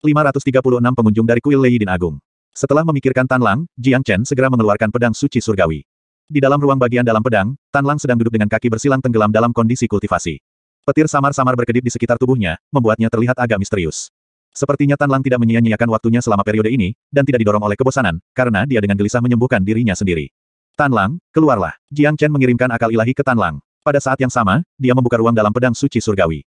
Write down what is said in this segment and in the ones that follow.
536 pengunjung dari kuil Lei Din Agung. Setelah memikirkan Tan Lang, Jiang Chen segera mengeluarkan pedang suci surgawi. Di dalam ruang bagian dalam pedang, Tan Lang sedang duduk dengan kaki bersilang tenggelam dalam kondisi kultivasi. Petir samar-samar berkedip di sekitar tubuhnya, membuatnya terlihat agak misterius. Sepertinya Tan Lang tidak menyia-nyiakan waktunya selama periode ini, dan tidak didorong oleh kebosanan, karena dia dengan gelisah menyembuhkan dirinya sendiri. Tan Lang, keluarlah. Jiang Chen mengirimkan akal ilahi ke Tan Lang. Pada saat yang sama, dia membuka ruang dalam pedang suci surgawi.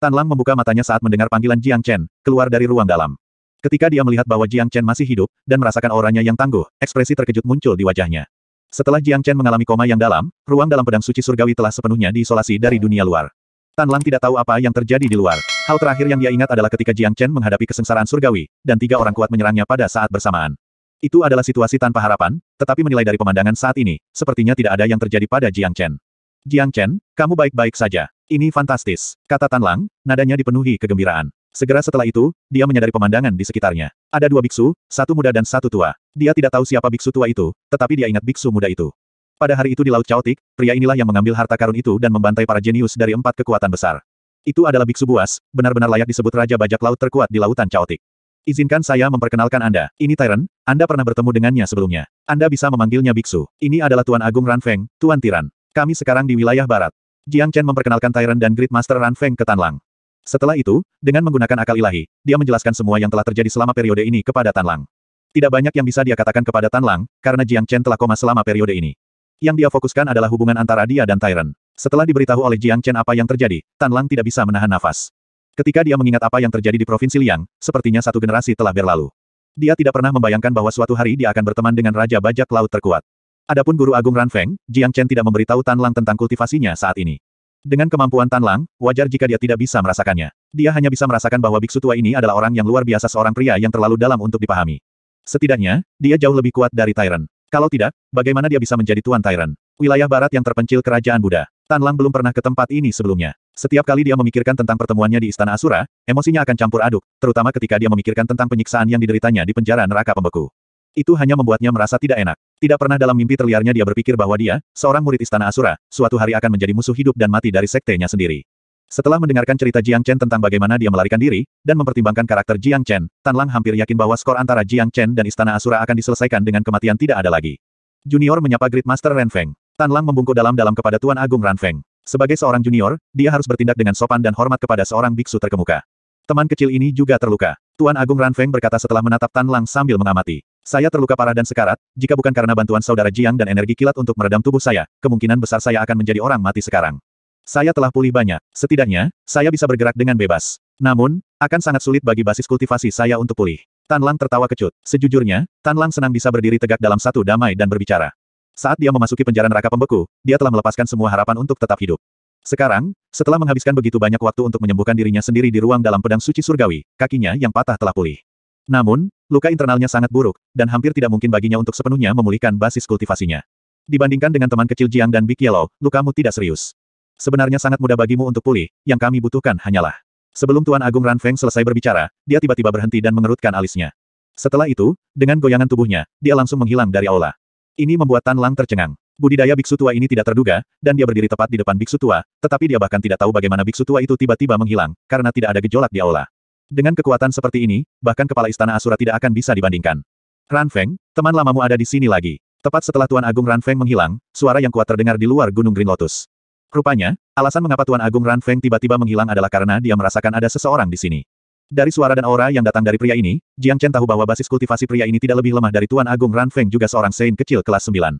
Tan Lang membuka matanya saat mendengar panggilan Jiang Chen, keluar dari ruang dalam. Ketika dia melihat bahwa Jiang Chen masih hidup, dan merasakan auranya yang tangguh, ekspresi terkejut muncul di wajahnya. Setelah Jiang Chen mengalami koma yang dalam, ruang dalam pedang suci surgawi telah sepenuhnya diisolasi dari dunia luar. Tan Lang tidak tahu apa yang terjadi di luar. Hal terakhir yang dia ingat adalah ketika Jiang Chen menghadapi kesengsaraan surgawi, dan tiga orang kuat menyerangnya pada saat bersamaan. Itu adalah situasi tanpa harapan, tetapi menilai dari pemandangan saat ini, sepertinya tidak ada yang terjadi pada Jiang Chen. Jiang Chen, kamu baik-baik saja. Ini fantastis, kata Tan Lang, nadanya dipenuhi kegembiraan. Segera setelah itu, dia menyadari pemandangan di sekitarnya. Ada dua biksu, satu muda dan satu tua. Dia tidak tahu siapa biksu tua itu, tetapi dia ingat biksu muda itu. Pada hari itu di Laut Chaotic, pria inilah yang mengambil harta karun itu dan membantai para jenius dari empat kekuatan besar. Itu adalah biksu buas, benar-benar layak disebut raja bajak laut terkuat di lautan Chaotic. Izinkan saya memperkenalkan Anda. Ini Tyran, Anda pernah bertemu dengannya sebelumnya. Anda bisa memanggilnya biksu. Ini adalah Tuan Agung Ranfeng, Tuan Tiran. Kami sekarang di wilayah barat. Jiang Chen memperkenalkan Tyrant dan Great Master Ran Feng ke Tan Lang. Setelah itu, dengan menggunakan akal ilahi, dia menjelaskan semua yang telah terjadi selama periode ini kepada Tan Lang. Tidak banyak yang bisa dia katakan kepada Tan Lang, karena Jiang Chen telah koma selama periode ini. Yang dia fokuskan adalah hubungan antara dia dan Tyrant. Setelah diberitahu oleh Jiang Chen apa yang terjadi, Tan Lang tidak bisa menahan nafas. Ketika dia mengingat apa yang terjadi di Provinsi Liang, sepertinya satu generasi telah berlalu. Dia tidak pernah membayangkan bahwa suatu hari dia akan berteman dengan Raja Bajak Laut Terkuat. Adapun Guru Agung Ran Feng, Jiang Chen tidak memberitahu Tan Lang tentang kultivasinya saat ini. Dengan kemampuan Tan Lang, wajar jika dia tidak bisa merasakannya. Dia hanya bisa merasakan bahwa biksu tua ini adalah orang yang luar biasa seorang pria yang terlalu dalam untuk dipahami. Setidaknya, dia jauh lebih kuat dari Tyrant. Kalau tidak, bagaimana dia bisa menjadi Tuan Tyrant? Wilayah barat yang terpencil kerajaan Buddha. Tan Lang belum pernah ke tempat ini sebelumnya. Setiap kali dia memikirkan tentang pertemuannya di Istana Asura, emosinya akan campur aduk, terutama ketika dia memikirkan tentang penyiksaan yang dideritanya di penjara neraka pembeku. Itu hanya membuatnya merasa tidak enak. Tidak pernah dalam mimpi terliarnya dia berpikir bahwa dia, seorang murid istana Asura, suatu hari akan menjadi musuh hidup dan mati dari sektenya sendiri. Setelah mendengarkan cerita Jiang Chen tentang bagaimana dia melarikan diri, dan mempertimbangkan karakter Jiang Chen, Tan Lang hampir yakin bahwa skor antara Jiang Chen dan Istana Asura akan diselesaikan dengan kematian tidak ada lagi. Junior menyapa Great Master Ren Feng. Tan Lang membungkuk dalam-dalam kepada Tuan Agung Ran Feng. Sebagai seorang junior, dia harus bertindak dengan sopan dan hormat kepada seorang biksu terkemuka. Teman kecil ini juga terluka. Tuan Agung Ran Feng berkata setelah menatap Tan Lang sambil mengamati. Saya terluka parah dan sekarat, jika bukan karena bantuan saudara Jiang dan energi kilat untuk meredam tubuh saya, kemungkinan besar saya akan menjadi orang mati sekarang. Saya telah pulih banyak, setidaknya, saya bisa bergerak dengan bebas. Namun, akan sangat sulit bagi basis kultivasi saya untuk pulih. Tan Lang tertawa kecut. Sejujurnya, Tan Lang senang bisa berdiri tegak dalam satu damai dan berbicara. Saat dia memasuki penjara neraka pembeku, dia telah melepaskan semua harapan untuk tetap hidup. Sekarang, setelah menghabiskan begitu banyak waktu untuk menyembuhkan dirinya sendiri di ruang dalam pedang suci surgawi, kakinya yang patah telah pulih. Namun, luka internalnya sangat buruk, dan hampir tidak mungkin baginya untuk sepenuhnya memulihkan basis kultivasinya. Dibandingkan dengan teman kecil Jiang dan Big Yellow, lukamu tidak serius. Sebenarnya sangat mudah bagimu untuk pulih, yang kami butuhkan hanyalah. Sebelum Tuan Agung Ran Feng selesai berbicara, dia tiba-tiba berhenti dan mengerutkan alisnya. Setelah itu, dengan goyangan tubuhnya, dia langsung menghilang dari aula. Ini membuat Tan Lang tercengang. Budidaya biksu tua ini tidak terduga, dan dia berdiri tepat di depan biksu tua, tetapi dia bahkan tidak tahu bagaimana biksu tua itu tiba-tiba menghilang, karena tidak ada gejolak di aula. Dengan kekuatan seperti ini, bahkan kepala istana Asura tidak akan bisa dibandingkan. Ran Feng, teman lamamu ada di sini lagi. Tepat setelah Tuan Agung Ran Feng menghilang, suara yang kuat terdengar di luar Gunung Green Lotus. Rupanya, alasan mengapa Tuan Agung Ran Feng tiba-tiba menghilang adalah karena dia merasakan ada seseorang di sini. Dari suara dan aura yang datang dari pria ini, Jiang Chen tahu bahwa basis kultivasi pria ini tidak lebih lemah dari Tuan Agung Ran Feng juga seorang Sein kecil kelas 9.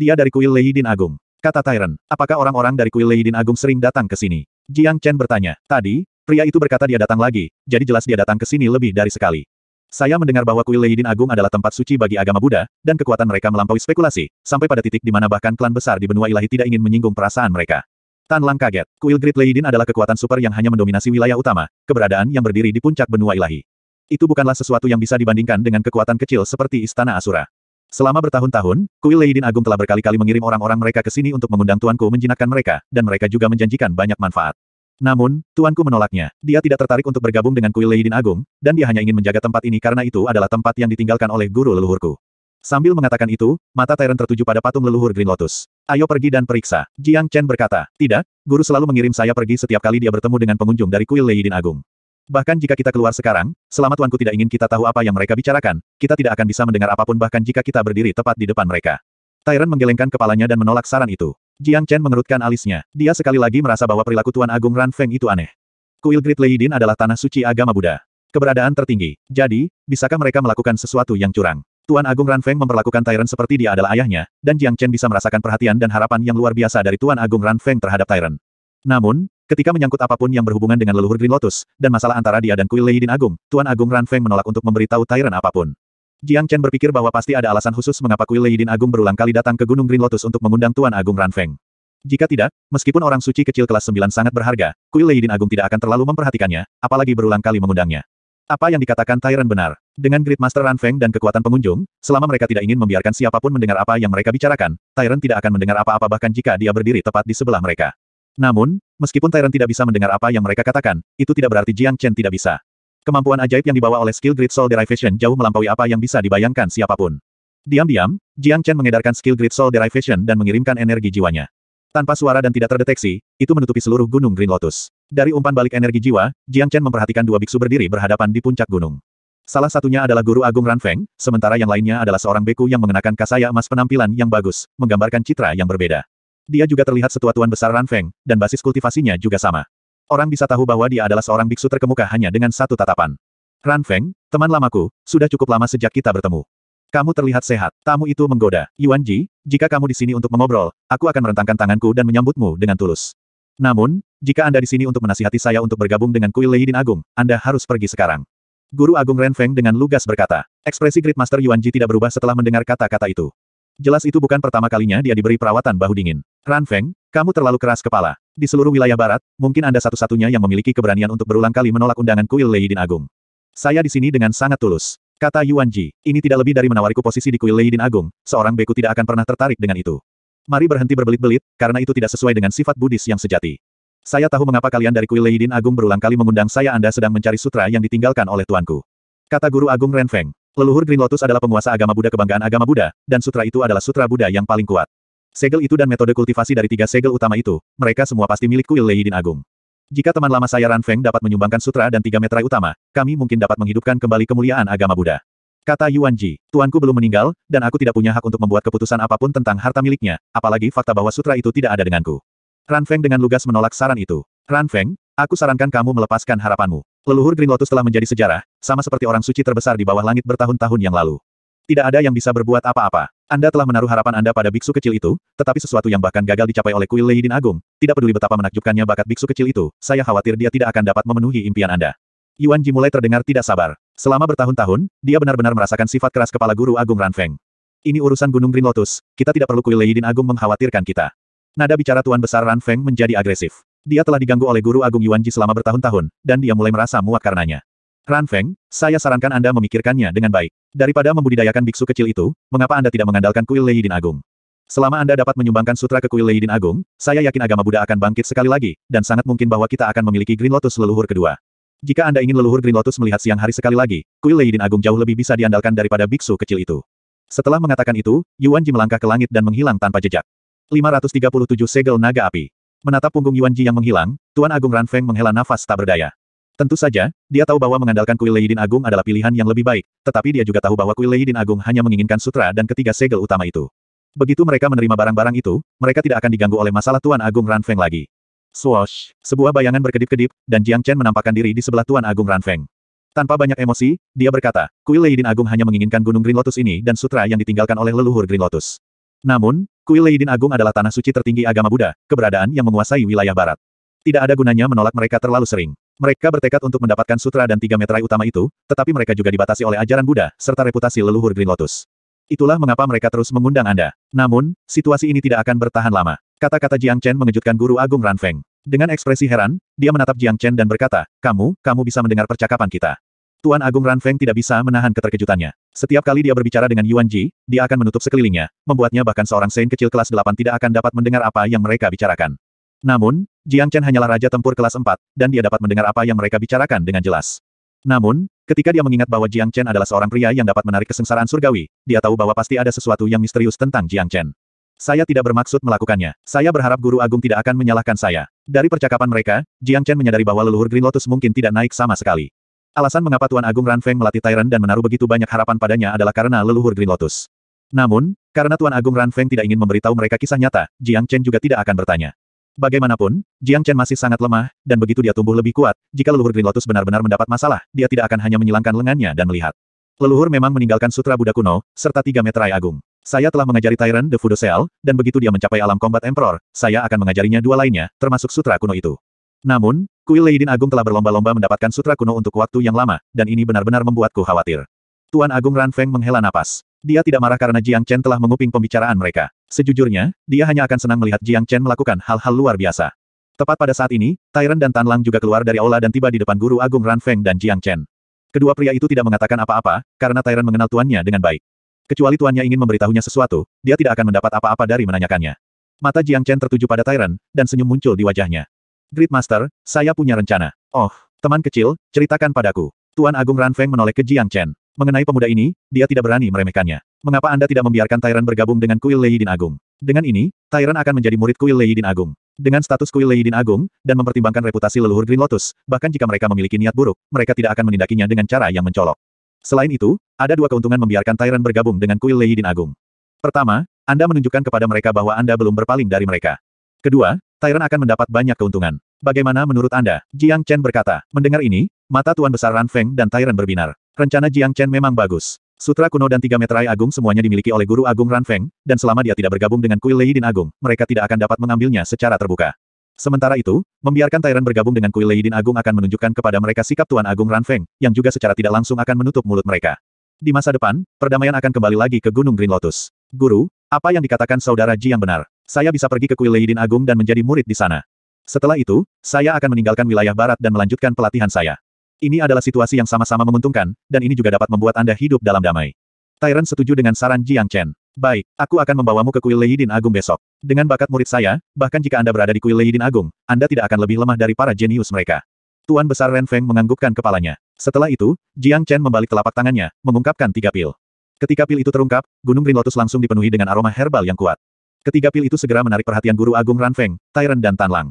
Dia dari kuil Lei Leidin Agung. Kata Tyron, apakah orang-orang dari kuil Lei Leidin Agung sering datang ke sini? Jiang Chen bertanya, tadi, Pria itu berkata dia datang lagi, jadi jelas dia datang ke sini lebih dari sekali. Saya mendengar bahwa kuil Leidin Agung adalah tempat suci bagi agama Buddha, dan kekuatan mereka melampaui spekulasi, sampai pada titik di mana bahkan klan besar di benua ilahi tidak ingin menyinggung perasaan mereka. Tan Lang kaget, kuil Great Leidin adalah kekuatan super yang hanya mendominasi wilayah utama, keberadaan yang berdiri di puncak benua ilahi. Itu bukanlah sesuatu yang bisa dibandingkan dengan kekuatan kecil seperti Istana Asura. Selama bertahun-tahun, kuil Leidin Agung telah berkali-kali mengirim orang-orang mereka ke sini untuk mengundang tuanku menjinakkan mereka, dan mereka juga menjanjikan banyak manfaat. Namun, tuanku menolaknya. Dia tidak tertarik untuk bergabung dengan kuil Leidin Agung, dan dia hanya ingin menjaga tempat ini karena itu adalah tempat yang ditinggalkan oleh guru leluhurku. Sambil mengatakan itu, mata Tyrant tertuju pada patung leluhur Green Lotus. Ayo pergi dan periksa. Jiang Chen berkata, tidak, guru selalu mengirim saya pergi setiap kali dia bertemu dengan pengunjung dari kuil Leidin Agung. Bahkan jika kita keluar sekarang, selama tuanku tidak ingin kita tahu apa yang mereka bicarakan, kita tidak akan bisa mendengar apapun bahkan jika kita berdiri tepat di depan mereka. Tyrant menggelengkan kepalanya dan menolak saran itu. Jiang Chen mengerutkan alisnya. Dia sekali lagi merasa bahwa perilaku Tuan Agung Ran Feng itu aneh. Kuil Great Leidin adalah tanah suci agama Buddha. Keberadaan tertinggi. Jadi, bisakah mereka melakukan sesuatu yang curang? Tuan Agung Ran Feng memperlakukan Tyrant seperti dia adalah ayahnya, dan Jiang Chen bisa merasakan perhatian dan harapan yang luar biasa dari Tuan Agung Ran Feng terhadap Tyrant. Namun, ketika menyangkut apapun yang berhubungan dengan leluhur Green Lotus, dan masalah antara dia dan Kuil Leidin Agung, Tuan Agung Ran Feng menolak untuk memberitahu Tyrant apapun. Jiang Chen berpikir bahwa pasti ada alasan khusus mengapa Kuil Leidin Agung berulang kali datang ke Gunung Green Lotus untuk mengundang Tuan Agung Ran Feng. Jika tidak, meskipun orang suci kecil kelas 9 sangat berharga, Kuil Leidin Agung tidak akan terlalu memperhatikannya, apalagi berulang kali mengundangnya. Apa yang dikatakan Tyrant benar. Dengan Great Master Ran Feng dan kekuatan pengunjung, selama mereka tidak ingin membiarkan siapapun mendengar apa yang mereka bicarakan, Tyrant tidak akan mendengar apa-apa bahkan jika dia berdiri tepat di sebelah mereka. Namun, meskipun Tyrant tidak bisa mendengar apa yang mereka katakan, itu tidak berarti Jiang Chen tidak bisa. Kemampuan ajaib yang dibawa oleh skill Grid Soul Derivation jauh melampaui apa yang bisa dibayangkan siapapun. Diam-diam, Jiang Chen mengedarkan skill Grid Soul Derivation dan mengirimkan energi jiwanya. Tanpa suara dan tidak terdeteksi, itu menutupi seluruh gunung Green Lotus. Dari umpan balik energi jiwa, Jiang Chen memperhatikan dua biksu berdiri berhadapan di puncak gunung. Salah satunya adalah Guru Agung Ran Feng, sementara yang lainnya adalah seorang beku yang mengenakan kasaya emas penampilan yang bagus, menggambarkan citra yang berbeda. Dia juga terlihat setua tuan besar Ran Feng dan basis kultivasinya juga sama orang bisa tahu bahwa dia adalah seorang biksu terkemuka hanya dengan satu tatapan. Ran Feng, teman lamaku, sudah cukup lama sejak kita bertemu. Kamu terlihat sehat. Tamu itu menggoda. Yuan Ji, jika kamu di sini untuk mengobrol, aku akan merentangkan tanganku dan menyambutmu dengan tulus. Namun, jika Anda di sini untuk menasihati saya untuk bergabung dengan kuil Lei Leidin Agung, Anda harus pergi sekarang. Guru Agung Ren Feng dengan lugas berkata. Ekspresi Great Master Yuan Ji tidak berubah setelah mendengar kata-kata itu. Jelas itu bukan pertama kalinya dia diberi perawatan bahu dingin. Ran Feng, kamu terlalu keras kepala. Di seluruh wilayah barat, mungkin Anda satu-satunya yang memiliki keberanian untuk berulang kali menolak undangan kuil Leidin Agung. Saya di sini dengan sangat tulus. Kata Yuan Ji, ini tidak lebih dari menawariku posisi di kuil Leidin Agung, seorang beku tidak akan pernah tertarik dengan itu. Mari berhenti berbelit-belit, karena itu tidak sesuai dengan sifat Buddhis yang sejati. Saya tahu mengapa kalian dari kuil Leidin Agung berulang kali mengundang saya Anda sedang mencari sutra yang ditinggalkan oleh tuanku. Kata Guru Agung Renfeng, leluhur Green Lotus adalah penguasa agama Buddha kebanggaan agama Buddha, dan sutra itu adalah sutra Buddha yang paling kuat. Segel itu dan metode kultivasi dari tiga segel utama itu, mereka semua pasti milik kuil Leidin Agung. Jika teman lama saya Ran Feng dapat menyumbangkan sutra dan tiga metrai utama, kami mungkin dapat menghidupkan kembali kemuliaan agama Buddha. Kata Yuan Ji, tuanku belum meninggal, dan aku tidak punya hak untuk membuat keputusan apapun tentang harta miliknya, apalagi fakta bahwa sutra itu tidak ada denganku. Ran Feng dengan lugas menolak saran itu. Ran Feng, aku sarankan kamu melepaskan harapanmu. Leluhur Green Lotus telah menjadi sejarah, sama seperti orang suci terbesar di bawah langit bertahun-tahun yang lalu. Tidak ada yang bisa berbuat apa-apa. Anda telah menaruh harapan Anda pada biksu kecil itu, tetapi sesuatu yang bahkan gagal dicapai oleh kuil Leidin Agung. Tidak peduli betapa menakjubkannya bakat biksu kecil itu, saya khawatir dia tidak akan dapat memenuhi impian Anda. Yuan Ji mulai terdengar tidak sabar. Selama bertahun-tahun, dia benar-benar merasakan sifat keras kepala guru Agung Ranfeng. Ini urusan Gunung Green Lotus, kita tidak perlu kuil Leidin Agung mengkhawatirkan kita. Nada bicara Tuan Besar Ranfeng menjadi agresif. Dia telah diganggu oleh guru Agung Yuan Ji selama bertahun-tahun, dan dia mulai merasa muak karenanya. Ran Feng, saya sarankan Anda memikirkannya dengan baik. Daripada membudidayakan biksu kecil itu, mengapa Anda tidak mengandalkan kuil Leidin Agung? Selama Anda dapat menyumbangkan sutra ke kuil Leidin Agung, saya yakin agama Buddha akan bangkit sekali lagi, dan sangat mungkin bahwa kita akan memiliki Green Lotus leluhur kedua. Jika Anda ingin leluhur Green Lotus melihat siang hari sekali lagi, kuil Leidin Agung jauh lebih bisa diandalkan daripada biksu kecil itu. Setelah mengatakan itu, Yuan Ji melangkah ke langit dan menghilang tanpa jejak. 537 Segel Naga Api Menatap punggung Yuan Ji yang menghilang, Tuan Agung Ran Feng menghela nafas tak berdaya. Tentu saja, dia tahu bahwa mengandalkan kuil Leidin Agung adalah pilihan yang lebih baik, tetapi dia juga tahu bahwa kuil Leidin Agung hanya menginginkan sutra dan ketiga segel utama itu. Begitu mereka menerima barang-barang itu, mereka tidak akan diganggu oleh masalah Tuan Agung Ranfeng lagi. Swoosh, sebuah bayangan berkedip-kedip, dan Jiang Chen menampakkan diri di sebelah Tuan Agung Ranfeng. Tanpa banyak emosi, dia berkata, kuil Leidin Agung hanya menginginkan Gunung Green Lotus ini dan sutra yang ditinggalkan oleh leluhur Green Lotus. Namun, kuil Leidin Agung adalah tanah suci tertinggi agama Buddha, keberadaan yang menguasai wilayah barat. Tidak ada gunanya menolak mereka terlalu sering. Mereka bertekad untuk mendapatkan sutra dan tiga meterai utama itu, tetapi mereka juga dibatasi oleh ajaran Buddha, serta reputasi leluhur Green Lotus. Itulah mengapa mereka terus mengundang Anda. Namun, situasi ini tidak akan bertahan lama. Kata-kata Jiang Chen mengejutkan Guru Agung Ran Feng. Dengan ekspresi heran, dia menatap Jiang Chen dan berkata, Kamu, kamu bisa mendengar percakapan kita. Tuan Agung Ran Feng tidak bisa menahan keterkejutannya. Setiap kali dia berbicara dengan Yuan Ji, dia akan menutup sekelilingnya, membuatnya bahkan seorang Sein kecil kelas 8 tidak akan dapat mendengar apa yang mereka bicarakan. Namun, Jiang Chen hanyalah raja tempur kelas 4, dan dia dapat mendengar apa yang mereka bicarakan dengan jelas. Namun, ketika dia mengingat bahwa Jiang Chen adalah seorang pria yang dapat menarik kesengsaraan surgawi, dia tahu bahwa pasti ada sesuatu yang misterius tentang Jiang Chen. Saya tidak bermaksud melakukannya. Saya berharap Guru Agung tidak akan menyalahkan saya. Dari percakapan mereka, Jiang Chen menyadari bahwa leluhur Green Lotus mungkin tidak naik sama sekali. Alasan mengapa Tuan Agung Ran Feng melatih Tyrant dan menaruh begitu banyak harapan padanya adalah karena leluhur Green Lotus. Namun, karena Tuan Agung Ran Feng tidak ingin memberitahu mereka kisah nyata, Jiang Chen juga tidak akan bertanya. Bagaimanapun, Jiang Chen masih sangat lemah, dan begitu dia tumbuh lebih kuat, jika leluhur Green Lotus benar-benar mendapat masalah, dia tidak akan hanya menyilangkan lengannya dan melihat. Leluhur memang meninggalkan Sutra Buddha kuno, serta tiga meterai agung. Saya telah mengajari Tyrant the Fudo dan begitu dia mencapai alam kombat Emperor, saya akan mengajarinya dua lainnya, termasuk Sutra kuno itu. Namun, Kuil Leidin Agung telah berlomba-lomba mendapatkan Sutra kuno untuk waktu yang lama, dan ini benar-benar membuatku khawatir. Tuan Agung Ran Feng menghela napas. Dia tidak marah karena Jiang Chen telah menguping pembicaraan mereka. Sejujurnya, dia hanya akan senang melihat Jiang Chen melakukan hal-hal luar biasa. Tepat pada saat ini, Tyrant dan Tan Lang juga keluar dari aula dan tiba di depan Guru Agung Ran Feng dan Jiang Chen. Kedua pria itu tidak mengatakan apa-apa, karena Tyrant mengenal tuannya dengan baik. Kecuali tuannya ingin memberitahunya sesuatu, dia tidak akan mendapat apa-apa dari menanyakannya. Mata Jiang Chen tertuju pada Tyrant, dan senyum muncul di wajahnya. Great Master, saya punya rencana. Oh, teman kecil, ceritakan padaku. Tuan Agung Ran Feng menoleh ke Jiang Chen. Mengenai pemuda ini, dia tidak berani meremehkannya. Mengapa Anda tidak membiarkan Tyran bergabung dengan kuil Lei Leidin Agung? Dengan ini, Tyran akan menjadi murid kuil Lei Leidin Agung. Dengan status kuil Lei Leidin Agung, dan mempertimbangkan reputasi leluhur Green Lotus, bahkan jika mereka memiliki niat buruk, mereka tidak akan menindakinya dengan cara yang mencolok. Selain itu, ada dua keuntungan membiarkan Tyran bergabung dengan kuil Lei Leidin Agung. Pertama, Anda menunjukkan kepada mereka bahwa Anda belum berpaling dari mereka. Kedua, Tyran akan mendapat banyak keuntungan. Bagaimana menurut Anda? Jiang Chen berkata. Mendengar ini, mata Tuan Besar Ran Feng dan Tyran berbinar. Rencana Jiang Chen memang bagus. Sutra kuno dan tiga meterai agung semuanya dimiliki oleh Guru Agung Ran Feng, dan selama dia tidak bergabung dengan Kuil Leidin Agung, mereka tidak akan dapat mengambilnya secara terbuka. Sementara itu, membiarkan Tyrant bergabung dengan Kuil Leidin Agung akan menunjukkan kepada mereka sikap Tuan Agung Ran Feng, yang juga secara tidak langsung akan menutup mulut mereka. Di masa depan, perdamaian akan kembali lagi ke Gunung Green Lotus. Guru, apa yang dikatakan saudara Ji yang benar? Saya bisa pergi ke Kuil Leidin Agung dan menjadi murid di sana. Setelah itu, saya akan meninggalkan wilayah barat dan melanjutkan pelatihan saya. Ini adalah situasi yang sama-sama menguntungkan, dan ini juga dapat membuat Anda hidup dalam damai. Tyrant setuju dengan saran Jiang Chen. Baik, aku akan membawamu ke kuil Leidin Agung besok. Dengan bakat murid saya, bahkan jika Anda berada di kuil Leidin Agung, Anda tidak akan lebih lemah dari para jenius mereka. Tuan Besar Ren Feng menganggukkan kepalanya. Setelah itu, Jiang Chen membalik telapak tangannya, mengungkapkan tiga pil. Ketika pil itu terungkap, Gunung Green Lotus langsung dipenuhi dengan aroma herbal yang kuat. Ketiga pil itu segera menarik perhatian Guru Agung Ran Feng, Tyrant dan Tan Lang.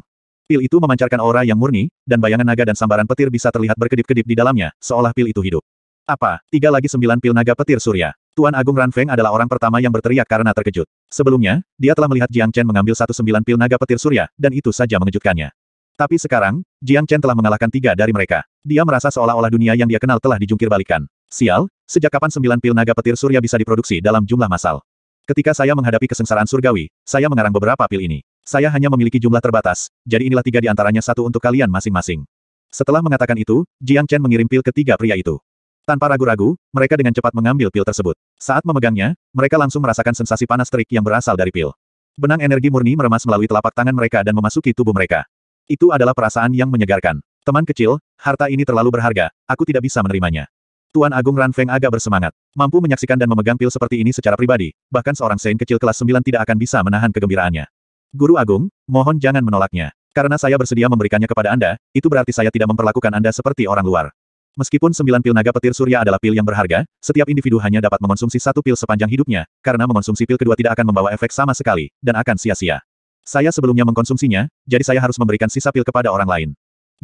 Pil itu memancarkan aura yang murni, dan bayangan naga dan sambaran petir bisa terlihat berkedip-kedip di dalamnya, seolah pil itu hidup. Apa? Tiga lagi sembilan pil naga petir surya. Tuan Agung Ranfeng adalah orang pertama yang berteriak karena terkejut. Sebelumnya, dia telah melihat Jiang Chen mengambil satu sembilan pil naga petir surya, dan itu saja mengejutkannya. Tapi sekarang, Jiang Chen telah mengalahkan tiga dari mereka. Dia merasa seolah-olah dunia yang dia kenal telah dijungkir balikan. Sial, sejak kapan sembilan pil naga petir surya bisa diproduksi dalam jumlah massal? Ketika saya menghadapi kesengsaraan surgawi, saya mengarang beberapa pil ini. Saya hanya memiliki jumlah terbatas, jadi inilah tiga di antaranya satu untuk kalian masing-masing. Setelah mengatakan itu, Jiang Chen mengirim pil ketiga pria itu. Tanpa ragu-ragu, mereka dengan cepat mengambil pil tersebut. Saat memegangnya, mereka langsung merasakan sensasi panas terik yang berasal dari pil. Benang energi murni meremas melalui telapak tangan mereka dan memasuki tubuh mereka. Itu adalah perasaan yang menyegarkan. Teman kecil, harta ini terlalu berharga, aku tidak bisa menerimanya. Tuan Agung Ran Feng agak bersemangat. Mampu menyaksikan dan memegang pil seperti ini secara pribadi, bahkan seorang Sein kecil kelas 9 tidak akan bisa menahan kegembiraannya. Guru Agung, mohon jangan menolaknya. Karena saya bersedia memberikannya kepada Anda, itu berarti saya tidak memperlakukan Anda seperti orang luar. Meskipun sembilan pil naga petir surya adalah pil yang berharga, setiap individu hanya dapat mengonsumsi satu pil sepanjang hidupnya, karena mengonsumsi pil kedua tidak akan membawa efek sama sekali, dan akan sia-sia. Saya sebelumnya mengkonsumsinya, jadi saya harus memberikan sisa pil kepada orang lain.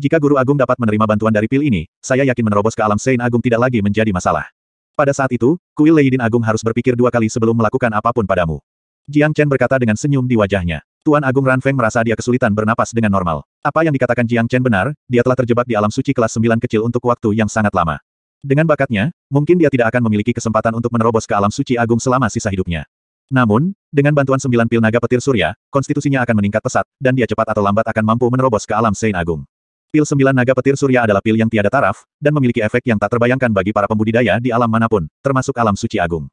Jika Guru Agung dapat menerima bantuan dari pil ini, saya yakin menerobos ke alam Sein Agung tidak lagi menjadi masalah. Pada saat itu, kuil Leidin Agung harus berpikir dua kali sebelum melakukan apapun padamu. Jiang Chen berkata dengan senyum di wajahnya. Tuan Agung Ran Feng merasa dia kesulitan bernapas dengan normal. Apa yang dikatakan Jiang Chen benar, dia telah terjebak di alam suci kelas 9 kecil untuk waktu yang sangat lama. Dengan bakatnya, mungkin dia tidak akan memiliki kesempatan untuk menerobos ke alam suci agung selama sisa hidupnya. Namun, dengan bantuan sembilan pil naga petir surya, konstitusinya akan meningkat pesat, dan dia cepat atau lambat akan mampu menerobos ke alam Sein Agung. Pil sembilan naga petir surya adalah pil yang tiada taraf, dan memiliki efek yang tak terbayangkan bagi para pembudidaya di alam manapun, termasuk alam suci agung.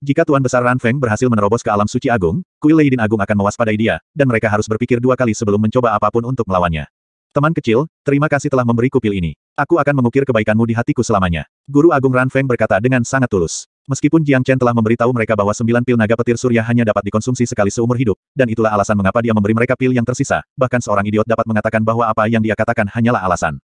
Jika Tuan Besar Ran Feng berhasil menerobos ke alam suci agung, kuil Leidin Agung akan mewaspadai dia, dan mereka harus berpikir dua kali sebelum mencoba apapun untuk melawannya. Teman kecil, terima kasih telah memberiku pil ini. Aku akan mengukir kebaikanmu di hatiku selamanya. Guru Agung Ran Feng berkata dengan sangat tulus. Meskipun Jiang Chen telah memberitahu mereka bahwa sembilan pil naga petir surya hanya dapat dikonsumsi sekali seumur hidup, dan itulah alasan mengapa dia memberi mereka pil yang tersisa, bahkan seorang idiot dapat mengatakan bahwa apa yang dia katakan hanyalah alasan.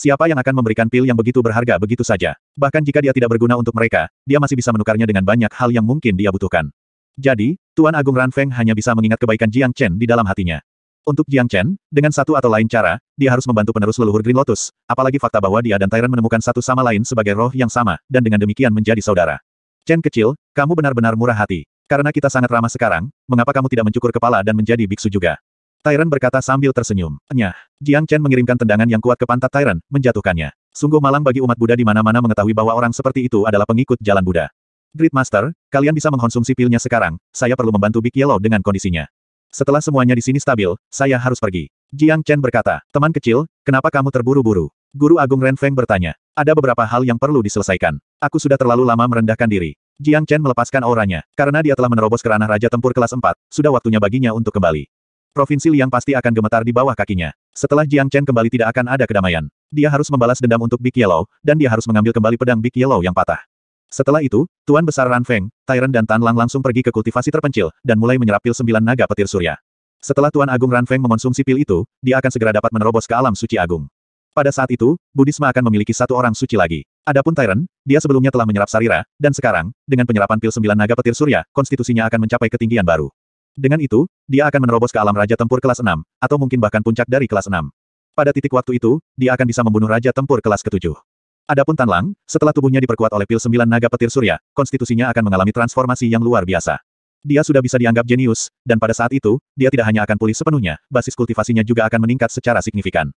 Siapa yang akan memberikan pil yang begitu berharga begitu saja? Bahkan jika dia tidak berguna untuk mereka, dia masih bisa menukarnya dengan banyak hal yang mungkin dia butuhkan. Jadi, Tuan Agung Ran Feng hanya bisa mengingat kebaikan Jiang Chen di dalam hatinya. Untuk Jiang Chen, dengan satu atau lain cara, dia harus membantu penerus leluhur Green Lotus, apalagi fakta bahwa dia dan Tyrant menemukan satu sama lain sebagai roh yang sama, dan dengan demikian menjadi saudara. Chen kecil, kamu benar-benar murah hati. Karena kita sangat ramah sekarang, mengapa kamu tidak mencukur kepala dan menjadi biksu juga? Tyran berkata sambil tersenyum. Nyah. Jiang Chen mengirimkan tendangan yang kuat ke pantat Tyran, menjatuhkannya. Sungguh malang bagi umat Buddha di mana-mana mengetahui bahwa orang seperti itu adalah pengikut jalan Buddha. Great Master, kalian bisa mengkonsumsi pilnya sekarang, saya perlu membantu Big Yellow dengan kondisinya. Setelah semuanya di sini stabil, saya harus pergi. Jiang Chen berkata, teman kecil, kenapa kamu terburu-buru? Guru Agung Ren Feng bertanya, ada beberapa hal yang perlu diselesaikan. Aku sudah terlalu lama merendahkan diri. Jiang Chen melepaskan auranya, karena dia telah menerobos ke ranah Raja Tempur kelas 4, sudah waktunya baginya untuk kembali. Provinsi Liang pasti akan gemetar di bawah kakinya. Setelah Jiang Chen kembali tidak akan ada kedamaian. Dia harus membalas dendam untuk Big Yellow, dan dia harus mengambil kembali pedang Big Yellow yang patah. Setelah itu, Tuan Besar Ran Feng, Tyrant dan Tan Lang langsung pergi ke kultivasi terpencil, dan mulai menyerap pil sembilan naga petir surya. Setelah Tuan Agung Ran Feng mengonsumsi pil itu, dia akan segera dapat menerobos ke alam suci agung. Pada saat itu, Budisma akan memiliki satu orang suci lagi. Adapun Tyrant, dia sebelumnya telah menyerap Sarira, dan sekarang, dengan penyerapan pil sembilan naga petir surya, konstitusinya akan mencapai ketinggian baru. Dengan itu, dia akan menerobos ke alam Raja Tempur kelas 6, atau mungkin bahkan puncak dari kelas 6. Pada titik waktu itu, dia akan bisa membunuh Raja Tempur kelas ketujuh. Adapun Tan Lang, setelah tubuhnya diperkuat oleh pil sembilan naga petir surya, konstitusinya akan mengalami transformasi yang luar biasa. Dia sudah bisa dianggap jenius, dan pada saat itu, dia tidak hanya akan pulih sepenuhnya, basis kultivasinya juga akan meningkat secara signifikan.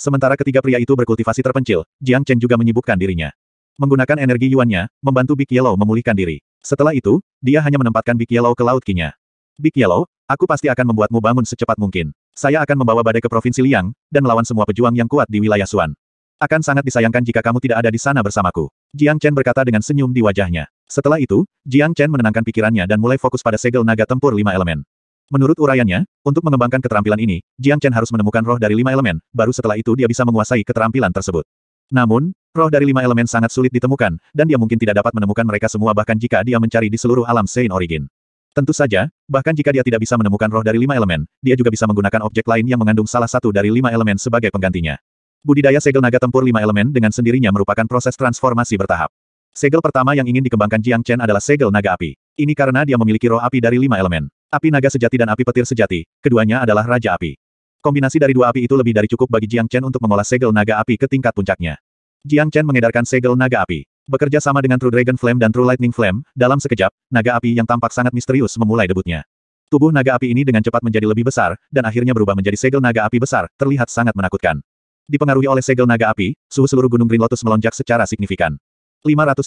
Sementara ketiga pria itu berkultivasi terpencil, Jiang Chen juga menyibukkan dirinya. Menggunakan energi yuannya, membantu Big Yellow memulihkan diri. Setelah itu, dia hanya menempatkan Big Yellow ke laut kinya. Big Yellow, aku pasti akan membuatmu bangun secepat mungkin. Saya akan membawa badai ke Provinsi Liang, dan melawan semua pejuang yang kuat di wilayah Suan. Akan sangat disayangkan jika kamu tidak ada di sana bersamaku. Jiang Chen berkata dengan senyum di wajahnya. Setelah itu, Jiang Chen menenangkan pikirannya dan mulai fokus pada segel naga tempur lima elemen. Menurut uraiannya, untuk mengembangkan keterampilan ini, Jiang Chen harus menemukan roh dari lima elemen, baru setelah itu dia bisa menguasai keterampilan tersebut. Namun, roh dari lima elemen sangat sulit ditemukan, dan dia mungkin tidak dapat menemukan mereka semua bahkan jika dia mencari di seluruh alam Sein Origin. Tentu saja, bahkan jika dia tidak bisa menemukan roh dari lima elemen, dia juga bisa menggunakan objek lain yang mengandung salah satu dari lima elemen sebagai penggantinya. Budidaya segel naga tempur lima elemen dengan sendirinya merupakan proses transformasi bertahap. Segel pertama yang ingin dikembangkan Jiang Chen adalah segel naga api. Ini karena dia memiliki roh api dari lima elemen. Api naga sejati dan api petir sejati, keduanya adalah Raja Api. Kombinasi dari dua api itu lebih dari cukup bagi Jiang Chen untuk mengolah segel naga api ke tingkat puncaknya. Jiang Chen mengedarkan segel naga api. Bekerja sama dengan True Dragon Flame dan True Lightning Flame, dalam sekejap, naga api yang tampak sangat misterius memulai debutnya. Tubuh naga api ini dengan cepat menjadi lebih besar, dan akhirnya berubah menjadi segel naga api besar, terlihat sangat menakutkan. Dipengaruhi oleh segel naga api, suhu seluruh Gunung Green Lotus melonjak secara signifikan. 538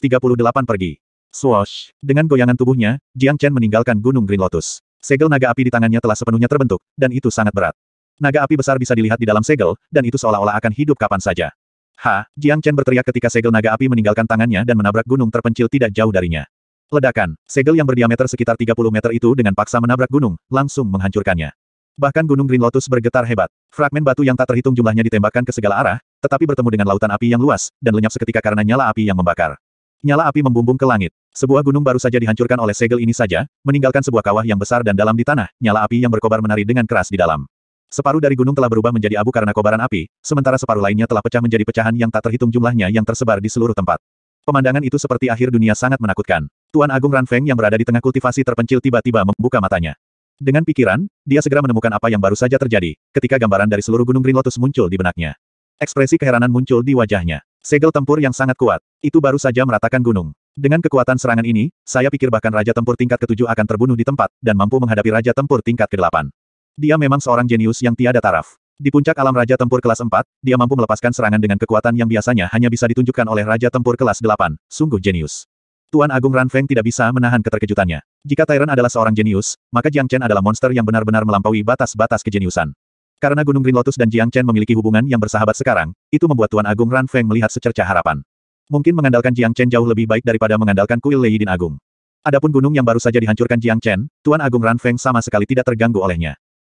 pergi. Swoosh. Dengan goyangan tubuhnya, Jiang Chen meninggalkan Gunung Green Lotus. Segel naga api di tangannya telah sepenuhnya terbentuk, dan itu sangat berat. Naga api besar bisa dilihat di dalam segel, dan itu seolah-olah akan hidup kapan saja. Ha, Jiang Chen berteriak ketika segel naga api meninggalkan tangannya dan menabrak gunung terpencil tidak jauh darinya. Ledakan, segel yang berdiameter sekitar 30 meter itu dengan paksa menabrak gunung, langsung menghancurkannya. Bahkan gunung Green Lotus bergetar hebat. Fragmen batu yang tak terhitung jumlahnya ditembakkan ke segala arah, tetapi bertemu dengan lautan api yang luas, dan lenyap seketika karena nyala api yang membakar. Nyala api membumbung ke langit. Sebuah gunung baru saja dihancurkan oleh segel ini saja, meninggalkan sebuah kawah yang besar dan dalam di tanah, nyala api yang berkobar menari dengan keras di dalam. Separuh dari gunung telah berubah menjadi abu karena kobaran api, sementara separuh lainnya telah pecah menjadi pecahan yang tak terhitung jumlahnya yang tersebar di seluruh tempat. Pemandangan itu seperti akhir dunia sangat menakutkan. Tuan Agung Ranfeng yang berada di tengah kultivasi terpencil tiba-tiba membuka matanya. Dengan pikiran, dia segera menemukan apa yang baru saja terjadi, ketika gambaran dari seluruh gunung Green Lotus muncul di benaknya. Ekspresi keheranan muncul di wajahnya. Segel tempur yang sangat kuat, itu baru saja meratakan gunung. Dengan kekuatan serangan ini, saya pikir bahkan Raja Tempur tingkat ketujuh akan terbunuh di tempat, dan mampu menghadapi Raja Tempur tingkat ke-8. Dia memang seorang jenius yang tiada taraf. Di puncak alam Raja Tempur kelas 4, dia mampu melepaskan serangan dengan kekuatan yang biasanya hanya bisa ditunjukkan oleh Raja Tempur kelas 8. Sungguh jenius. Tuan Agung Ran Feng tidak bisa menahan keterkejutannya. Jika Tyrant adalah seorang jenius, maka Jiang Chen adalah monster yang benar-benar melampaui batas-batas kejeniusan. Karena Gunung Green Lotus dan Jiang Chen memiliki hubungan yang bersahabat sekarang, itu membuat Tuan Agung Ran Feng melihat secerca harapan. Mungkin mengandalkan Jiang Chen jauh lebih baik daripada mengandalkan kuil Lei Yin Agung. Adapun gunung yang baru saja dihancurkan Jiang Chen, Tuan Agung Ran Feng sama sekali tidak terganggu olehnya.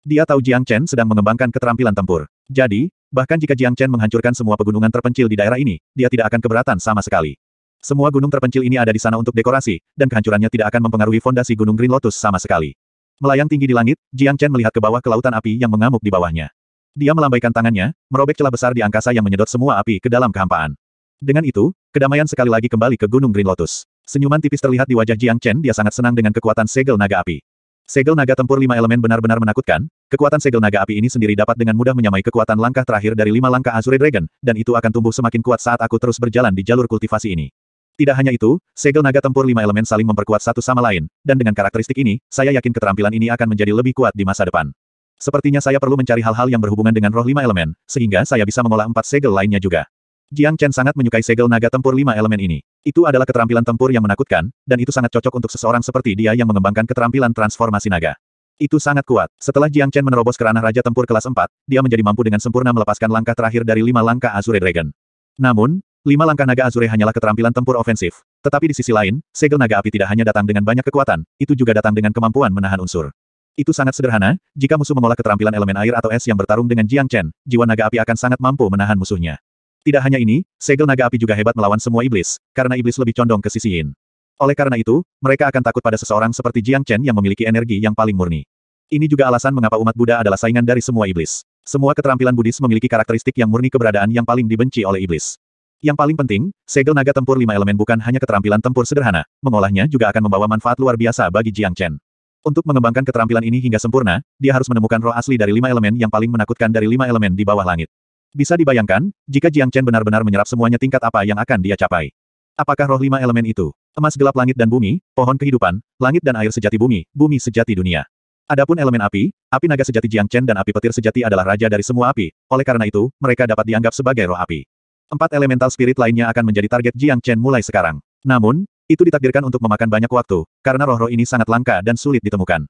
Dia tahu Jiang Chen sedang mengembangkan keterampilan tempur. Jadi, bahkan jika Jiang Chen menghancurkan semua pegunungan terpencil di daerah ini, dia tidak akan keberatan sama sekali. Semua gunung terpencil ini ada di sana untuk dekorasi, dan kehancurannya tidak akan mempengaruhi fondasi Gunung Green Lotus sama sekali. Melayang tinggi di langit, Jiang Chen melihat ke bawah ke lautan api yang mengamuk di bawahnya. Dia melambaikan tangannya, merobek celah besar di angkasa yang menyedot semua api ke dalam kehampaan. Dengan itu, kedamaian sekali lagi kembali ke Gunung Green Lotus. Senyuman tipis terlihat di wajah Jiang Chen dia sangat senang dengan kekuatan segel naga api. Segel naga tempur lima elemen benar-benar menakutkan, kekuatan segel naga api ini sendiri dapat dengan mudah menyamai kekuatan langkah terakhir dari lima langkah Azure Dragon, dan itu akan tumbuh semakin kuat saat aku terus berjalan di jalur kultivasi ini. Tidak hanya itu, segel naga tempur lima elemen saling memperkuat satu sama lain, dan dengan karakteristik ini, saya yakin keterampilan ini akan menjadi lebih kuat di masa depan. Sepertinya saya perlu mencari hal-hal yang berhubungan dengan roh lima elemen, sehingga saya bisa mengolah empat segel lainnya juga. Jiang Chen sangat menyukai segel naga tempur lima elemen ini. Itu adalah keterampilan tempur yang menakutkan, dan itu sangat cocok untuk seseorang seperti dia yang mengembangkan keterampilan transformasi naga. Itu sangat kuat. Setelah Jiang Chen menerobos ke ranah Raja Tempur kelas 4, dia menjadi mampu dengan sempurna melepaskan langkah terakhir dari lima langkah Azure Dragon. Namun, lima langkah naga Azure hanyalah keterampilan tempur ofensif. Tetapi di sisi lain, segel naga api tidak hanya datang dengan banyak kekuatan, itu juga datang dengan kemampuan menahan unsur. Itu sangat sederhana, jika musuh mengolah keterampilan elemen air atau es yang bertarung dengan Jiang Chen, jiwa naga api akan sangat mampu menahan musuhnya. Tidak hanya ini, segel naga api juga hebat melawan semua iblis, karena iblis lebih condong ke sisi yin. Oleh karena itu, mereka akan takut pada seseorang seperti Jiang Chen yang memiliki energi yang paling murni. Ini juga alasan mengapa umat Buddha adalah saingan dari semua iblis. Semua keterampilan Buddhis memiliki karakteristik yang murni keberadaan yang paling dibenci oleh iblis. Yang paling penting, segel naga tempur lima elemen bukan hanya keterampilan tempur sederhana, mengolahnya juga akan membawa manfaat luar biasa bagi Jiang Chen. Untuk mengembangkan keterampilan ini hingga sempurna, dia harus menemukan roh asli dari lima elemen yang paling menakutkan dari lima elemen di bawah langit. Bisa dibayangkan, jika Jiang Chen benar-benar menyerap semuanya tingkat apa yang akan dia capai. Apakah roh lima elemen itu? Emas gelap langit dan bumi, pohon kehidupan, langit dan air sejati bumi, bumi sejati dunia. Adapun elemen api, api naga sejati Jiang Chen dan api petir sejati adalah raja dari semua api, oleh karena itu, mereka dapat dianggap sebagai roh api. Empat elemental spirit lainnya akan menjadi target Jiang Chen mulai sekarang. Namun, itu ditakdirkan untuk memakan banyak waktu, karena roh-roh ini sangat langka dan sulit ditemukan.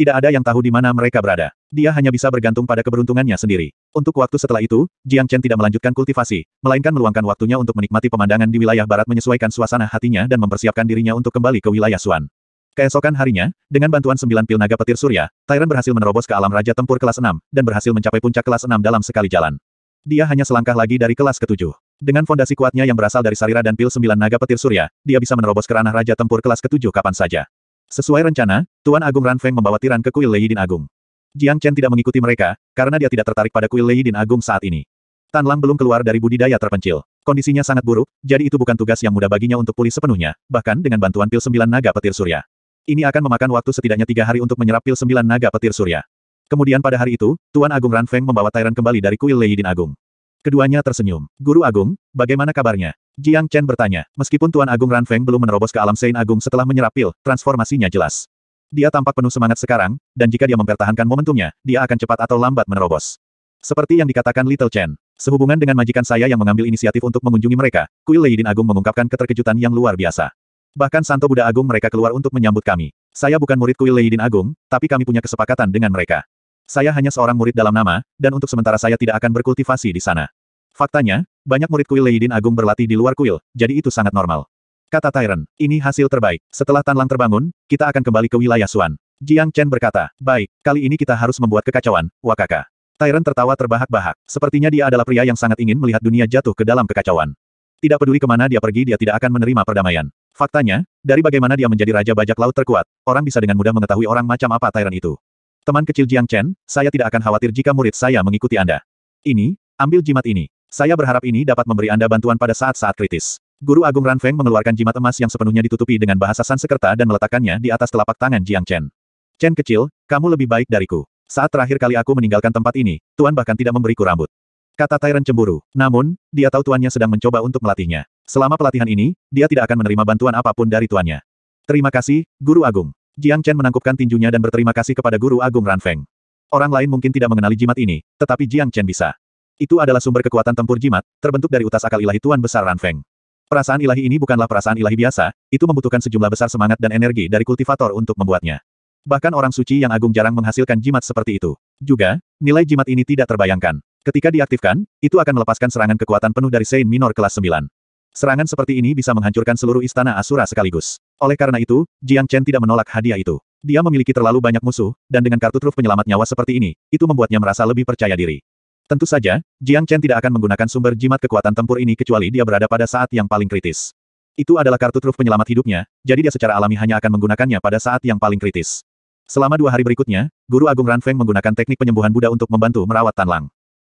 Tidak ada yang tahu di mana mereka berada. Dia hanya bisa bergantung pada keberuntungannya sendiri. Untuk waktu setelah itu, Jiang Chen tidak melanjutkan kultivasi, melainkan meluangkan waktunya untuk menikmati pemandangan di wilayah barat menyesuaikan suasana hatinya dan mempersiapkan dirinya untuk kembali ke wilayah Suan. Keesokan harinya, dengan bantuan sembilan pil naga petir surya, Tyran berhasil menerobos ke alam Raja Tempur kelas 6, dan berhasil mencapai puncak kelas 6 dalam sekali jalan. Dia hanya selangkah lagi dari kelas ketujuh. Dengan fondasi kuatnya yang berasal dari Sarira dan pil sembilan naga petir surya, dia bisa menerobos ke ranah Raja Tempur kelas ketujuh kapan saja. Sesuai rencana, Tuan Agung Ran Feng membawa Tiran ke kuil Lei Din Agung. Jiang Chen tidak mengikuti mereka, karena dia tidak tertarik pada kuil Lei Din Agung saat ini. Tan Lang belum keluar dari budidaya terpencil. Kondisinya sangat buruk, jadi itu bukan tugas yang mudah baginya untuk pulih sepenuhnya, bahkan dengan bantuan pil sembilan naga petir surya. Ini akan memakan waktu setidaknya tiga hari untuk menyerap pil sembilan naga petir surya. Kemudian pada hari itu, Tuan Agung Ran Feng membawa Tyrant kembali dari kuil Lei Din Agung. Keduanya tersenyum. Guru Agung, bagaimana kabarnya? Jiang Chen bertanya. Meskipun Tuan Agung Ran Feng belum menerobos ke alam Sein Agung setelah menyerap pil, transformasinya jelas. Dia tampak penuh semangat sekarang, dan jika dia mempertahankan momentumnya, dia akan cepat atau lambat menerobos. Seperti yang dikatakan Little Chen, sehubungan dengan majikan saya yang mengambil inisiatif untuk mengunjungi mereka, Kuil Leidin Agung mengungkapkan keterkejutan yang luar biasa. Bahkan Santo Buddha Agung mereka keluar untuk menyambut kami. Saya bukan murid Kuil Leidin Agung, tapi kami punya kesepakatan dengan mereka. Saya hanya seorang murid dalam nama, dan untuk sementara saya tidak akan berkultivasi di sana. Faktanya, banyak murid kuil Leidin Agung berlatih di luar kuil, jadi itu sangat normal. Kata Tyron, ini hasil terbaik. Setelah Tanlang terbangun, kita akan kembali ke wilayah Suan. Jiang Chen berkata, baik, kali ini kita harus membuat kekacauan, wakaka. Tyron tertawa terbahak-bahak. Sepertinya dia adalah pria yang sangat ingin melihat dunia jatuh ke dalam kekacauan. Tidak peduli kemana dia pergi dia tidak akan menerima perdamaian. Faktanya, dari bagaimana dia menjadi raja bajak laut terkuat, orang bisa dengan mudah mengetahui orang macam apa Tyron itu. Teman kecil Jiang Chen, saya tidak akan khawatir jika murid saya mengikuti Anda. Ini, ambil jimat ini. Saya berharap ini dapat memberi Anda bantuan pada saat-saat kritis. Guru Agung Ran Feng mengeluarkan jimat emas yang sepenuhnya ditutupi dengan bahasa Sanskerta dan meletakkannya di atas telapak tangan Jiang Chen. Chen kecil, kamu lebih baik dariku. Saat terakhir kali aku meninggalkan tempat ini, Tuan bahkan tidak memberiku rambut. Kata Tyrant cemburu. Namun, dia tahu tuannya sedang mencoba untuk melatihnya. Selama pelatihan ini, dia tidak akan menerima bantuan apapun dari tuannya. Terima kasih, Guru Agung. Jiang Chen menangkupkan tinjunya dan berterima kasih kepada Guru Agung Ran Feng. Orang lain mungkin tidak mengenali jimat ini, tetapi Jiang Chen bisa. Itu adalah sumber kekuatan tempur jimat, terbentuk dari utas akal ilahi Tuan Besar Ran Feng. Perasaan ilahi ini bukanlah perasaan ilahi biasa, itu membutuhkan sejumlah besar semangat dan energi dari kultivator untuk membuatnya. Bahkan orang suci yang agung jarang menghasilkan jimat seperti itu. Juga, nilai jimat ini tidak terbayangkan. Ketika diaktifkan, itu akan melepaskan serangan kekuatan penuh dari Saint Minor kelas 9. Serangan seperti ini bisa menghancurkan seluruh istana Asura sekaligus. Oleh karena itu, Jiang Chen tidak menolak hadiah itu. Dia memiliki terlalu banyak musuh, dan dengan kartu truf penyelamat nyawa seperti ini, itu membuatnya merasa lebih percaya diri. Tentu saja, Jiang Chen tidak akan menggunakan sumber jimat kekuatan tempur ini kecuali dia berada pada saat yang paling kritis. Itu adalah kartu truf penyelamat hidupnya, jadi dia secara alami hanya akan menggunakannya pada saat yang paling kritis. Selama dua hari berikutnya, Guru Agung Ran Feng menggunakan teknik penyembuhan Buddha untuk membantu merawat Tan Lang.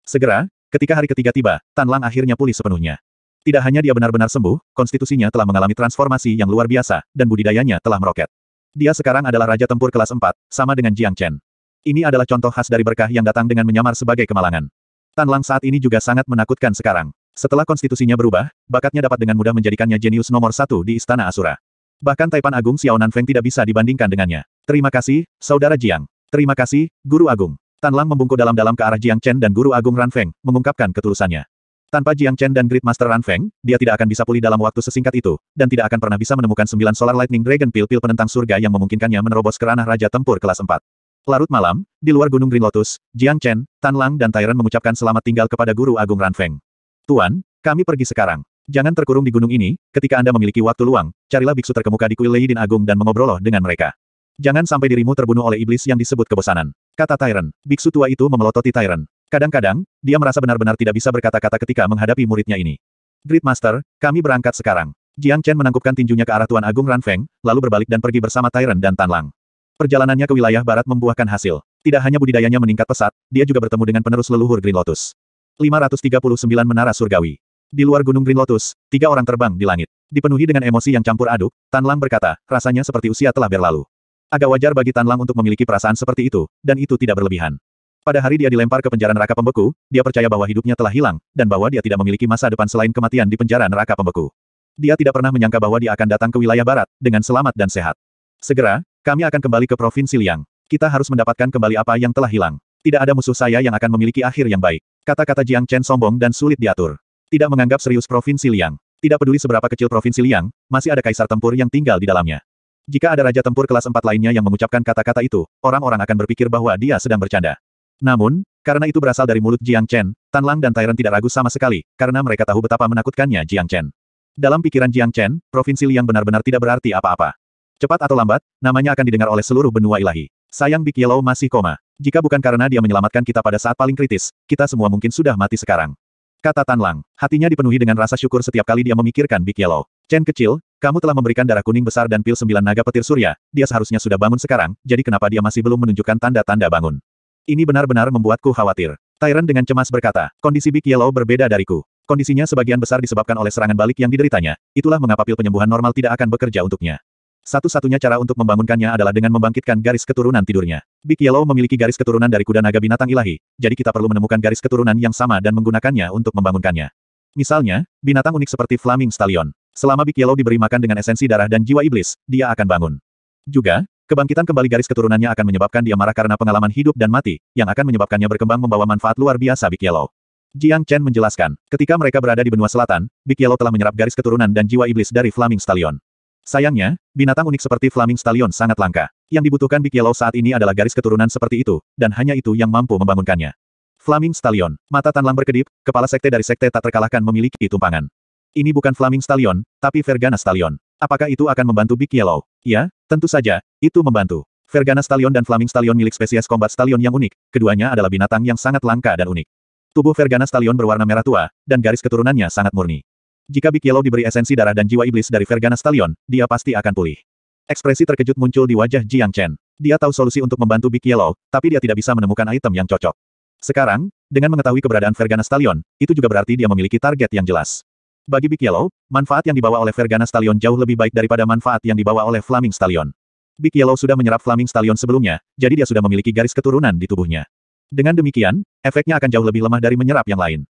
Segera, ketika hari ketiga tiba, Tan Lang akhirnya pulih sepenuhnya. Tidak hanya dia benar-benar sembuh, konstitusinya telah mengalami transformasi yang luar biasa, dan budidayanya telah meroket. Dia sekarang adalah Raja Tempur kelas 4, sama dengan Jiang Chen. Ini adalah contoh khas dari berkah yang datang dengan menyamar sebagai kemalangan. Tan Lang saat ini juga sangat menakutkan sekarang. Setelah konstitusinya berubah, bakatnya dapat dengan mudah menjadikannya jenius nomor satu di Istana Asura. Bahkan Taipan Agung Xiao Feng tidak bisa dibandingkan dengannya. Terima kasih, Saudara Jiang. Terima kasih, Guru Agung. Tan Lang membungkuk dalam-dalam ke arah Jiang Chen dan Guru Agung Ran Feng, mengungkapkan ketulusannya. Tanpa Jiang Chen dan Great Master Ran Feng, dia tidak akan bisa pulih dalam waktu sesingkat itu, dan tidak akan pernah bisa menemukan sembilan Solar Lightning Dragon Pil-Pil penentang surga yang memungkinkannya menerobos kerana Raja Tempur kelas 4. Larut malam, di luar Gunung Green Lotus, Jiang Chen, Tan Lang dan Tyron mengucapkan selamat tinggal kepada Guru Agung Ran Feng. Tuan, kami pergi sekarang. Jangan terkurung di gunung ini, ketika Anda memiliki waktu luang, carilah biksu terkemuka di kuil Leidin Agung dan mengobroloh dengan mereka. Jangan sampai dirimu terbunuh oleh iblis yang disebut kebosanan. Kata Tyron, Biksu tua itu memelototi Tyron. Kadang-kadang, dia merasa benar-benar tidak bisa berkata-kata ketika menghadapi muridnya ini. Great Master, kami berangkat sekarang. Jiang Chen menangkupkan tinjunya ke arah Tuan Agung Feng, lalu berbalik dan pergi bersama Tyron dan Tan Lang. Perjalanannya ke wilayah barat membuahkan hasil. Tidak hanya budidayanya meningkat pesat, dia juga bertemu dengan penerus leluhur Green Lotus. 539 Menara Surgawi. Di luar Gunung Green Lotus, tiga orang terbang di langit. Dipenuhi dengan emosi yang campur aduk, Tan Lang berkata, rasanya seperti usia telah berlalu. Agak wajar bagi Tan Lang untuk memiliki perasaan seperti itu, dan itu tidak berlebihan pada hari dia dilempar ke penjara neraka pembeku, dia percaya bahwa hidupnya telah hilang, dan bahwa dia tidak memiliki masa depan selain kematian di penjara neraka pembeku. Dia tidak pernah menyangka bahwa dia akan datang ke wilayah barat, dengan selamat dan sehat. Segera, kami akan kembali ke Provinsi Liang. Kita harus mendapatkan kembali apa yang telah hilang. Tidak ada musuh saya yang akan memiliki akhir yang baik. Kata-kata Jiang Chen sombong dan sulit diatur. Tidak menganggap serius Provinsi Liang. Tidak peduli seberapa kecil Provinsi Liang, masih ada kaisar tempur yang tinggal di dalamnya. Jika ada raja tempur kelas 4 lainnya yang mengucapkan kata-kata itu, orang-orang akan berpikir bahwa dia sedang bercanda. Namun, karena itu berasal dari mulut Jiang Chen, Tan Lang dan Tyrant tidak ragu sama sekali, karena mereka tahu betapa menakutkannya Jiang Chen. Dalam pikiran Jiang Chen, provinsi Liang benar-benar tidak berarti apa-apa. Cepat atau lambat, namanya akan didengar oleh seluruh benua ilahi. Sayang Big Yellow masih koma. Jika bukan karena dia menyelamatkan kita pada saat paling kritis, kita semua mungkin sudah mati sekarang. Kata Tan Lang, hatinya dipenuhi dengan rasa syukur setiap kali dia memikirkan Big Yellow. Chen kecil, kamu telah memberikan darah kuning besar dan pil sembilan naga petir surya, dia seharusnya sudah bangun sekarang, jadi kenapa dia masih belum menunjukkan tanda-tanda bangun. Ini benar-benar membuatku khawatir. Tyrant dengan cemas berkata, kondisi Big Yellow berbeda dariku. Kondisinya sebagian besar disebabkan oleh serangan balik yang dideritanya, itulah mengapa pil penyembuhan normal tidak akan bekerja untuknya. Satu-satunya cara untuk membangunkannya adalah dengan membangkitkan garis keturunan tidurnya. Big Yellow memiliki garis keturunan dari kuda naga binatang ilahi, jadi kita perlu menemukan garis keturunan yang sama dan menggunakannya untuk membangunkannya. Misalnya, binatang unik seperti Flaming Stallion. Selama Big Yellow diberi makan dengan esensi darah dan jiwa iblis, dia akan bangun. Juga, Kebangkitan kembali garis keturunannya akan menyebabkan dia marah karena pengalaman hidup dan mati, yang akan menyebabkannya berkembang membawa manfaat luar biasa Big Yellow. Jiang Chen menjelaskan, ketika mereka berada di benua selatan, Big Yellow telah menyerap garis keturunan dan jiwa iblis dari Flaming Stallion. Sayangnya, binatang unik seperti Flaming Stallion sangat langka. Yang dibutuhkan Big Yellow saat ini adalah garis keturunan seperti itu, dan hanya itu yang mampu membangunkannya. Flaming Stallion, mata tanlang berkedip, kepala sekte dari sekte tak terkalahkan memiliki tumpangan. Ini bukan Flaming Stallion, tapi Vergana Stallion. Apakah itu akan membantu Big Yellow? Ya, Tentu saja, itu membantu. Vergana Stallion dan Flaming Stallion milik spesies kombat Stallion yang unik, keduanya adalah binatang yang sangat langka dan unik. Tubuh Vergana Stallion berwarna merah tua, dan garis keturunannya sangat murni. Jika Big Yellow diberi esensi darah dan jiwa iblis dari Vergana Stallion, dia pasti akan pulih. Ekspresi terkejut muncul di wajah Jiang Chen. Dia tahu solusi untuk membantu Big Yellow, tapi dia tidak bisa menemukan item yang cocok. Sekarang, dengan mengetahui keberadaan Vergana Stallion, itu juga berarti dia memiliki target yang jelas. Bagi Big Yellow, manfaat yang dibawa oleh Vergana Stallion jauh lebih baik daripada manfaat yang dibawa oleh Flaming Stallion. Big Yellow sudah menyerap Flaming Stallion sebelumnya, jadi dia sudah memiliki garis keturunan di tubuhnya. Dengan demikian, efeknya akan jauh lebih lemah dari menyerap yang lain.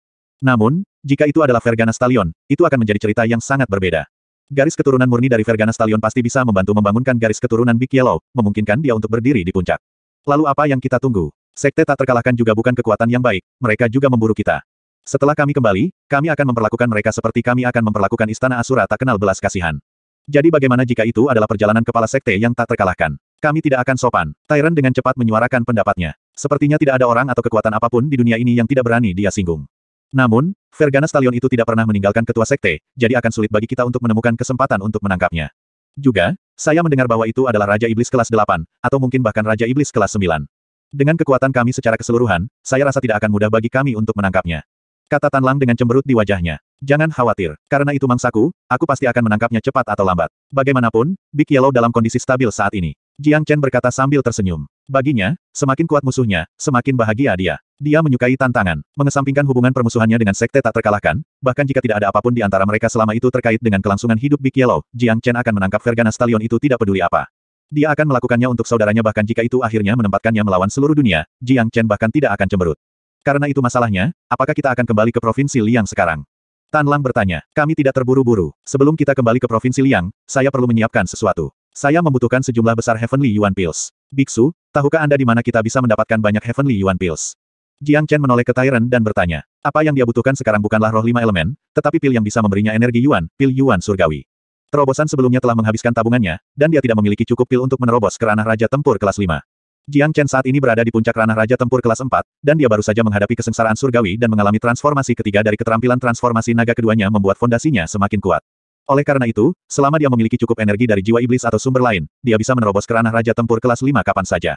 Namun, jika itu adalah Vergana Stallion, itu akan menjadi cerita yang sangat berbeda. Garis keturunan murni dari Vergana Stallion pasti bisa membantu membangunkan garis keturunan Big Yellow, memungkinkan dia untuk berdiri di puncak. Lalu apa yang kita tunggu? Sekte tak terkalahkan juga bukan kekuatan yang baik, mereka juga memburu kita. Setelah kami kembali, kami akan memperlakukan mereka seperti kami akan memperlakukan istana Asura tak kenal belas kasihan. Jadi bagaimana jika itu adalah perjalanan kepala sekte yang tak terkalahkan? Kami tidak akan sopan. Tyrant dengan cepat menyuarakan pendapatnya. Sepertinya tidak ada orang atau kekuatan apapun di dunia ini yang tidak berani dia singgung. Namun, Vergana Stallion itu tidak pernah meninggalkan ketua sekte, jadi akan sulit bagi kita untuk menemukan kesempatan untuk menangkapnya. Juga, saya mendengar bahwa itu adalah Raja Iblis kelas 8, atau mungkin bahkan Raja Iblis kelas 9. Dengan kekuatan kami secara keseluruhan, saya rasa tidak akan mudah bagi kami untuk menangkapnya kata Tan Lang dengan cemberut di wajahnya. Jangan khawatir, karena itu mangsaku, aku pasti akan menangkapnya cepat atau lambat. Bagaimanapun, Big Yellow dalam kondisi stabil saat ini. Jiang Chen berkata sambil tersenyum. Baginya, semakin kuat musuhnya, semakin bahagia dia. Dia menyukai tantangan, mengesampingkan hubungan permusuhannya dengan sekte tak terkalahkan, bahkan jika tidak ada apapun di antara mereka selama itu terkait dengan kelangsungan hidup Big Yellow, Jiang Chen akan menangkap Vergana Stallion itu tidak peduli apa. Dia akan melakukannya untuk saudaranya bahkan jika itu akhirnya menempatkannya melawan seluruh dunia, Jiang Chen bahkan tidak akan cemberut. Karena itu masalahnya, apakah kita akan kembali ke Provinsi Liang sekarang? Tan Lang bertanya, kami tidak terburu-buru. Sebelum kita kembali ke Provinsi Liang, saya perlu menyiapkan sesuatu. Saya membutuhkan sejumlah besar Heavenly Yuan Pills. Biksu, tahukah Anda di mana kita bisa mendapatkan banyak Heavenly Yuan Pills? Jiang Chen menoleh ke Tyrant dan bertanya, apa yang dia butuhkan sekarang bukanlah roh lima elemen, tetapi pil yang bisa memberinya energi Yuan, pil Yuan surgawi. Terobosan sebelumnya telah menghabiskan tabungannya, dan dia tidak memiliki cukup pil untuk menerobos ke ranah Raja Tempur kelas 5. Jiang Chen saat ini berada di puncak ranah Raja Tempur kelas 4, dan dia baru saja menghadapi kesengsaraan surgawi dan mengalami transformasi ketiga dari keterampilan transformasi naga keduanya membuat fondasinya semakin kuat. Oleh karena itu, selama dia memiliki cukup energi dari jiwa iblis atau sumber lain, dia bisa menerobos ke ranah Raja Tempur kelas 5 kapan saja.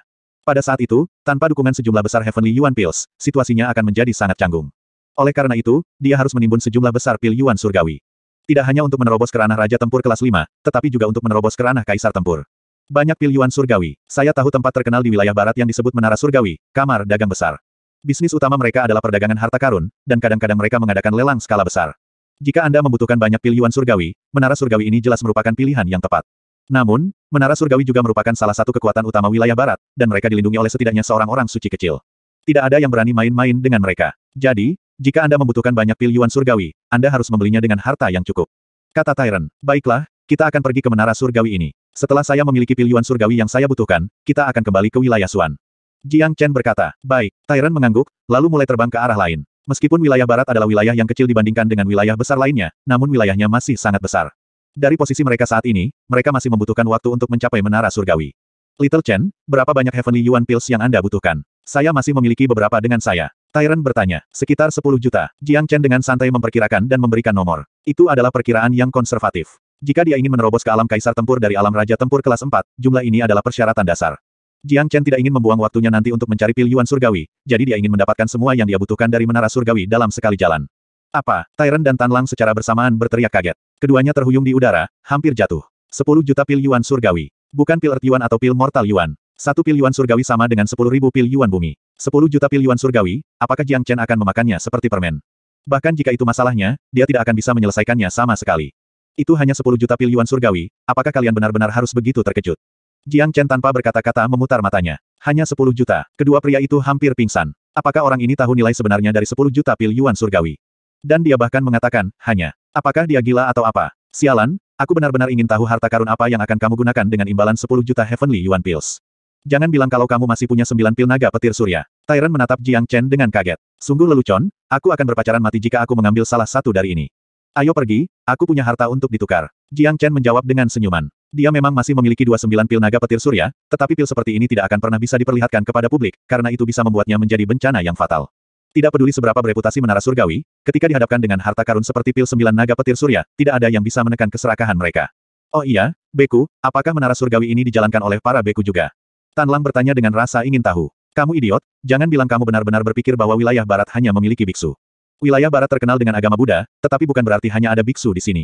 Pada saat itu, tanpa dukungan sejumlah besar Heavenly Yuan Pills, situasinya akan menjadi sangat canggung. Oleh karena itu, dia harus menimbun sejumlah besar pil Yuan surgawi. Tidak hanya untuk menerobos ke ranah Raja Tempur kelas 5, tetapi juga untuk menerobos ke ranah Kaisar Tempur. Banyak pilihan surgawi. Saya tahu tempat terkenal di wilayah barat yang disebut Menara Surgawi, kamar dagang besar. Bisnis utama mereka adalah perdagangan harta karun, dan kadang-kadang mereka mengadakan lelang skala besar. Jika Anda membutuhkan banyak pilihan surgawi, Menara Surgawi ini jelas merupakan pilihan yang tepat. Namun, Menara Surgawi juga merupakan salah satu kekuatan utama wilayah barat, dan mereka dilindungi oleh setidaknya seorang orang suci kecil. Tidak ada yang berani main-main dengan mereka. Jadi, jika Anda membutuhkan banyak pilihan surgawi, Anda harus membelinya dengan harta yang cukup. Kata Tyrant, baiklah, kita akan pergi ke Menara Surgawi ini. Setelah saya memiliki pilihan surgawi yang saya butuhkan, kita akan kembali ke wilayah Suan. Jiang Chen berkata, baik, Tyrant mengangguk, lalu mulai terbang ke arah lain. Meskipun wilayah barat adalah wilayah yang kecil dibandingkan dengan wilayah besar lainnya, namun wilayahnya masih sangat besar. Dari posisi mereka saat ini, mereka masih membutuhkan waktu untuk mencapai menara surgawi. Little Chen, berapa banyak Heavenly Yuan Pills yang Anda butuhkan? Saya masih memiliki beberapa dengan saya. Tyrant bertanya, sekitar 10 juta. Jiang Chen dengan santai memperkirakan dan memberikan nomor. Itu adalah perkiraan yang konservatif. Jika dia ingin menerobos ke alam kaisar tempur dari alam raja tempur kelas 4, jumlah ini adalah persyaratan dasar. Jiang Chen tidak ingin membuang waktunya nanti untuk mencari pil Yuan surgawi, jadi dia ingin mendapatkan semua yang dia butuhkan dari menara surgawi dalam sekali jalan. Apa? Tyron dan Tan Lang secara bersamaan berteriak kaget. Keduanya terhuyung di udara, hampir jatuh. 10 juta pil Yuan surgawi. Bukan pil Earth Yuan atau pil Mortal Yuan. Satu pil Yuan surgawi sama dengan 10.000 pil Yuan bumi. 10 juta pil Yuan surgawi, apakah Jiang Chen akan memakannya seperti permen? Bahkan jika itu masalahnya, dia tidak akan bisa menyelesaikannya sama sekali. Itu hanya 10 juta pil yuan surgawi, apakah kalian benar-benar harus begitu terkejut? Jiang Chen tanpa berkata-kata memutar matanya. Hanya 10 juta. Kedua pria itu hampir pingsan. Apakah orang ini tahu nilai sebenarnya dari 10 juta pil yuan surgawi? Dan dia bahkan mengatakan, hanya. Apakah dia gila atau apa? Sialan, aku benar-benar ingin tahu harta karun apa yang akan kamu gunakan dengan imbalan 10 juta heavenly yuan pills. Jangan bilang kalau kamu masih punya sembilan pil naga petir surya. Tyrant menatap Jiang Chen dengan kaget. Sungguh lelucon, aku akan berpacaran mati jika aku mengambil salah satu dari ini. Ayo pergi, aku punya harta untuk ditukar. Jiang Chen menjawab dengan senyuman. Dia memang masih memiliki 29 pil naga petir surya, tetapi pil seperti ini tidak akan pernah bisa diperlihatkan kepada publik, karena itu bisa membuatnya menjadi bencana yang fatal. Tidak peduli seberapa bereputasi menara surgawi, ketika dihadapkan dengan harta karun seperti pil sembilan naga petir surya, tidak ada yang bisa menekan keserakahan mereka. Oh iya, Beku, apakah menara surgawi ini dijalankan oleh para Beku juga? Tan Lang bertanya dengan rasa ingin tahu. Kamu idiot, jangan bilang kamu benar-benar berpikir bahwa wilayah barat hanya memiliki biksu. Wilayah barat terkenal dengan agama Buddha, tetapi bukan berarti hanya ada biksu di sini.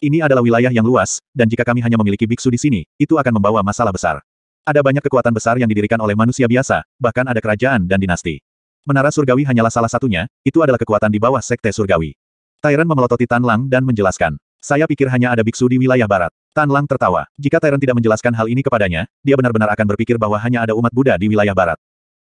Ini adalah wilayah yang luas, dan jika kami hanya memiliki biksu di sini, itu akan membawa masalah besar. Ada banyak kekuatan besar yang didirikan oleh manusia biasa, bahkan ada kerajaan dan dinasti. Menara surgawi hanyalah salah satunya, itu adalah kekuatan di bawah sekte surgawi. Tyrant memelototi Tan Lang dan menjelaskan. Saya pikir hanya ada biksu di wilayah barat. Tan Lang tertawa. Jika Tyrant tidak menjelaskan hal ini kepadanya, dia benar-benar akan berpikir bahwa hanya ada umat Buddha di wilayah barat.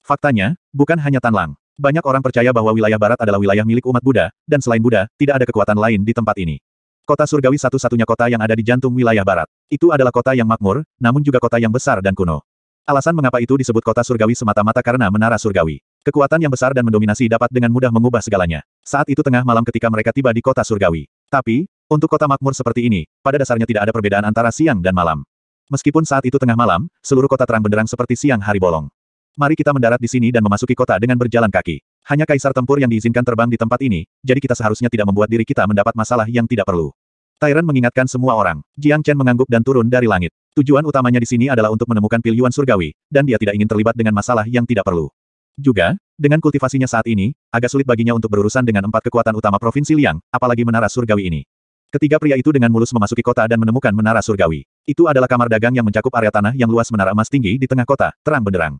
Faktanya, bukan hanya Tan Lang. Banyak orang percaya bahwa wilayah barat adalah wilayah milik umat Buddha, dan selain Buddha, tidak ada kekuatan lain di tempat ini. Kota surgawi satu-satunya kota yang ada di jantung wilayah barat. Itu adalah kota yang makmur, namun juga kota yang besar dan kuno. Alasan mengapa itu disebut kota surgawi semata-mata karena menara surgawi. Kekuatan yang besar dan mendominasi dapat dengan mudah mengubah segalanya. Saat itu tengah malam ketika mereka tiba di kota surgawi. Tapi, untuk kota makmur seperti ini, pada dasarnya tidak ada perbedaan antara siang dan malam. Meskipun saat itu tengah malam, seluruh kota terang benderang seperti siang hari bolong. Mari kita mendarat di sini dan memasuki kota dengan berjalan kaki. Hanya kaisar tempur yang diizinkan terbang di tempat ini, jadi kita seharusnya tidak membuat diri kita mendapat masalah yang tidak perlu. Tyrant mengingatkan semua orang. Jiang Chen mengangguk dan turun dari langit. Tujuan utamanya di sini adalah untuk menemukan Pil Yuan surgawi, dan dia tidak ingin terlibat dengan masalah yang tidak perlu. Juga, dengan kultivasinya saat ini, agak sulit baginya untuk berurusan dengan empat kekuatan utama Provinsi Liang, apalagi menara surgawi ini. Ketiga pria itu dengan mulus memasuki kota dan menemukan menara surgawi. Itu adalah kamar dagang yang mencakup area tanah yang luas menara emas tinggi di tengah kota, terang benderang.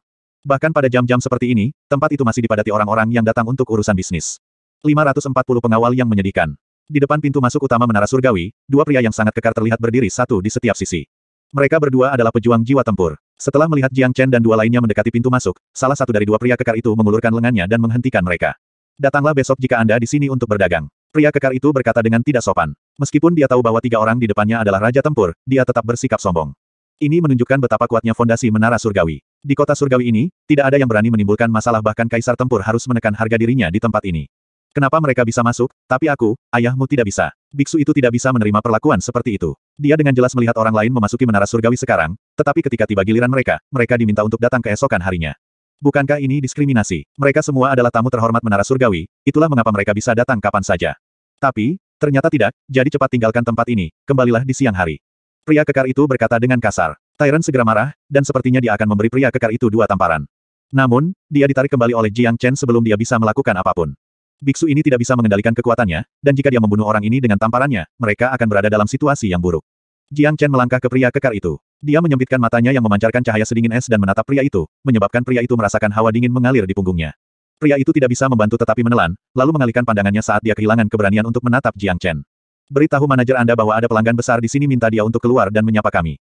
Bahkan pada jam-jam seperti ini, tempat itu masih dipadati orang-orang yang datang untuk urusan bisnis. 540 pengawal yang menyedihkan. Di depan pintu masuk utama menara surgawi, dua pria yang sangat kekar terlihat berdiri satu di setiap sisi. Mereka berdua adalah pejuang jiwa tempur. Setelah melihat Jiang Chen dan dua lainnya mendekati pintu masuk, salah satu dari dua pria kekar itu mengulurkan lengannya dan menghentikan mereka. Datanglah besok jika Anda di sini untuk berdagang. Pria kekar itu berkata dengan tidak sopan. Meskipun dia tahu bahwa tiga orang di depannya adalah raja tempur, dia tetap bersikap sombong. Ini menunjukkan betapa kuatnya fondasi menara surgawi. Di kota surgawi ini, tidak ada yang berani menimbulkan masalah bahkan kaisar tempur harus menekan harga dirinya di tempat ini. Kenapa mereka bisa masuk, tapi aku, ayahmu tidak bisa. Biksu itu tidak bisa menerima perlakuan seperti itu. Dia dengan jelas melihat orang lain memasuki menara surgawi sekarang, tetapi ketika tiba giliran mereka, mereka diminta untuk datang keesokan harinya. Bukankah ini diskriminasi? Mereka semua adalah tamu terhormat menara surgawi, itulah mengapa mereka bisa datang kapan saja. Tapi, ternyata tidak, jadi cepat tinggalkan tempat ini, kembalilah di siang hari. Pria kekar itu berkata dengan kasar. Tyrant segera marah, dan sepertinya dia akan memberi pria kekar itu dua tamparan. Namun, dia ditarik kembali oleh Jiang Chen sebelum dia bisa melakukan apapun. Biksu ini tidak bisa mengendalikan kekuatannya, dan jika dia membunuh orang ini dengan tamparannya, mereka akan berada dalam situasi yang buruk. Jiang Chen melangkah ke pria kekar itu. Dia menyempitkan matanya yang memancarkan cahaya sedingin es dan menatap pria itu, menyebabkan pria itu merasakan hawa dingin mengalir di punggungnya. Pria itu tidak bisa membantu tetapi menelan, lalu mengalihkan pandangannya saat dia kehilangan keberanian untuk menatap Jiang Chen. Beritahu manajer Anda bahwa ada pelanggan besar di sini minta dia untuk keluar dan menyapa kami.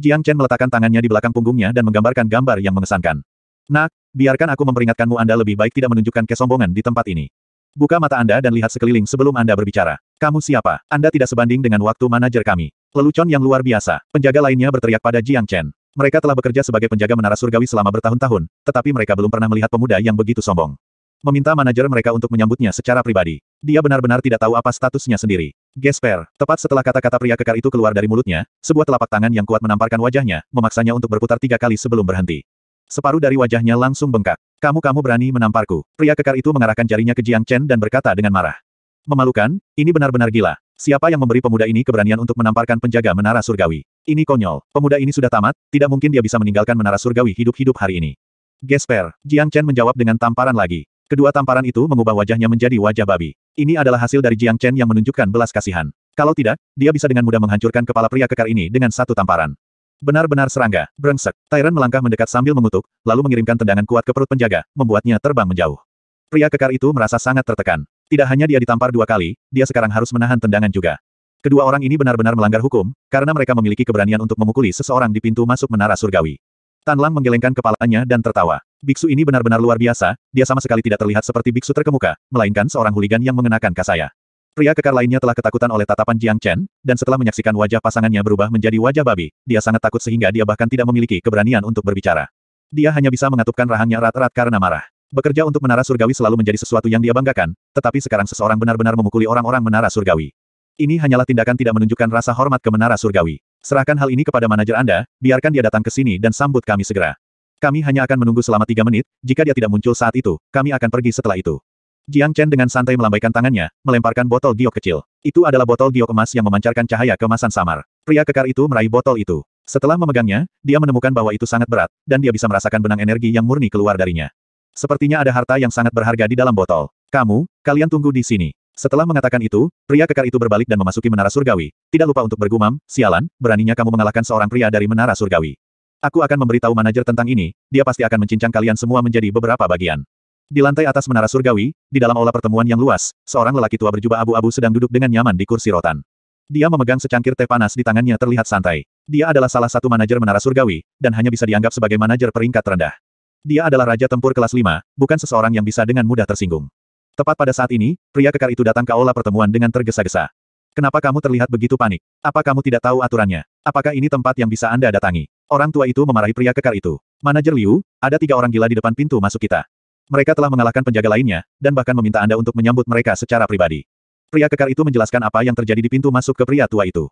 Jiang Chen meletakkan tangannya di belakang punggungnya dan menggambarkan gambar yang mengesankan. Nak, biarkan aku memperingatkanmu Anda lebih baik tidak menunjukkan kesombongan di tempat ini. Buka mata Anda dan lihat sekeliling sebelum Anda berbicara. Kamu siapa? Anda tidak sebanding dengan waktu manajer kami. Lelucon yang luar biasa. Penjaga lainnya berteriak pada Jiang Chen. Mereka telah bekerja sebagai penjaga menara surgawi selama bertahun-tahun, tetapi mereka belum pernah melihat pemuda yang begitu sombong. Meminta manajer mereka untuk menyambutnya secara pribadi. Dia benar-benar tidak tahu apa statusnya sendiri. Gesper, tepat setelah kata-kata pria kekar itu keluar dari mulutnya, sebuah telapak tangan yang kuat menamparkan wajahnya, memaksanya untuk berputar tiga kali sebelum berhenti. Separuh dari wajahnya langsung bengkak. Kamu-kamu berani menamparku. Pria kekar itu mengarahkan jarinya ke Jiang Chen dan berkata dengan marah. Memalukan, ini benar-benar gila. Siapa yang memberi pemuda ini keberanian untuk menamparkan penjaga menara surgawi? Ini konyol. Pemuda ini sudah tamat, tidak mungkin dia bisa meninggalkan menara surgawi hidup-hidup hari ini. Gesper, Jiang Chen menjawab dengan tamparan lagi. Kedua tamparan itu mengubah wajahnya menjadi wajah babi. Ini adalah hasil dari Jiang Chen yang menunjukkan belas kasihan. Kalau tidak, dia bisa dengan mudah menghancurkan kepala pria kekar ini dengan satu tamparan. Benar-benar serangga, brengsek. Tyrant melangkah mendekat sambil mengutuk, lalu mengirimkan tendangan kuat ke perut penjaga, membuatnya terbang menjauh. Pria kekar itu merasa sangat tertekan. Tidak hanya dia ditampar dua kali, dia sekarang harus menahan tendangan juga. Kedua orang ini benar-benar melanggar hukum, karena mereka memiliki keberanian untuk memukuli seseorang di pintu masuk menara surgawi. Tan Lang menggelengkan kepalanya dan tertawa. Biksu ini benar-benar luar biasa, dia sama sekali tidak terlihat seperti biksu terkemuka, melainkan seorang huligan yang mengenakan kasaya. Pria kekar lainnya telah ketakutan oleh tatapan Jiang Chen, dan setelah menyaksikan wajah pasangannya berubah menjadi wajah babi, dia sangat takut sehingga dia bahkan tidak memiliki keberanian untuk berbicara. Dia hanya bisa mengatupkan rahangnya rat-rat karena marah. Bekerja untuk menara surgawi selalu menjadi sesuatu yang dia banggakan, tetapi sekarang seseorang benar-benar memukuli orang-orang menara surgawi. Ini hanyalah tindakan tidak menunjukkan rasa hormat ke menara surgawi. Serahkan hal ini kepada manajer Anda, biarkan dia datang ke sini dan sambut kami segera. Kami hanya akan menunggu selama tiga menit, jika dia tidak muncul saat itu, kami akan pergi setelah itu. Jiang Chen dengan santai melambaikan tangannya, melemparkan botol giok kecil. Itu adalah botol giok emas yang memancarkan cahaya kemasan samar. Pria kekar itu meraih botol itu. Setelah memegangnya, dia menemukan bahwa itu sangat berat, dan dia bisa merasakan benang energi yang murni keluar darinya. Sepertinya ada harta yang sangat berharga di dalam botol. Kamu, kalian tunggu di sini. Setelah mengatakan itu, pria kekar itu berbalik dan memasuki menara surgawi. Tidak lupa untuk bergumam, sialan, beraninya kamu mengalahkan seorang pria dari menara surgawi. Aku akan memberitahu manajer tentang ini, dia pasti akan mencincang kalian semua menjadi beberapa bagian. Di lantai atas menara surgawi, di dalam aula pertemuan yang luas, seorang lelaki tua berjubah abu-abu sedang duduk dengan nyaman di kursi rotan. Dia memegang secangkir teh panas di tangannya terlihat santai. Dia adalah salah satu manajer menara surgawi, dan hanya bisa dianggap sebagai manajer peringkat rendah. Dia adalah raja tempur kelas 5, bukan seseorang yang bisa dengan mudah tersinggung. Tepat pada saat ini, pria kekar itu datang ke aula pertemuan dengan tergesa-gesa. Kenapa kamu terlihat begitu panik? Apa kamu tidak tahu aturannya? Apakah ini tempat yang bisa Anda datangi? Orang tua itu memarahi pria kekar itu. Manajer Liu, ada tiga orang gila di depan pintu masuk kita. Mereka telah mengalahkan penjaga lainnya, dan bahkan meminta Anda untuk menyambut mereka secara pribadi. Pria kekar itu menjelaskan apa yang terjadi di pintu masuk ke pria tua itu.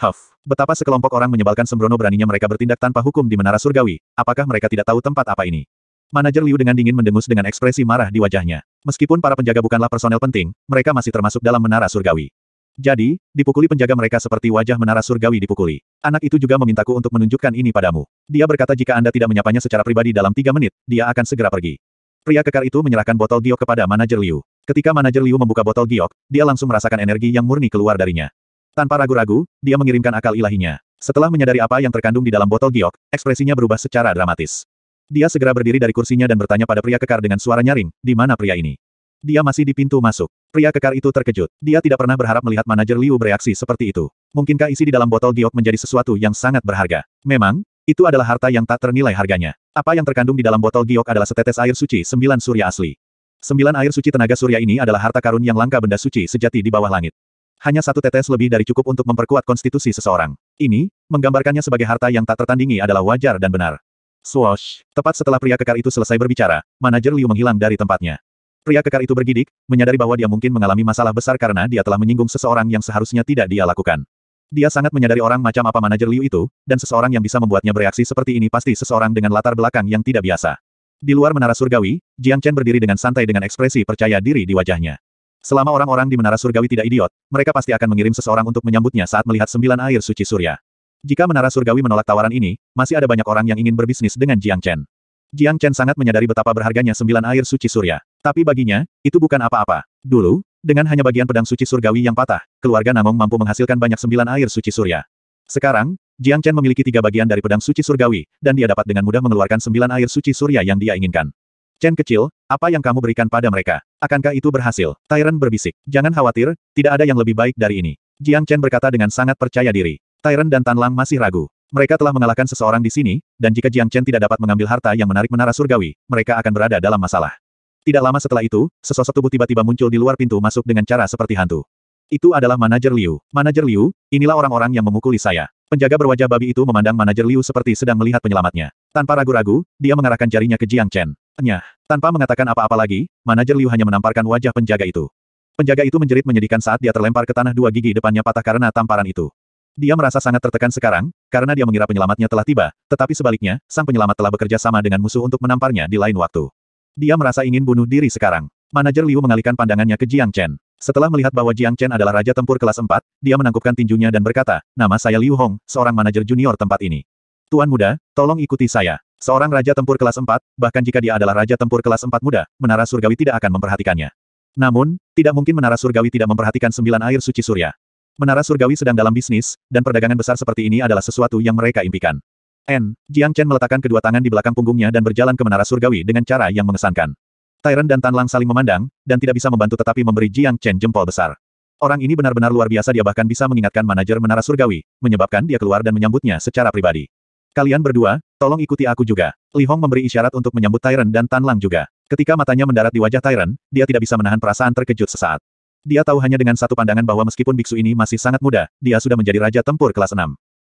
Huff, betapa sekelompok orang menyebalkan sembrono beraninya mereka bertindak tanpa hukum di Menara Surgawi, apakah mereka tidak tahu tempat apa ini? Manajer Liu dengan dingin mendengus dengan ekspresi marah di wajahnya. Meskipun para penjaga bukanlah personel penting, mereka masih termasuk dalam Menara Surgawi. Jadi, dipukuli penjaga mereka seperti wajah menara surgawi dipukuli. Anak itu juga memintaku untuk menunjukkan ini padamu. Dia berkata jika Anda tidak menyapanya secara pribadi dalam tiga menit, dia akan segera pergi. Pria kekar itu menyerahkan botol giok kepada manajer Liu. Ketika manajer Liu membuka botol giok, dia langsung merasakan energi yang murni keluar darinya. Tanpa ragu-ragu, dia mengirimkan akal ilahinya. Setelah menyadari apa yang terkandung di dalam botol giok, ekspresinya berubah secara dramatis. Dia segera berdiri dari kursinya dan bertanya pada pria kekar dengan suara nyaring, di mana pria ini? Dia masih di pintu masuk. Pria kekar itu terkejut. Dia tidak pernah berharap melihat manajer Liu bereaksi seperti itu. Mungkinkah isi di dalam botol giok menjadi sesuatu yang sangat berharga? Memang, itu adalah harta yang tak ternilai harganya. Apa yang terkandung di dalam botol giok adalah setetes air suci sembilan surya asli. Sembilan air suci tenaga surya ini adalah harta karun yang langka benda suci sejati di bawah langit. Hanya satu tetes lebih dari cukup untuk memperkuat konstitusi seseorang. Ini, menggambarkannya sebagai harta yang tak tertandingi adalah wajar dan benar. Swoosh. Tepat setelah pria kekar itu selesai berbicara, manajer Liu menghilang dari tempatnya. Pria kekar itu bergidik, menyadari bahwa dia mungkin mengalami masalah besar karena dia telah menyinggung seseorang yang seharusnya tidak dia lakukan. Dia sangat menyadari orang macam apa manajer Liu itu, dan seseorang yang bisa membuatnya bereaksi seperti ini pasti seseorang dengan latar belakang yang tidak biasa. Di luar menara surgawi, Jiang Chen berdiri dengan santai dengan ekspresi percaya diri di wajahnya. Selama orang-orang di menara surgawi tidak idiot, mereka pasti akan mengirim seseorang untuk menyambutnya saat melihat sembilan air suci surya. Jika menara surgawi menolak tawaran ini, masih ada banyak orang yang ingin berbisnis dengan Jiang Chen. Jiang Chen sangat menyadari betapa berharganya sembilan air suci surya. Tapi baginya, itu bukan apa-apa. Dulu, dengan hanya bagian pedang suci surgawi yang patah, keluarga Namong mampu menghasilkan banyak sembilan air suci surya. Sekarang, Jiang Chen memiliki tiga bagian dari pedang suci surgawi, dan dia dapat dengan mudah mengeluarkan sembilan air suci surya yang dia inginkan. Chen kecil, apa yang kamu berikan pada mereka? Akankah itu berhasil? Tyrant berbisik. Jangan khawatir, tidak ada yang lebih baik dari ini. Jiang Chen berkata dengan sangat percaya diri. Tyrant dan Tan Lang masih ragu. Mereka telah mengalahkan seseorang di sini, dan jika Jiang Chen tidak dapat mengambil harta yang menarik menara surgawi, mereka akan berada dalam masalah. Tidak lama setelah itu, sesosok tubuh tiba-tiba muncul di luar pintu masuk dengan cara seperti hantu. Itu adalah manajer Liu. Manajer Liu, inilah orang-orang yang memukuli saya. Penjaga berwajah babi itu memandang manajer Liu seperti sedang melihat penyelamatnya. Tanpa ragu-ragu, dia mengarahkan jarinya ke Jiang Chen. Nyah. Tanpa mengatakan apa-apa lagi, manajer Liu hanya menamparkan wajah penjaga itu. Penjaga itu menjerit menyedihkan saat dia terlempar ke tanah dua gigi depannya patah karena tamparan itu. Dia merasa sangat tertekan sekarang, karena dia mengira penyelamatnya telah tiba, tetapi sebaliknya, sang penyelamat telah bekerja sama dengan musuh untuk menamparnya di lain waktu. Dia merasa ingin bunuh diri sekarang. Manajer Liu mengalihkan pandangannya ke Jiang Chen. Setelah melihat bahwa Jiang Chen adalah raja tempur kelas 4, dia menangkupkan tinjunya dan berkata, nama saya Liu Hong, seorang manajer junior tempat ini. Tuan muda, tolong ikuti saya. Seorang raja tempur kelas 4, bahkan jika dia adalah raja tempur kelas 4 muda, menara surgawi tidak akan memperhatikannya. Namun, tidak mungkin menara surgawi tidak memperhatikan sembilan air suci surya. Menara surgawi sedang dalam bisnis, dan perdagangan besar seperti ini adalah sesuatu yang mereka impikan. N. Jiang Chen meletakkan kedua tangan di belakang punggungnya dan berjalan ke menara surgawi dengan cara yang mengesankan. Tyrant dan Tan Lang saling memandang, dan tidak bisa membantu tetapi memberi Jiang Chen jempol besar. Orang ini benar-benar luar biasa dia bahkan bisa mengingatkan manajer menara surgawi, menyebabkan dia keluar dan menyambutnya secara pribadi. Kalian berdua, tolong ikuti aku juga. Li Hong memberi isyarat untuk menyambut Tyrant dan Tan Lang juga. Ketika matanya mendarat di wajah Tyrant, dia tidak bisa menahan perasaan terkejut sesaat. Dia tahu hanya dengan satu pandangan bahwa meskipun biksu ini masih sangat muda, dia sudah menjadi raja tempur kelas 6.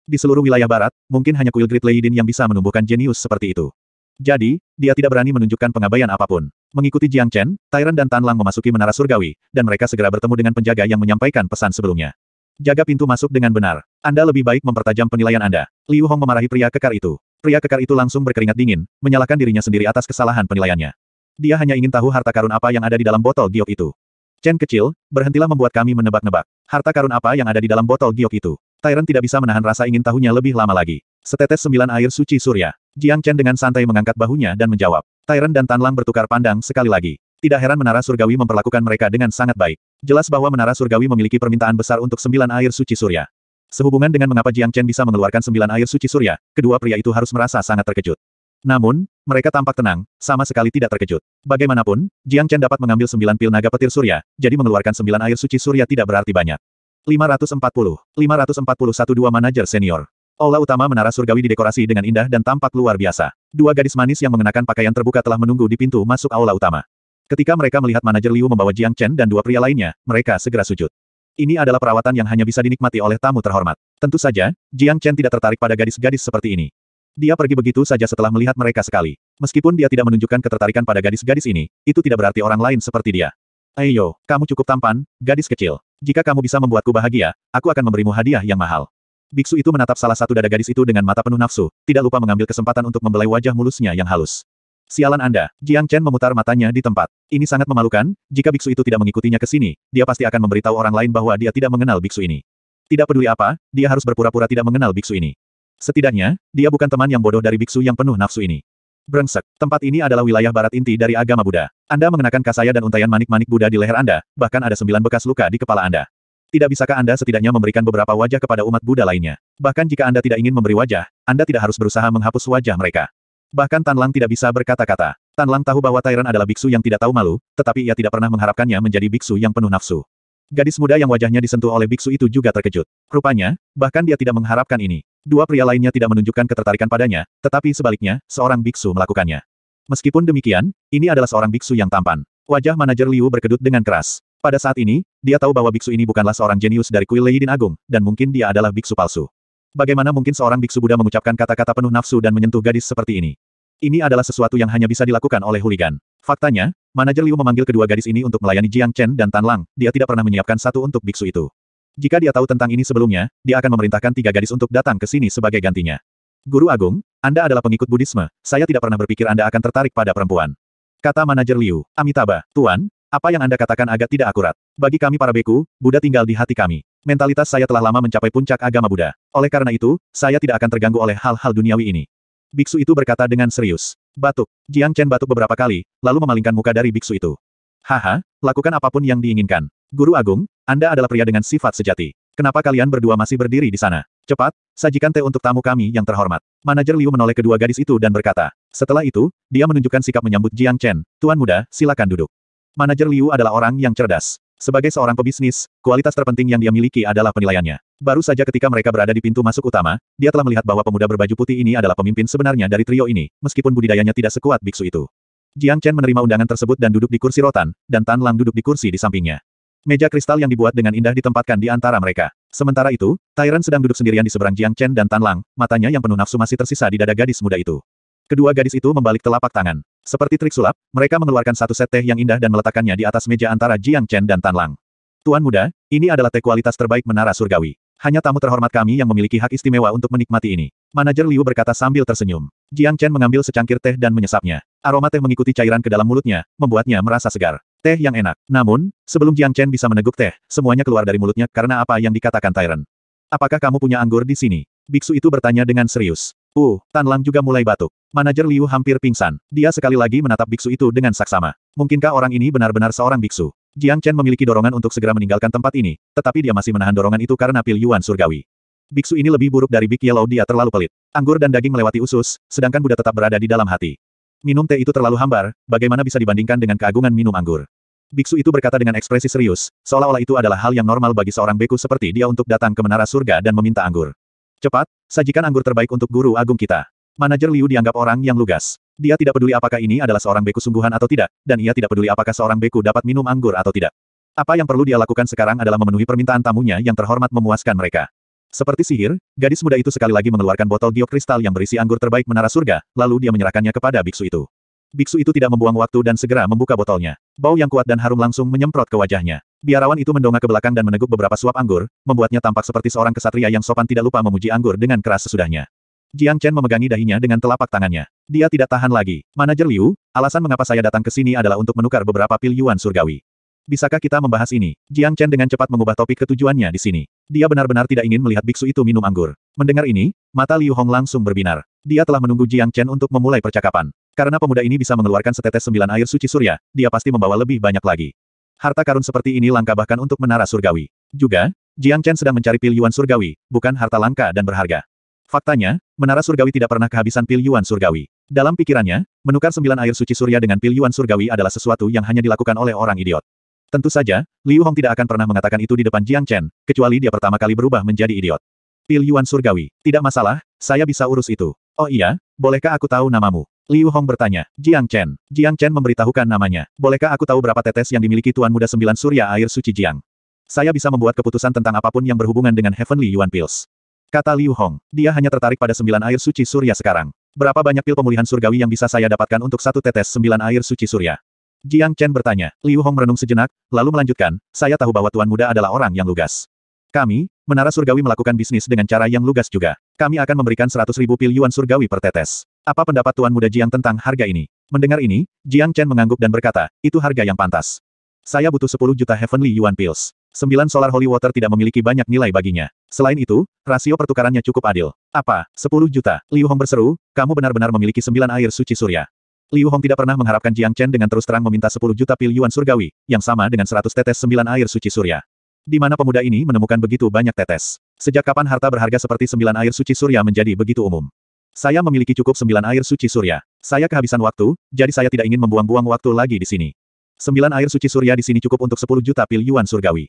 Di seluruh wilayah barat, mungkin hanya kuil Great Leidin yang bisa menumbuhkan jenius seperti itu. Jadi, dia tidak berani menunjukkan pengabaian apapun. Mengikuti Jiang Chen, Tyrant dan Tan Lang memasuki menara surgawi, dan mereka segera bertemu dengan penjaga yang menyampaikan pesan sebelumnya. Jaga pintu masuk dengan benar. Anda lebih baik mempertajam penilaian Anda. Liu Hong memarahi pria kekar itu. Pria kekar itu langsung berkeringat dingin, menyalahkan dirinya sendiri atas kesalahan penilaiannya. Dia hanya ingin tahu harta karun apa yang ada di dalam botol giok itu. Chen kecil, berhentilah membuat kami menebak-nebak. Harta karun apa yang ada di dalam botol giok itu? Tyrant tidak bisa menahan rasa ingin tahunya lebih lama lagi. Setetes sembilan air suci surya. Jiang Chen dengan santai mengangkat bahunya dan menjawab. Tyrant dan Tanlang bertukar pandang sekali lagi. Tidak heran menara surgawi memperlakukan mereka dengan sangat baik. Jelas bahwa menara surgawi memiliki permintaan besar untuk sembilan air suci surya. Sehubungan dengan mengapa Jiang Chen bisa mengeluarkan sembilan air suci surya, kedua pria itu harus merasa sangat terkejut. Namun, mereka tampak tenang, sama sekali tidak terkejut. Bagaimanapun, Jiang Chen dapat mengambil sembilan pil naga petir surya, jadi mengeluarkan sembilan air suci surya tidak berarti banyak. 540. 541 dua manajer senior. Aula utama menara surgawi didekorasi dengan indah dan tampak luar biasa. Dua gadis manis yang mengenakan pakaian terbuka telah menunggu di pintu masuk aula utama. Ketika mereka melihat manajer Liu membawa Jiang Chen dan dua pria lainnya, mereka segera sujud. Ini adalah perawatan yang hanya bisa dinikmati oleh tamu terhormat. Tentu saja, Jiang Chen tidak tertarik pada gadis-gadis seperti ini. Dia pergi begitu saja setelah melihat mereka sekali. Meskipun dia tidak menunjukkan ketertarikan pada gadis-gadis ini, itu tidak berarti orang lain seperti dia. Ayo, kamu cukup tampan, gadis kecil. Jika kamu bisa membuatku bahagia, aku akan memberimu hadiah yang mahal. Biksu itu menatap salah satu dada gadis itu dengan mata penuh nafsu, tidak lupa mengambil kesempatan untuk membelai wajah mulusnya yang halus. Sialan Anda, Jiang Chen memutar matanya di tempat. Ini sangat memalukan, jika biksu itu tidak mengikutinya ke sini, dia pasti akan memberitahu orang lain bahwa dia tidak mengenal biksu ini. Tidak peduli apa, dia harus berpura-pura tidak mengenal biksu ini. Setidaknya, dia bukan teman yang bodoh dari biksu yang penuh nafsu ini. Brengsek, tempat ini adalah wilayah barat inti dari agama Buddha. Anda mengenakan kasaya dan untayan manik-manik Buddha di leher Anda, bahkan ada sembilan bekas luka di kepala Anda. Tidak bisakah Anda setidaknya memberikan beberapa wajah kepada umat Buddha lainnya? Bahkan jika Anda tidak ingin memberi wajah, Anda tidak harus berusaha menghapus wajah mereka. Bahkan Tan Lang tidak bisa berkata-kata. Tan Lang tahu bahwa Tairan adalah biksu yang tidak tahu malu, tetapi ia tidak pernah mengharapkannya menjadi biksu yang penuh nafsu. Gadis muda yang wajahnya disentuh oleh biksu itu juga terkejut. Rupanya, bahkan dia tidak mengharapkan ini. Dua pria lainnya tidak menunjukkan ketertarikan padanya, tetapi sebaliknya, seorang biksu melakukannya. Meskipun demikian, ini adalah seorang biksu yang tampan. Wajah manajer Liu berkedut dengan keras. Pada saat ini, dia tahu bahwa biksu ini bukanlah seorang jenius dari kuil Leidin Agung, dan mungkin dia adalah biksu palsu. Bagaimana mungkin seorang biksu Buddha mengucapkan kata-kata penuh nafsu dan menyentuh gadis seperti ini? Ini adalah sesuatu yang hanya bisa dilakukan oleh hooligan. Faktanya, Manajer Liu memanggil kedua gadis ini untuk melayani Jiang Chen dan Tan Lang, dia tidak pernah menyiapkan satu untuk biksu itu. Jika dia tahu tentang ini sebelumnya, dia akan memerintahkan tiga gadis untuk datang ke sini sebagai gantinya. Guru Agung, Anda adalah pengikut Buddhisme, saya tidak pernah berpikir Anda akan tertarik pada perempuan. Kata manajer Liu, Amitabha, Tuan, apa yang Anda katakan agak tidak akurat. Bagi kami para beku, Buddha tinggal di hati kami. Mentalitas saya telah lama mencapai puncak agama Buddha. Oleh karena itu, saya tidak akan terganggu oleh hal-hal duniawi ini. Biksu itu berkata dengan serius. Batuk. Jiang Chen batuk beberapa kali, lalu memalingkan muka dari biksu itu. Haha, lakukan apapun yang diinginkan. Guru Agung, Anda adalah pria dengan sifat sejati. Kenapa kalian berdua masih berdiri di sana? Cepat, sajikan teh untuk tamu kami yang terhormat. Manajer Liu menoleh kedua gadis itu dan berkata. Setelah itu, dia menunjukkan sikap menyambut Jiang Chen. Tuan muda, silakan duduk. Manajer Liu adalah orang yang cerdas. Sebagai seorang pebisnis, kualitas terpenting yang dia miliki adalah penilaiannya. Baru saja ketika mereka berada di pintu masuk utama, dia telah melihat bahwa pemuda berbaju putih ini adalah pemimpin sebenarnya dari trio ini, meskipun budidayanya tidak sekuat biksu itu. Jiang Chen menerima undangan tersebut dan duduk di kursi rotan, dan Tan Lang duduk di kursi di sampingnya. Meja kristal yang dibuat dengan indah ditempatkan di antara mereka. Sementara itu, Tyrant sedang duduk sendirian di seberang Jiang Chen dan Tan Lang, matanya yang penuh nafsu masih tersisa di dada gadis muda itu. Kedua gadis itu membalik telapak tangan. Seperti trik sulap, mereka mengeluarkan satu set teh yang indah dan meletakkannya di atas meja antara Jiang Chen dan Tan Lang. Tuan muda, ini adalah teh kualitas terbaik menara surgawi. Hanya tamu terhormat kami yang memiliki hak istimewa untuk menikmati ini. Manajer Liu berkata sambil tersenyum. Jiang Chen mengambil secangkir teh dan menyesapnya. Aroma teh mengikuti cairan ke dalam mulutnya, membuatnya merasa segar. Teh yang enak. Namun, sebelum Jiang Chen bisa meneguk teh, semuanya keluar dari mulutnya karena apa yang dikatakan Tyrant. Apakah kamu punya anggur di sini? Biksu itu bertanya dengan serius. Uh, Tan Lang juga mulai batuk. Manajer Liu hampir pingsan. Dia sekali lagi menatap biksu itu dengan saksama. Mungkinkah orang ini benar-benar seorang biksu? Jiang Chen memiliki dorongan untuk segera meninggalkan tempat ini, tetapi dia masih menahan dorongan itu karena pil Yuan surgawi. Biksu ini lebih buruk dari Big Yellow dia terlalu pelit. Anggur dan daging melewati usus, sedangkan Buddha tetap berada di dalam hati. Minum teh itu terlalu hambar, bagaimana bisa dibandingkan dengan keagungan minum anggur. Biksu itu berkata dengan ekspresi serius, seolah-olah itu adalah hal yang normal bagi seorang beku seperti dia untuk datang ke menara surga dan meminta anggur. Cepat, sajikan anggur terbaik untuk guru agung kita. Manajer Liu dianggap orang yang lugas. Dia tidak peduli apakah ini adalah seorang beku sungguhan atau tidak, dan ia tidak peduli apakah seorang beku dapat minum anggur atau tidak. Apa yang perlu dia lakukan sekarang adalah memenuhi permintaan tamunya yang terhormat memuaskan mereka. Seperti sihir, gadis muda itu sekali lagi mengeluarkan botol geokristal yang berisi anggur terbaik menara surga, lalu dia menyerahkannya kepada biksu itu. Biksu itu tidak membuang waktu dan segera membuka botolnya. Bau yang kuat dan harum langsung menyemprot ke wajahnya. Biarawan itu mendongak ke belakang dan meneguk beberapa suap anggur, membuatnya tampak seperti seorang kesatria yang sopan tidak lupa memuji anggur dengan keras sesudahnya. Jiang Chen memegangi dahinya dengan telapak tangannya. Dia tidak tahan lagi. Manajer Liu, alasan mengapa saya datang ke sini adalah untuk menukar beberapa pil Yuan surgawi. Bisakah kita membahas ini? Jiang Chen dengan cepat mengubah topik ketujuannya di sini. Dia benar-benar tidak ingin melihat biksu itu minum anggur. Mendengar ini, mata Liu Hong langsung berbinar. Dia telah menunggu Jiang Chen untuk memulai percakapan. Karena pemuda ini bisa mengeluarkan setetes sembilan air suci surya, dia pasti membawa lebih banyak lagi. Harta karun seperti ini langka bahkan untuk menara surgawi. Juga, Jiang Chen sedang mencari pil Yuan surgawi, bukan harta langka dan berharga. Faktanya, menara surgawi tidak pernah kehabisan pil yuan surgawi. Dalam pikirannya, menukar sembilan air suci surya dengan pil yuan surgawi adalah sesuatu yang hanya dilakukan oleh orang idiot. Tentu saja, Liu Hong tidak akan pernah mengatakan itu di depan Jiang Chen, kecuali dia pertama kali berubah menjadi idiot. Pil yuan surgawi, tidak masalah, saya bisa urus itu. Oh iya, bolehkah aku tahu namamu? Liu Hong bertanya. Jiang Chen. Jiang Chen memberitahukan namanya. Bolehkah aku tahu berapa tetes yang dimiliki Tuan Muda Sembilan Surya Air Suci Jiang? Saya bisa membuat keputusan tentang apapun yang berhubungan dengan Heavenly Yuan Pills. Kata Liu Hong, dia hanya tertarik pada sembilan air suci surya sekarang. Berapa banyak pil pemulihan surgawi yang bisa saya dapatkan untuk satu tetes sembilan air suci surya? Jiang Chen bertanya. Liu Hong merenung sejenak, lalu melanjutkan, saya tahu bahwa Tuan Muda adalah orang yang lugas. Kami, Menara Surgawi melakukan bisnis dengan cara yang lugas juga. Kami akan memberikan seratus ribu pil yuan surgawi per tetes. Apa pendapat Tuan Muda Jiang tentang harga ini? Mendengar ini, Jiang Chen mengangguk dan berkata, itu harga yang pantas. Saya butuh 10 juta Heavenly Yuan Pills. Sembilan solar holy water tidak memiliki banyak nilai baginya. Selain itu, rasio pertukarannya cukup adil. Apa? 10 juta. Liu Hong berseru, kamu benar-benar memiliki sembilan air suci surya. Liu Hong tidak pernah mengharapkan Jiang Chen dengan terus terang meminta sepuluh juta pil yuan surgawi, yang sama dengan seratus tetes sembilan air suci surya. Di mana pemuda ini menemukan begitu banyak tetes. Sejak kapan harta berharga seperti sembilan air suci surya menjadi begitu umum? Saya memiliki cukup sembilan air suci surya. Saya kehabisan waktu, jadi saya tidak ingin membuang-buang waktu lagi di sini. Sembilan air suci surya di sini cukup untuk sepuluh juta pil yuan surgawi.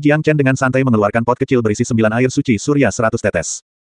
Jiang Chen dengan santai mengeluarkan pot kecil berisi sembilan air suci surya seratus tetes.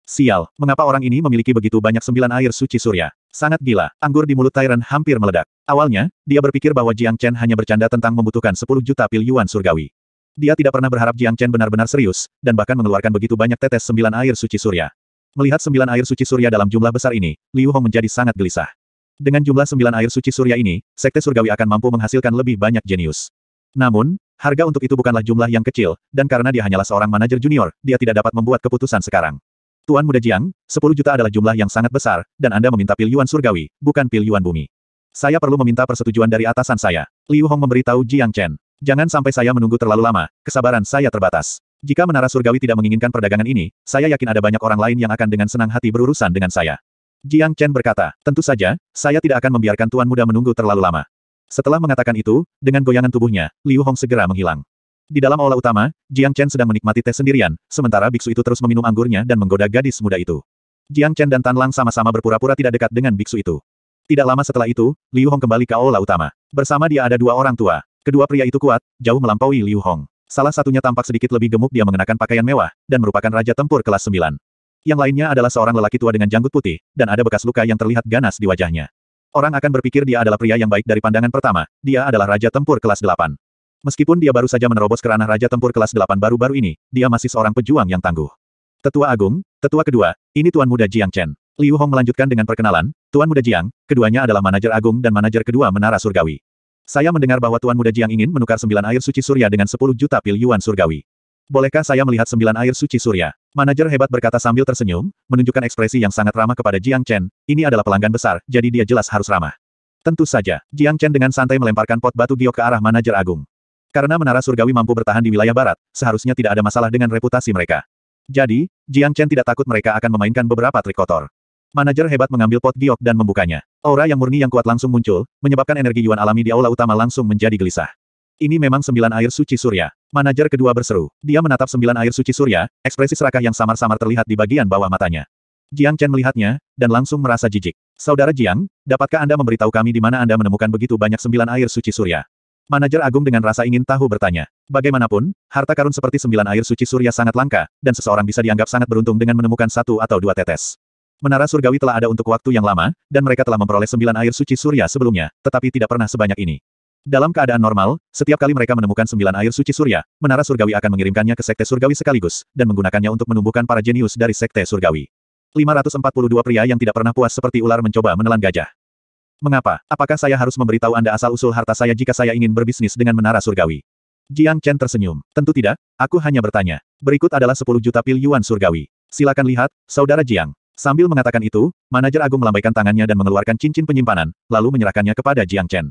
Sial, mengapa orang ini memiliki begitu banyak sembilan air suci surya? Sangat gila, anggur di mulut Tyrant hampir meledak. Awalnya, dia berpikir bahwa Jiang Chen hanya bercanda tentang membutuhkan sepuluh juta pil yuan surgawi. Dia tidak pernah berharap Jiang Chen benar-benar serius, dan bahkan mengeluarkan begitu banyak tetes sembilan air suci surya. Melihat sembilan air suci surya dalam jumlah besar ini, Liu Hong menjadi sangat gelisah. Dengan jumlah sembilan air suci surya ini, Sekte Surgawi akan mampu menghasilkan lebih banyak jenius. Namun, Harga untuk itu bukanlah jumlah yang kecil, dan karena dia hanyalah seorang manajer junior, dia tidak dapat membuat keputusan sekarang. Tuan Muda Jiang, 10 juta adalah jumlah yang sangat besar, dan Anda meminta pil yuan surgawi, bukan pil yuan bumi. Saya perlu meminta persetujuan dari atasan saya. Liu Hong memberitahu Jiang Chen. Jangan sampai saya menunggu terlalu lama, kesabaran saya terbatas. Jika Menara Surgawi tidak menginginkan perdagangan ini, saya yakin ada banyak orang lain yang akan dengan senang hati berurusan dengan saya. Jiang Chen berkata, tentu saja, saya tidak akan membiarkan Tuan Muda menunggu terlalu lama. Setelah mengatakan itu, dengan goyangan tubuhnya, Liu Hong segera menghilang. Di dalam aula utama, Jiang Chen sedang menikmati teh sendirian, sementara biksu itu terus meminum anggurnya dan menggoda gadis muda itu. Jiang Chen dan Tan Lang sama-sama berpura-pura tidak dekat dengan biksu itu. Tidak lama setelah itu, Liu Hong kembali ke aula utama. Bersama dia ada dua orang tua. Kedua pria itu kuat, jauh melampaui Liu Hong. Salah satunya tampak sedikit lebih gemuk dia mengenakan pakaian mewah, dan merupakan raja tempur kelas 9. Yang lainnya adalah seorang lelaki tua dengan janggut putih, dan ada bekas luka yang terlihat ganas di wajahnya. Orang akan berpikir dia adalah pria yang baik dari pandangan pertama, dia adalah Raja Tempur kelas 8. Meskipun dia baru saja menerobos kerana Raja Tempur kelas 8 baru-baru ini, dia masih seorang pejuang yang tangguh. Tetua Agung, Tetua Kedua, ini Tuan Muda Jiang Chen. Liu Hong melanjutkan dengan perkenalan, Tuan Muda Jiang, keduanya adalah manajer Agung dan manajer kedua Menara Surgawi. Saya mendengar bahwa Tuan Muda Jiang ingin menukar sembilan air suci surya dengan sepuluh juta pil yuan surgawi. Bolehkah saya melihat sembilan air suci surya? Manajer hebat berkata sambil tersenyum, menunjukkan ekspresi yang sangat ramah kepada Jiang Chen, ini adalah pelanggan besar, jadi dia jelas harus ramah. Tentu saja, Jiang Chen dengan santai melemparkan pot batu giok ke arah manajer agung. Karena menara surgawi mampu bertahan di wilayah barat, seharusnya tidak ada masalah dengan reputasi mereka. Jadi, Jiang Chen tidak takut mereka akan memainkan beberapa trik kotor. Manajer hebat mengambil pot giok dan membukanya. Aura yang murni yang kuat langsung muncul, menyebabkan energi Yuan alami di aula utama langsung menjadi gelisah. Ini memang sembilan air suci surya. Manajer kedua berseru. Dia menatap sembilan air suci surya, ekspresi serakah yang samar-samar terlihat di bagian bawah matanya. Jiang Chen melihatnya, dan langsung merasa jijik. Saudara Jiang, dapatkah Anda memberitahu kami di mana Anda menemukan begitu banyak sembilan air suci surya? Manajer Agung dengan rasa ingin tahu bertanya. Bagaimanapun, harta karun seperti sembilan air suci surya sangat langka, dan seseorang bisa dianggap sangat beruntung dengan menemukan satu atau dua tetes. Menara surgawi telah ada untuk waktu yang lama, dan mereka telah memperoleh sembilan air suci surya sebelumnya, tetapi tidak pernah sebanyak ini. Dalam keadaan normal, setiap kali mereka menemukan sembilan air suci surya, menara surgawi akan mengirimkannya ke sekte surgawi sekaligus, dan menggunakannya untuk menumbuhkan para jenius dari sekte surgawi. 542 pria yang tidak pernah puas seperti ular mencoba menelan gajah. Mengapa? Apakah saya harus memberitahu Anda asal-usul harta saya jika saya ingin berbisnis dengan menara surgawi? Jiang Chen tersenyum. Tentu tidak, aku hanya bertanya. Berikut adalah 10 juta pil yuan surgawi. Silakan lihat, Saudara Jiang. Sambil mengatakan itu, manajer agung melambaikan tangannya dan mengeluarkan cincin penyimpanan, lalu menyerahkannya kepada Jiang Chen.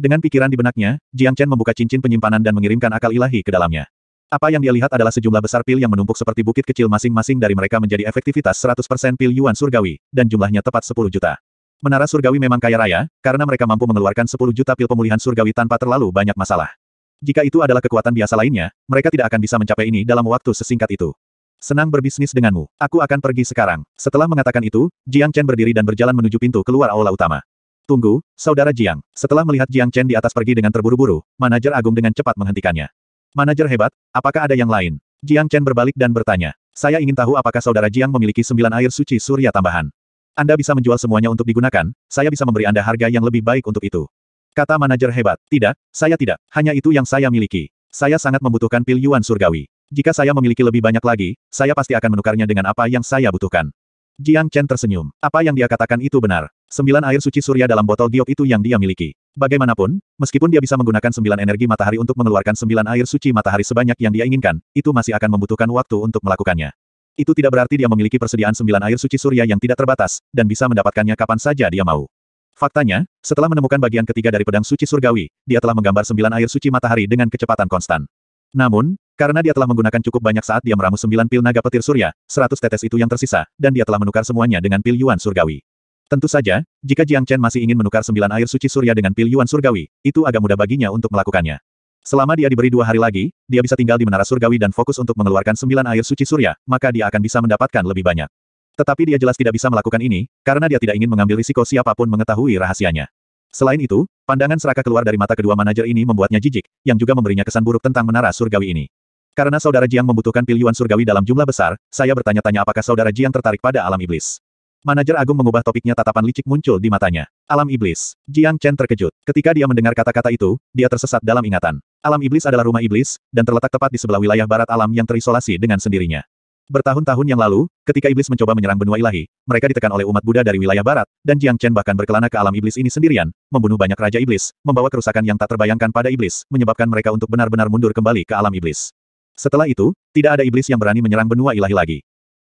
Dengan pikiran di benaknya, Jiang Chen membuka cincin penyimpanan dan mengirimkan akal ilahi ke dalamnya. Apa yang dia lihat adalah sejumlah besar pil yang menumpuk seperti bukit kecil masing-masing dari mereka menjadi efektivitas 100% pil Yuan Surgawi, dan jumlahnya tepat 10 juta. Menara Surgawi memang kaya raya, karena mereka mampu mengeluarkan 10 juta pil pemulihan Surgawi tanpa terlalu banyak masalah. Jika itu adalah kekuatan biasa lainnya, mereka tidak akan bisa mencapai ini dalam waktu sesingkat itu. Senang berbisnis denganmu. Aku akan pergi sekarang. Setelah mengatakan itu, Jiang Chen berdiri dan berjalan menuju pintu keluar aula utama. Tunggu, saudara Jiang. Setelah melihat Jiang Chen di atas pergi dengan terburu-buru, manajer agung dengan cepat menghentikannya. Manajer hebat, apakah ada yang lain? Jiang Chen berbalik dan bertanya. Saya ingin tahu apakah saudara Jiang memiliki sembilan air suci surya tambahan. Anda bisa menjual semuanya untuk digunakan, saya bisa memberi Anda harga yang lebih baik untuk itu. Kata manajer hebat. Tidak, saya tidak. Hanya itu yang saya miliki. Saya sangat membutuhkan pil Yuan surgawi. Jika saya memiliki lebih banyak lagi, saya pasti akan menukarnya dengan apa yang saya butuhkan. Jiang Chen tersenyum. Apa yang dia katakan itu benar sembilan air suci surya dalam botol giok itu yang dia miliki. Bagaimanapun, meskipun dia bisa menggunakan sembilan energi matahari untuk mengeluarkan sembilan air suci matahari sebanyak yang dia inginkan, itu masih akan membutuhkan waktu untuk melakukannya. Itu tidak berarti dia memiliki persediaan sembilan air suci surya yang tidak terbatas, dan bisa mendapatkannya kapan saja dia mau. Faktanya, setelah menemukan bagian ketiga dari pedang suci surgawi, dia telah menggambar sembilan air suci matahari dengan kecepatan konstan. Namun, karena dia telah menggunakan cukup banyak saat dia meramu sembilan pil naga petir surya, seratus tetes itu yang tersisa, dan dia telah menukar semuanya dengan pil yuan surgawi. Tentu saja, jika Jiang Chen masih ingin menukar sembilan air suci surya dengan pil Yuan surgawi, itu agak mudah baginya untuk melakukannya. Selama dia diberi dua hari lagi, dia bisa tinggal di Menara Surgawi dan fokus untuk mengeluarkan sembilan air suci surya, maka dia akan bisa mendapatkan lebih banyak. Tetapi dia jelas tidak bisa melakukan ini, karena dia tidak ingin mengambil risiko siapapun mengetahui rahasianya. Selain itu, pandangan serakah keluar dari mata kedua manajer ini membuatnya jijik, yang juga memberinya kesan buruk tentang Menara Surgawi ini. Karena saudara Jiang membutuhkan pil Yuan Surgawi dalam jumlah besar, saya bertanya-tanya apakah saudara Jiang tertarik pada alam iblis. Manajer Agung mengubah topiknya tatapan licik muncul di matanya. Alam Iblis. Jiang Chen terkejut. Ketika dia mendengar kata-kata itu, dia tersesat dalam ingatan. Alam Iblis adalah rumah iblis, dan terletak tepat di sebelah wilayah barat alam yang terisolasi dengan sendirinya. Bertahun-tahun yang lalu, ketika iblis mencoba menyerang benua ilahi, mereka ditekan oleh umat Buddha dari wilayah barat, dan Jiang Chen bahkan berkelana ke alam iblis ini sendirian, membunuh banyak raja iblis, membawa kerusakan yang tak terbayangkan pada iblis, menyebabkan mereka untuk benar-benar mundur kembali ke alam iblis. Setelah itu, tidak ada iblis yang berani menyerang benua ilahi lagi.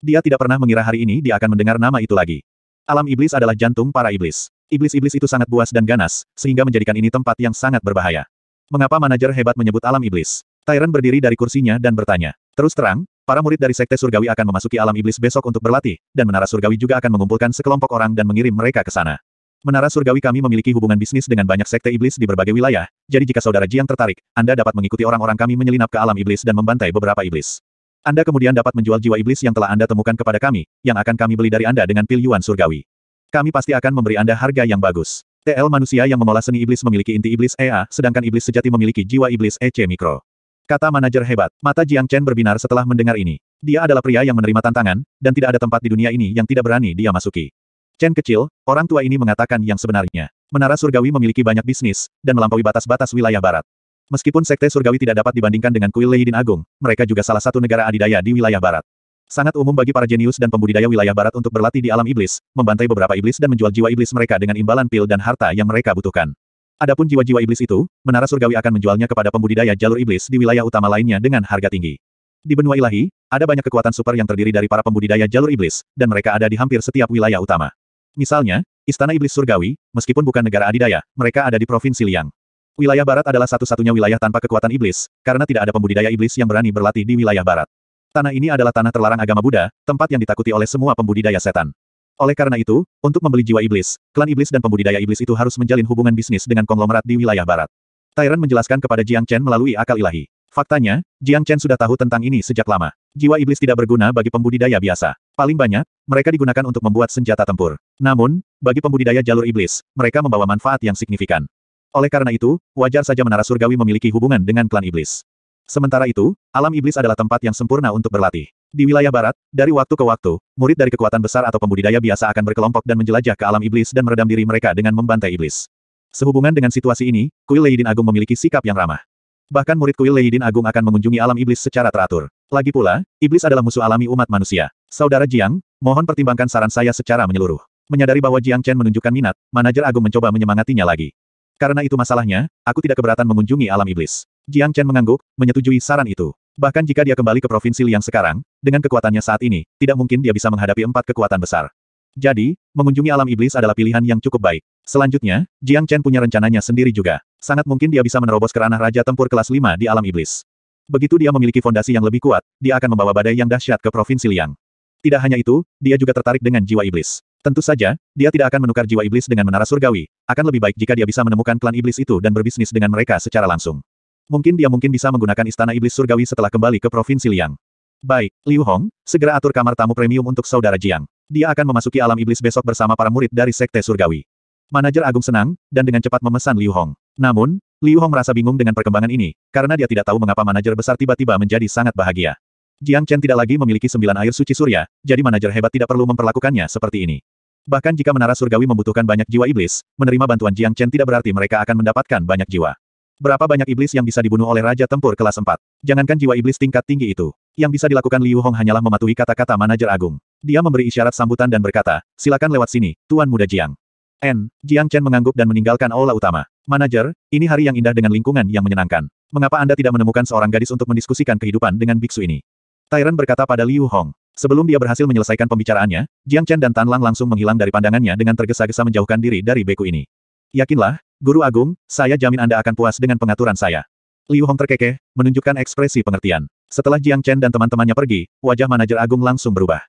Dia tidak pernah mengira hari ini dia akan mendengar nama itu lagi. Alam iblis adalah jantung para iblis. Iblis-iblis itu sangat buas dan ganas, sehingga menjadikan ini tempat yang sangat berbahaya. Mengapa manajer hebat menyebut alam iblis? Tyrant berdiri dari kursinya dan bertanya. Terus terang, para murid dari Sekte Surgawi akan memasuki alam iblis besok untuk berlatih, dan Menara Surgawi juga akan mengumpulkan sekelompok orang dan mengirim mereka ke sana. Menara Surgawi kami memiliki hubungan bisnis dengan banyak sekte iblis di berbagai wilayah, jadi jika saudara Jiang tertarik, Anda dapat mengikuti orang-orang kami menyelinap ke alam iblis dan membantai beberapa iblis. Anda kemudian dapat menjual jiwa iblis yang telah Anda temukan kepada kami, yang akan kami beli dari Anda dengan pil yuan surgawi. Kami pasti akan memberi Anda harga yang bagus. TL manusia yang mengolah seni iblis memiliki inti iblis EA, sedangkan iblis sejati memiliki jiwa iblis EC mikro. Kata manajer hebat, mata Jiang Chen berbinar setelah mendengar ini. Dia adalah pria yang menerima tantangan, dan tidak ada tempat di dunia ini yang tidak berani dia masuki. Chen kecil, orang tua ini mengatakan yang sebenarnya. Menara surgawi memiliki banyak bisnis, dan melampaui batas-batas wilayah barat. Meskipun Sekte Surgawi tidak dapat dibandingkan dengan kuil Leidin Agung, mereka juga salah satu negara adidaya di wilayah barat. Sangat umum bagi para jenius dan pembudidaya wilayah barat untuk berlatih di alam iblis, membantai beberapa iblis dan menjual jiwa iblis mereka dengan imbalan pil dan harta yang mereka butuhkan. Adapun jiwa-jiwa iblis itu, Menara Surgawi akan menjualnya kepada pembudidaya jalur iblis di wilayah utama lainnya dengan harga tinggi. Di benua ilahi, ada banyak kekuatan super yang terdiri dari para pembudidaya jalur iblis, dan mereka ada di hampir setiap wilayah utama. Misalnya, Istana Iblis Surgawi, meskipun bukan negara adidaya, mereka ada di Provinsi Liang. Wilayah barat adalah satu-satunya wilayah tanpa kekuatan iblis, karena tidak ada pembudidaya iblis yang berani berlatih di wilayah barat. Tanah ini adalah tanah terlarang agama Buddha, tempat yang ditakuti oleh semua pembudidaya setan. Oleh karena itu, untuk membeli jiwa iblis, klan iblis dan pembudidaya iblis itu harus menjalin hubungan bisnis dengan konglomerat di wilayah barat. Tyrant menjelaskan kepada Jiang Chen melalui akal ilahi. Faktanya, Jiang Chen sudah tahu tentang ini sejak lama. Jiwa iblis tidak berguna bagi pembudidaya biasa. Paling banyak, mereka digunakan untuk membuat senjata tempur. Namun, bagi pembudidaya jalur iblis, mereka membawa manfaat yang signifikan. Oleh karena itu, wajar saja menara surgawi memiliki hubungan dengan klan iblis. Sementara itu, alam iblis adalah tempat yang sempurna untuk berlatih. Di wilayah barat, dari waktu ke waktu, murid dari kekuatan besar atau pembudidaya biasa akan berkelompok dan menjelajah ke alam iblis dan meredam diri mereka dengan membantai iblis. Sehubungan dengan situasi ini, Kuil Leidin Agung memiliki sikap yang ramah. Bahkan murid Kuil Leidin Agung akan mengunjungi alam iblis secara teratur. Lagi pula, iblis adalah musuh alami umat manusia. Saudara Jiang, mohon pertimbangkan saran saya secara menyeluruh. Menyadari bahwa Jiang Chen menunjukkan minat, manajer Agung mencoba menyemangatinya lagi. Karena itu masalahnya, aku tidak keberatan mengunjungi alam iblis. Jiang Chen mengangguk, menyetujui saran itu. Bahkan jika dia kembali ke provinsi Liang sekarang, dengan kekuatannya saat ini, tidak mungkin dia bisa menghadapi empat kekuatan besar. Jadi, mengunjungi alam iblis adalah pilihan yang cukup baik. Selanjutnya, Jiang Chen punya rencananya sendiri juga. Sangat mungkin dia bisa menerobos ke ranah Raja Tempur kelas 5 di alam iblis. Begitu dia memiliki fondasi yang lebih kuat, dia akan membawa badai yang dahsyat ke provinsi Liang. Tidak hanya itu, dia juga tertarik dengan jiwa iblis. Tentu saja, dia tidak akan menukar jiwa iblis dengan menara surgawi, akan lebih baik jika dia bisa menemukan klan iblis itu dan berbisnis dengan mereka secara langsung. Mungkin dia mungkin bisa menggunakan istana iblis surgawi setelah kembali ke provinsi Liang. Baik, Liu Hong, segera atur kamar tamu premium untuk saudara Jiang. Dia akan memasuki alam iblis besok bersama para murid dari Sekte Surgawi. Manajer Agung senang, dan dengan cepat memesan Liu Hong. Namun, Liu Hong merasa bingung dengan perkembangan ini, karena dia tidak tahu mengapa manajer besar tiba-tiba menjadi sangat bahagia. Jiang Chen tidak lagi memiliki sembilan air suci surya, jadi manajer hebat tidak perlu memperlakukannya seperti ini. Bahkan jika menara surgawi membutuhkan banyak jiwa iblis, menerima bantuan Jiang Chen tidak berarti mereka akan mendapatkan banyak jiwa. Berapa banyak iblis yang bisa dibunuh oleh Raja Tempur kelas 4? Jangankan jiwa iblis tingkat tinggi itu. Yang bisa dilakukan Liu Hong hanyalah mematuhi kata-kata manajer agung. Dia memberi isyarat sambutan dan berkata, silakan lewat sini, Tuan Muda Jiang. N. Jiang Chen mengangguk dan meninggalkan aula utama. Manajer, ini hari yang indah dengan lingkungan yang menyenangkan. Mengapa Anda tidak menemukan seorang gadis untuk mendiskusikan kehidupan dengan biksu ini? Tyrant berkata pada Liu Hong. Sebelum dia berhasil menyelesaikan pembicaraannya, Jiang Chen dan Tan Lang langsung menghilang dari pandangannya dengan tergesa-gesa menjauhkan diri dari beku ini. Yakinlah, Guru Agung, saya jamin Anda akan puas dengan pengaturan saya. Liu Hong terkekeh, menunjukkan ekspresi pengertian. Setelah Jiang Chen dan teman-temannya pergi, wajah manajer Agung langsung berubah.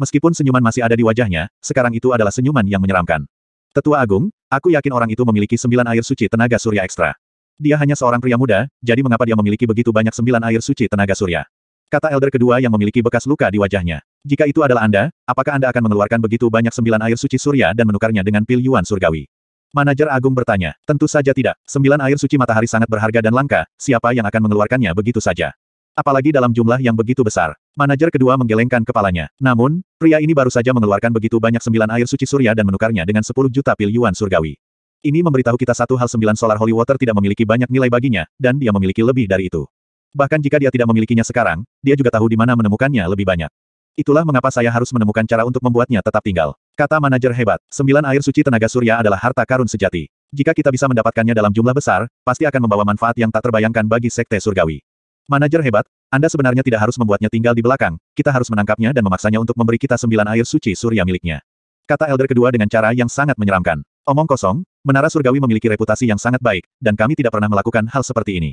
Meskipun senyuman masih ada di wajahnya, sekarang itu adalah senyuman yang menyeramkan. Tetua Agung, aku yakin orang itu memiliki sembilan air suci tenaga surya ekstra. Dia hanya seorang pria muda, jadi mengapa dia memiliki begitu banyak sembilan air suci tenaga surya? Kata elder kedua yang memiliki bekas luka di wajahnya. Jika itu adalah Anda, apakah Anda akan mengeluarkan begitu banyak sembilan air suci surya dan menukarnya dengan pil Yuan surgawi? Manajer Agung bertanya. Tentu saja tidak. Sembilan air suci matahari sangat berharga dan langka, siapa yang akan mengeluarkannya begitu saja? Apalagi dalam jumlah yang begitu besar. Manajer kedua menggelengkan kepalanya. Namun, pria ini baru saja mengeluarkan begitu banyak sembilan air suci surya dan menukarnya dengan sepuluh juta pil Yuan surgawi. Ini memberitahu kita satu hal sembilan solar holy water tidak memiliki banyak nilai baginya, dan dia memiliki lebih dari itu. Bahkan jika dia tidak memilikinya sekarang, dia juga tahu di mana menemukannya lebih banyak. Itulah mengapa saya harus menemukan cara untuk membuatnya tetap tinggal. Kata manajer hebat, sembilan air suci tenaga surya adalah harta karun sejati. Jika kita bisa mendapatkannya dalam jumlah besar, pasti akan membawa manfaat yang tak terbayangkan bagi sekte surgawi. Manajer hebat, Anda sebenarnya tidak harus membuatnya tinggal di belakang, kita harus menangkapnya dan memaksanya untuk memberi kita sembilan air suci surya miliknya. Kata elder kedua dengan cara yang sangat menyeramkan. Omong kosong, menara surgawi memiliki reputasi yang sangat baik, dan kami tidak pernah melakukan hal seperti ini.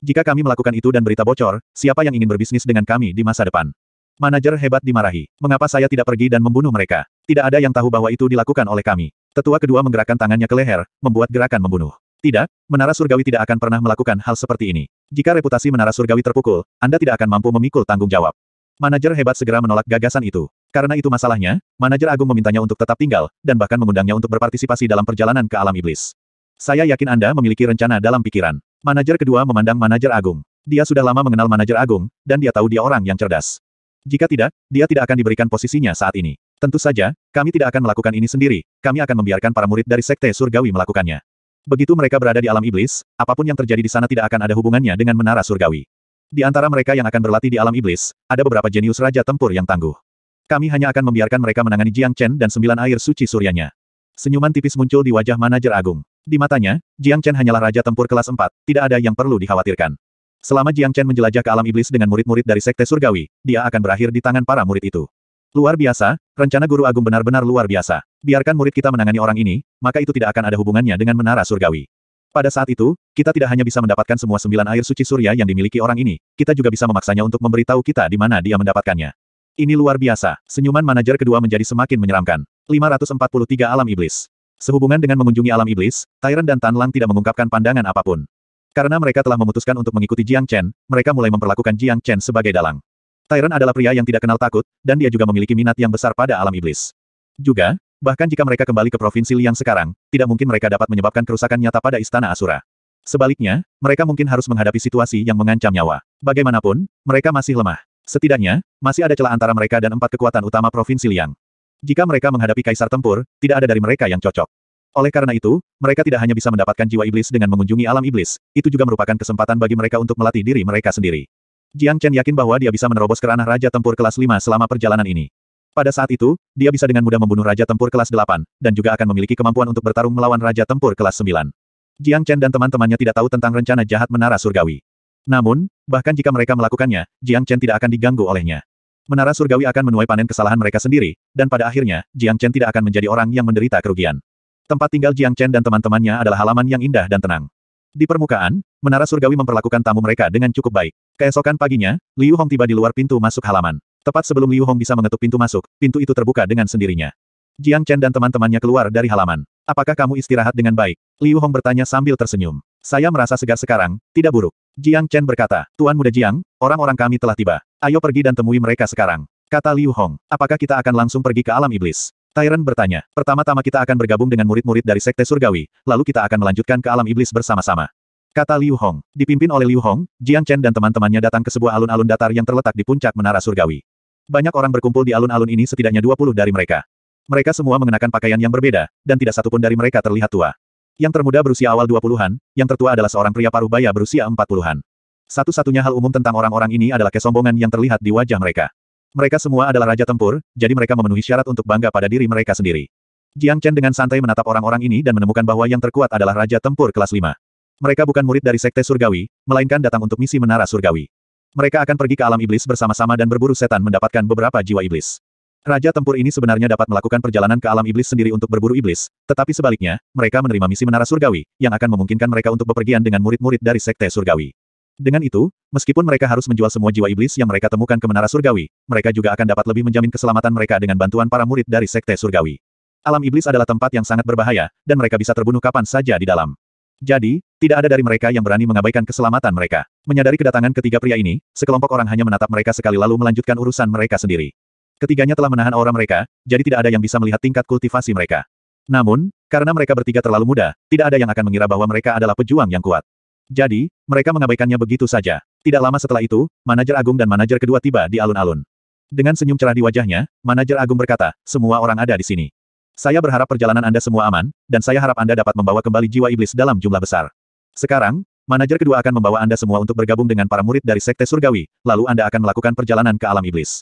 Jika kami melakukan itu dan berita bocor, siapa yang ingin berbisnis dengan kami di masa depan? Manajer hebat dimarahi. Mengapa saya tidak pergi dan membunuh mereka? Tidak ada yang tahu bahwa itu dilakukan oleh kami. Tetua kedua menggerakkan tangannya ke leher, membuat gerakan membunuh. Tidak, Menara Surgawi tidak akan pernah melakukan hal seperti ini. Jika reputasi Menara Surgawi terpukul, Anda tidak akan mampu memikul tanggung jawab. Manajer hebat segera menolak gagasan itu. Karena itu masalahnya, manajer agung memintanya untuk tetap tinggal, dan bahkan mengundangnya untuk berpartisipasi dalam perjalanan ke alam iblis. Saya yakin Anda memiliki rencana dalam pikiran. Manajer kedua memandang manajer agung. Dia sudah lama mengenal manajer agung, dan dia tahu dia orang yang cerdas. Jika tidak, dia tidak akan diberikan posisinya saat ini. Tentu saja, kami tidak akan melakukan ini sendiri, kami akan membiarkan para murid dari sekte surgawi melakukannya. Begitu mereka berada di alam iblis, apapun yang terjadi di sana tidak akan ada hubungannya dengan menara surgawi. Di antara mereka yang akan berlatih di alam iblis, ada beberapa jenius raja tempur yang tangguh. Kami hanya akan membiarkan mereka menangani Jiang Chen dan sembilan air suci suryanya. Senyuman tipis muncul di wajah manajer agung. Di matanya, Jiang Chen hanyalah raja tempur kelas 4, tidak ada yang perlu dikhawatirkan. Selama Jiang Chen menjelajah ke alam iblis dengan murid-murid dari Sekte Surgawi, dia akan berakhir di tangan para murid itu. Luar biasa, rencana Guru Agung benar-benar luar biasa. Biarkan murid kita menangani orang ini, maka itu tidak akan ada hubungannya dengan Menara Surgawi. Pada saat itu, kita tidak hanya bisa mendapatkan semua sembilan air suci surya yang dimiliki orang ini, kita juga bisa memaksanya untuk memberitahu kita di mana dia mendapatkannya. Ini luar biasa. Senyuman manajer kedua menjadi semakin menyeramkan. 543 Alam Iblis. Sehubungan dengan mengunjungi Alam Iblis, Tyrant dan Tan Lang tidak mengungkapkan pandangan apapun. Karena mereka telah memutuskan untuk mengikuti Jiang Chen, mereka mulai memperlakukan Jiang Chen sebagai dalang. Tyrant adalah pria yang tidak kenal takut, dan dia juga memiliki minat yang besar pada alam iblis. Juga, bahkan jika mereka kembali ke provinsi Liang sekarang, tidak mungkin mereka dapat menyebabkan kerusakan nyata pada Istana Asura. Sebaliknya, mereka mungkin harus menghadapi situasi yang mengancam nyawa. Bagaimanapun, mereka masih lemah. Setidaknya, masih ada celah antara mereka dan empat kekuatan utama Provinsi Liang. Jika mereka menghadapi kaisar tempur, tidak ada dari mereka yang cocok. Oleh karena itu, mereka tidak hanya bisa mendapatkan jiwa iblis dengan mengunjungi alam iblis, itu juga merupakan kesempatan bagi mereka untuk melatih diri mereka sendiri. Jiang Chen yakin bahwa dia bisa menerobos ke ranah Raja Tempur kelas 5 selama perjalanan ini. Pada saat itu, dia bisa dengan mudah membunuh Raja Tempur kelas 8, dan juga akan memiliki kemampuan untuk bertarung melawan Raja Tempur kelas 9. Jiang Chen dan teman-temannya tidak tahu tentang rencana jahat Menara Surgawi. Namun, bahkan jika mereka melakukannya, Jiang Chen tidak akan diganggu olehnya. Menara surgawi akan menuai panen kesalahan mereka sendiri, dan pada akhirnya, Jiang Chen tidak akan menjadi orang yang menderita kerugian. Tempat tinggal Jiang Chen dan teman-temannya adalah halaman yang indah dan tenang. Di permukaan, menara surgawi memperlakukan tamu mereka dengan cukup baik. Keesokan paginya, Liu Hong tiba di luar pintu masuk halaman. Tepat sebelum Liu Hong bisa mengetuk pintu masuk, pintu itu terbuka dengan sendirinya. Jiang Chen dan teman-temannya keluar dari halaman. Apakah kamu istirahat dengan baik? Liu Hong bertanya sambil tersenyum. Saya merasa segar sekarang, tidak buruk. Jiang Chen berkata, Tuan Muda Jiang, orang-orang kami telah tiba. Ayo pergi dan temui mereka sekarang. Kata Liu Hong, apakah kita akan langsung pergi ke alam iblis? Tyrant bertanya, pertama-tama kita akan bergabung dengan murid-murid dari Sekte Surgawi, lalu kita akan melanjutkan ke alam iblis bersama-sama. Kata Liu Hong, dipimpin oleh Liu Hong, Jiang Chen dan teman-temannya datang ke sebuah alun-alun datar yang terletak di puncak Menara Surgawi. Banyak orang berkumpul di alun-alun ini setidaknya 20 dari mereka. Mereka semua mengenakan pakaian yang berbeda, dan tidak satupun dari mereka terlihat tua. Yang termuda berusia awal 20-an, yang tertua adalah seorang pria paruh baya berusia 40-an. Satu-satunya hal umum tentang orang-orang ini adalah kesombongan yang terlihat di wajah mereka. Mereka semua adalah raja tempur, jadi mereka memenuhi syarat untuk bangga pada diri mereka sendiri. Jiang Chen dengan santai menatap orang-orang ini dan menemukan bahwa yang terkuat adalah raja tempur kelas 5. Mereka bukan murid dari sekte surgawi, melainkan datang untuk misi menara surgawi. Mereka akan pergi ke alam iblis bersama-sama dan berburu setan mendapatkan beberapa jiwa iblis. Raja tempur ini sebenarnya dapat melakukan perjalanan ke alam iblis sendiri untuk berburu iblis, tetapi sebaliknya, mereka menerima misi menara surgawi, yang akan memungkinkan mereka untuk bepergian dengan murid-murid dari sekte surgawi. Dengan itu, meskipun mereka harus menjual semua jiwa iblis yang mereka temukan ke menara surgawi, mereka juga akan dapat lebih menjamin keselamatan mereka dengan bantuan para murid dari sekte surgawi. Alam iblis adalah tempat yang sangat berbahaya, dan mereka bisa terbunuh kapan saja di dalam. Jadi, tidak ada dari mereka yang berani mengabaikan keselamatan mereka. Menyadari kedatangan ketiga pria ini, sekelompok orang hanya menatap mereka sekali lalu melanjutkan urusan mereka sendiri. Ketiganya telah menahan aura mereka, jadi tidak ada yang bisa melihat tingkat kultivasi mereka. Namun, karena mereka bertiga terlalu muda, tidak ada yang akan mengira bahwa mereka adalah pejuang yang kuat. Jadi, mereka mengabaikannya begitu saja. Tidak lama setelah itu, manajer agung dan manajer kedua tiba di alun-alun. Dengan senyum cerah di wajahnya, manajer agung berkata, semua orang ada di sini. Saya berharap perjalanan Anda semua aman, dan saya harap Anda dapat membawa kembali jiwa iblis dalam jumlah besar. Sekarang, manajer kedua akan membawa Anda semua untuk bergabung dengan para murid dari Sekte Surgawi, lalu Anda akan melakukan perjalanan ke alam iblis.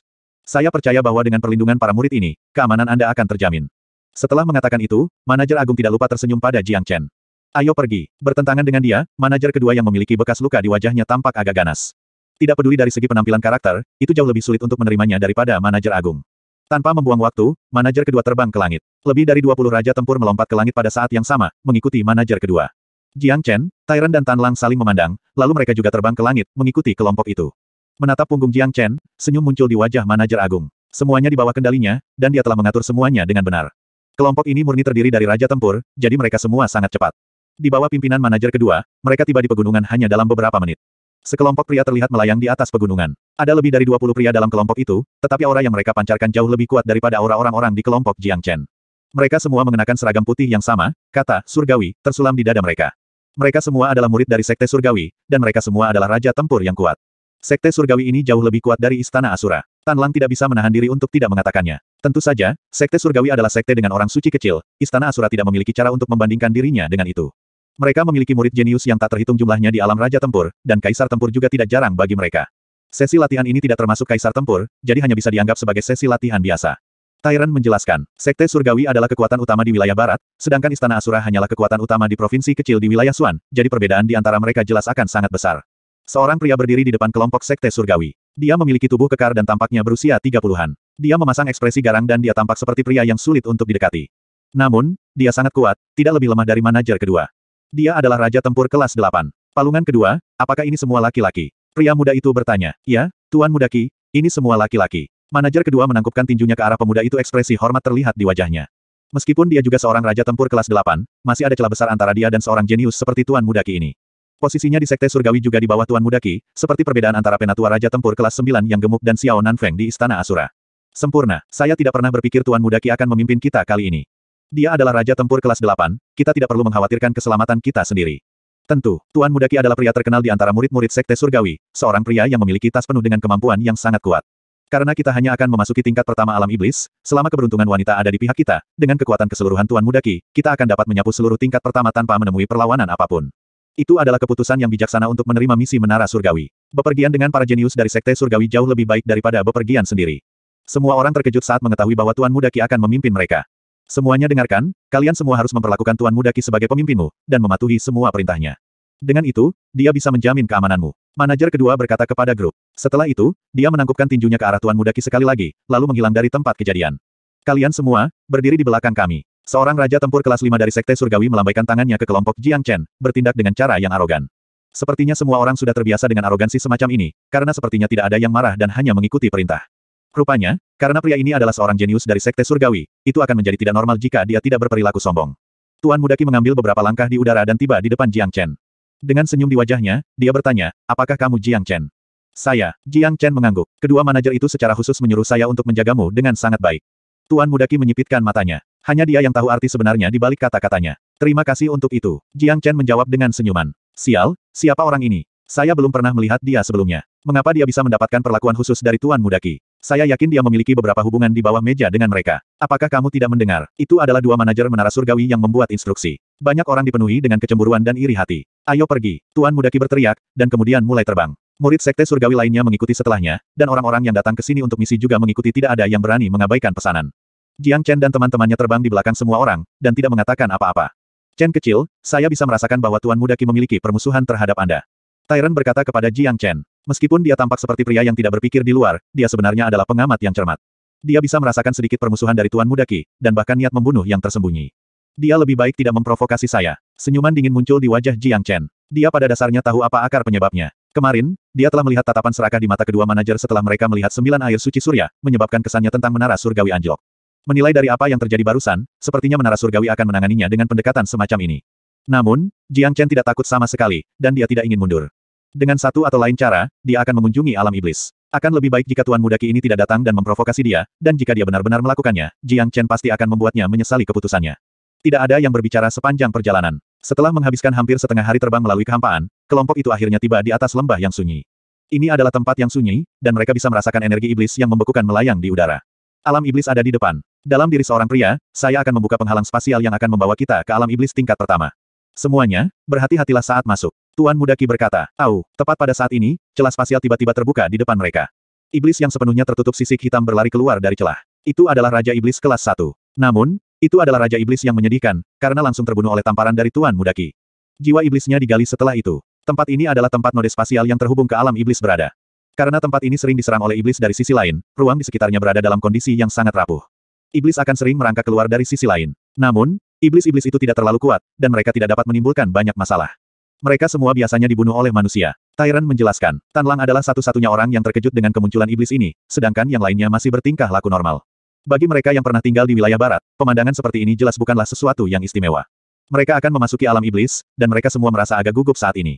Saya percaya bahwa dengan perlindungan para murid ini, keamanan Anda akan terjamin. Setelah mengatakan itu, manajer agung tidak lupa tersenyum pada Jiang Chen. Ayo pergi. Bertentangan dengan dia, manajer kedua yang memiliki bekas luka di wajahnya tampak agak ganas. Tidak peduli dari segi penampilan karakter, itu jauh lebih sulit untuk menerimanya daripada manajer agung. Tanpa membuang waktu, manajer kedua terbang ke langit. Lebih dari 20 raja tempur melompat ke langit pada saat yang sama, mengikuti manajer kedua. Jiang Chen, Tyrant dan Tan Lang saling memandang, lalu mereka juga terbang ke langit, mengikuti kelompok itu. Menatap punggung Jiang Chen, senyum muncul di wajah manajer agung. Semuanya di bawah kendalinya, dan dia telah mengatur semuanya dengan benar. Kelompok ini murni terdiri dari Raja Tempur, jadi mereka semua sangat cepat. Di bawah pimpinan manajer kedua, mereka tiba di pegunungan hanya dalam beberapa menit. Sekelompok pria terlihat melayang di atas pegunungan. Ada lebih dari 20 pria dalam kelompok itu, tetapi aura yang mereka pancarkan jauh lebih kuat daripada aura orang-orang di kelompok Jiang Chen. Mereka semua mengenakan seragam putih yang sama, kata surgawi, tersulam di dada mereka. Mereka semua adalah murid dari Sekte Surgawi, dan mereka semua adalah Raja Tempur yang kuat. Sekte surgawi ini jauh lebih kuat dari istana Asura. Tan Lang tidak bisa menahan diri untuk tidak mengatakannya. Tentu saja, sekte surgawi adalah sekte dengan orang suci kecil, istana Asura tidak memiliki cara untuk membandingkan dirinya dengan itu. Mereka memiliki murid jenius yang tak terhitung jumlahnya di alam Raja Tempur, dan Kaisar Tempur juga tidak jarang bagi mereka. Sesi latihan ini tidak termasuk Kaisar Tempur, jadi hanya bisa dianggap sebagai sesi latihan biasa. Tyran menjelaskan, Sekte Surgawi adalah kekuatan utama di wilayah barat, sedangkan Istana Asura hanyalah kekuatan utama di provinsi kecil di wilayah Suan, jadi perbedaan di antara mereka jelas akan sangat besar. Seorang pria berdiri di depan kelompok sekte surgawi. Dia memiliki tubuh kekar dan tampaknya berusia tiga puluhan. Dia memasang ekspresi garang dan dia tampak seperti pria yang sulit untuk didekati. Namun, dia sangat kuat, tidak lebih lemah dari manajer kedua. Dia adalah raja tempur kelas delapan. Palungan kedua, apakah ini semua laki-laki? Pria muda itu bertanya, ya, Tuan Mudaki, ini semua laki-laki. Manajer kedua menangkupkan tinjunya ke arah pemuda itu ekspresi hormat terlihat di wajahnya. Meskipun dia juga seorang raja tempur kelas delapan, masih ada celah besar antara dia dan seorang jenius seperti Tuan Mudaki ini. Posisinya di Sekte Surgawi juga di bawah Tuan Mudaki, seperti perbedaan antara penatua Raja Tempur kelas 9 yang gemuk dan Xiao Nanfeng di Istana Asura. Sempurna, saya tidak pernah berpikir Tuan Mudaki akan memimpin kita kali ini. Dia adalah Raja Tempur kelas 8, kita tidak perlu mengkhawatirkan keselamatan kita sendiri. Tentu, Tuan Mudaki adalah pria terkenal di antara murid-murid Sekte Surgawi, seorang pria yang memiliki tas penuh dengan kemampuan yang sangat kuat. Karena kita hanya akan memasuki tingkat pertama alam iblis, selama keberuntungan wanita ada di pihak kita, dengan kekuatan keseluruhan Tuan Mudaki, kita akan dapat menyapu seluruh tingkat pertama tanpa menemui perlawanan apapun. Itu adalah keputusan yang bijaksana untuk menerima misi menara surgawi. Bepergian dengan para jenius dari sekte surgawi jauh lebih baik daripada bepergian sendiri. Semua orang terkejut saat mengetahui bahwa Tuan Muda Ki akan memimpin mereka. Semuanya dengarkan, kalian semua harus memperlakukan Tuan Muda Ki sebagai pemimpinmu, dan mematuhi semua perintahnya. Dengan itu, dia bisa menjamin keamananmu. Manajer kedua berkata kepada grup. Setelah itu, dia menangkupkan tinjunya ke arah Tuan Muda Ki sekali lagi, lalu menghilang dari tempat kejadian. Kalian semua, berdiri di belakang kami. Seorang raja tempur kelas 5 dari Sekte Surgawi melambaikan tangannya ke kelompok Jiang Chen, bertindak dengan cara yang arogan. Sepertinya semua orang sudah terbiasa dengan arogansi semacam ini, karena sepertinya tidak ada yang marah dan hanya mengikuti perintah. Rupanya, karena pria ini adalah seorang jenius dari Sekte Surgawi, itu akan menjadi tidak normal jika dia tidak berperilaku sombong. Tuan Mudaki mengambil beberapa langkah di udara dan tiba di depan Jiang Chen. Dengan senyum di wajahnya, dia bertanya, apakah kamu Jiang Chen? Saya, Jiang Chen mengangguk. Kedua manajer itu secara khusus menyuruh saya untuk menjagamu dengan sangat baik. Tuan Mudaki menyipitkan matanya. Hanya dia yang tahu arti sebenarnya di balik kata-katanya. Terima kasih untuk itu. Jiang Chen menjawab dengan senyuman. Sial, siapa orang ini? Saya belum pernah melihat dia sebelumnya. Mengapa dia bisa mendapatkan perlakuan khusus dari Tuan Mudaki? Saya yakin dia memiliki beberapa hubungan di bawah meja dengan mereka. Apakah kamu tidak mendengar? Itu adalah dua manajer menara surgawi yang membuat instruksi. Banyak orang dipenuhi dengan kecemburuan dan iri hati. Ayo pergi, Tuan Mudaki berteriak, dan kemudian mulai terbang. Murid sekte surgawi lainnya mengikuti setelahnya, dan orang-orang yang datang ke sini untuk misi juga mengikuti tidak ada yang berani mengabaikan pesanan. Jiang Chen dan teman-temannya terbang di belakang semua orang, dan tidak mengatakan apa-apa. Chen kecil, saya bisa merasakan bahwa Tuan Muda Qi memiliki permusuhan terhadap Anda. Tyrant berkata kepada Jiang Chen. Meskipun dia tampak seperti pria yang tidak berpikir di luar, dia sebenarnya adalah pengamat yang cermat. Dia bisa merasakan sedikit permusuhan dari Tuan Muda Qi, dan bahkan niat membunuh yang tersembunyi. Dia lebih baik tidak memprovokasi saya. Senyuman dingin muncul di wajah Jiang Chen. Dia pada dasarnya tahu apa akar penyebabnya. Kemarin, dia telah melihat tatapan serakah di mata kedua manajer setelah mereka melihat sembilan air suci surya, menyebabkan kesannya tentang menara surgawi anjlok menilai dari apa yang terjadi barusan, sepertinya menara surgawi akan menanganinya dengan pendekatan semacam ini. Namun, Jiang Chen tidak takut sama sekali, dan dia tidak ingin mundur. Dengan satu atau lain cara, dia akan mengunjungi alam iblis. Akan lebih baik jika Tuan Muda Ki ini tidak datang dan memprovokasi dia, dan jika dia benar-benar melakukannya, Jiang Chen pasti akan membuatnya menyesali keputusannya. Tidak ada yang berbicara sepanjang perjalanan. Setelah menghabiskan hampir setengah hari terbang melalui kehampaan, kelompok itu akhirnya tiba di atas lembah yang sunyi. Ini adalah tempat yang sunyi, dan mereka bisa merasakan energi iblis yang membekukan melayang di udara alam iblis ada di depan. Dalam diri seorang pria, saya akan membuka penghalang spasial yang akan membawa kita ke alam iblis tingkat pertama. Semuanya, berhati-hatilah saat masuk. Tuan Mudaki berkata, Au, tepat pada saat ini, celah spasial tiba-tiba terbuka di depan mereka. Iblis yang sepenuhnya tertutup sisik hitam berlari keluar dari celah. Itu adalah Raja Iblis kelas 1. Namun, itu adalah Raja Iblis yang menyedihkan, karena langsung terbunuh oleh tamparan dari Tuan Mudaki. Jiwa iblisnya digali setelah itu. Tempat ini adalah tempat node spasial yang terhubung ke alam iblis berada. Karena tempat ini sering diserang oleh iblis dari sisi lain, ruang di sekitarnya berada dalam kondisi yang sangat rapuh. Iblis akan sering merangkak keluar dari sisi lain. Namun, iblis-iblis itu tidak terlalu kuat, dan mereka tidak dapat menimbulkan banyak masalah. Mereka semua biasanya dibunuh oleh manusia. Tyran menjelaskan, Tan Lang adalah satu-satunya orang yang terkejut dengan kemunculan iblis ini, sedangkan yang lainnya masih bertingkah laku normal. Bagi mereka yang pernah tinggal di wilayah barat, pemandangan seperti ini jelas bukanlah sesuatu yang istimewa. Mereka akan memasuki alam iblis, dan mereka semua merasa agak gugup saat ini.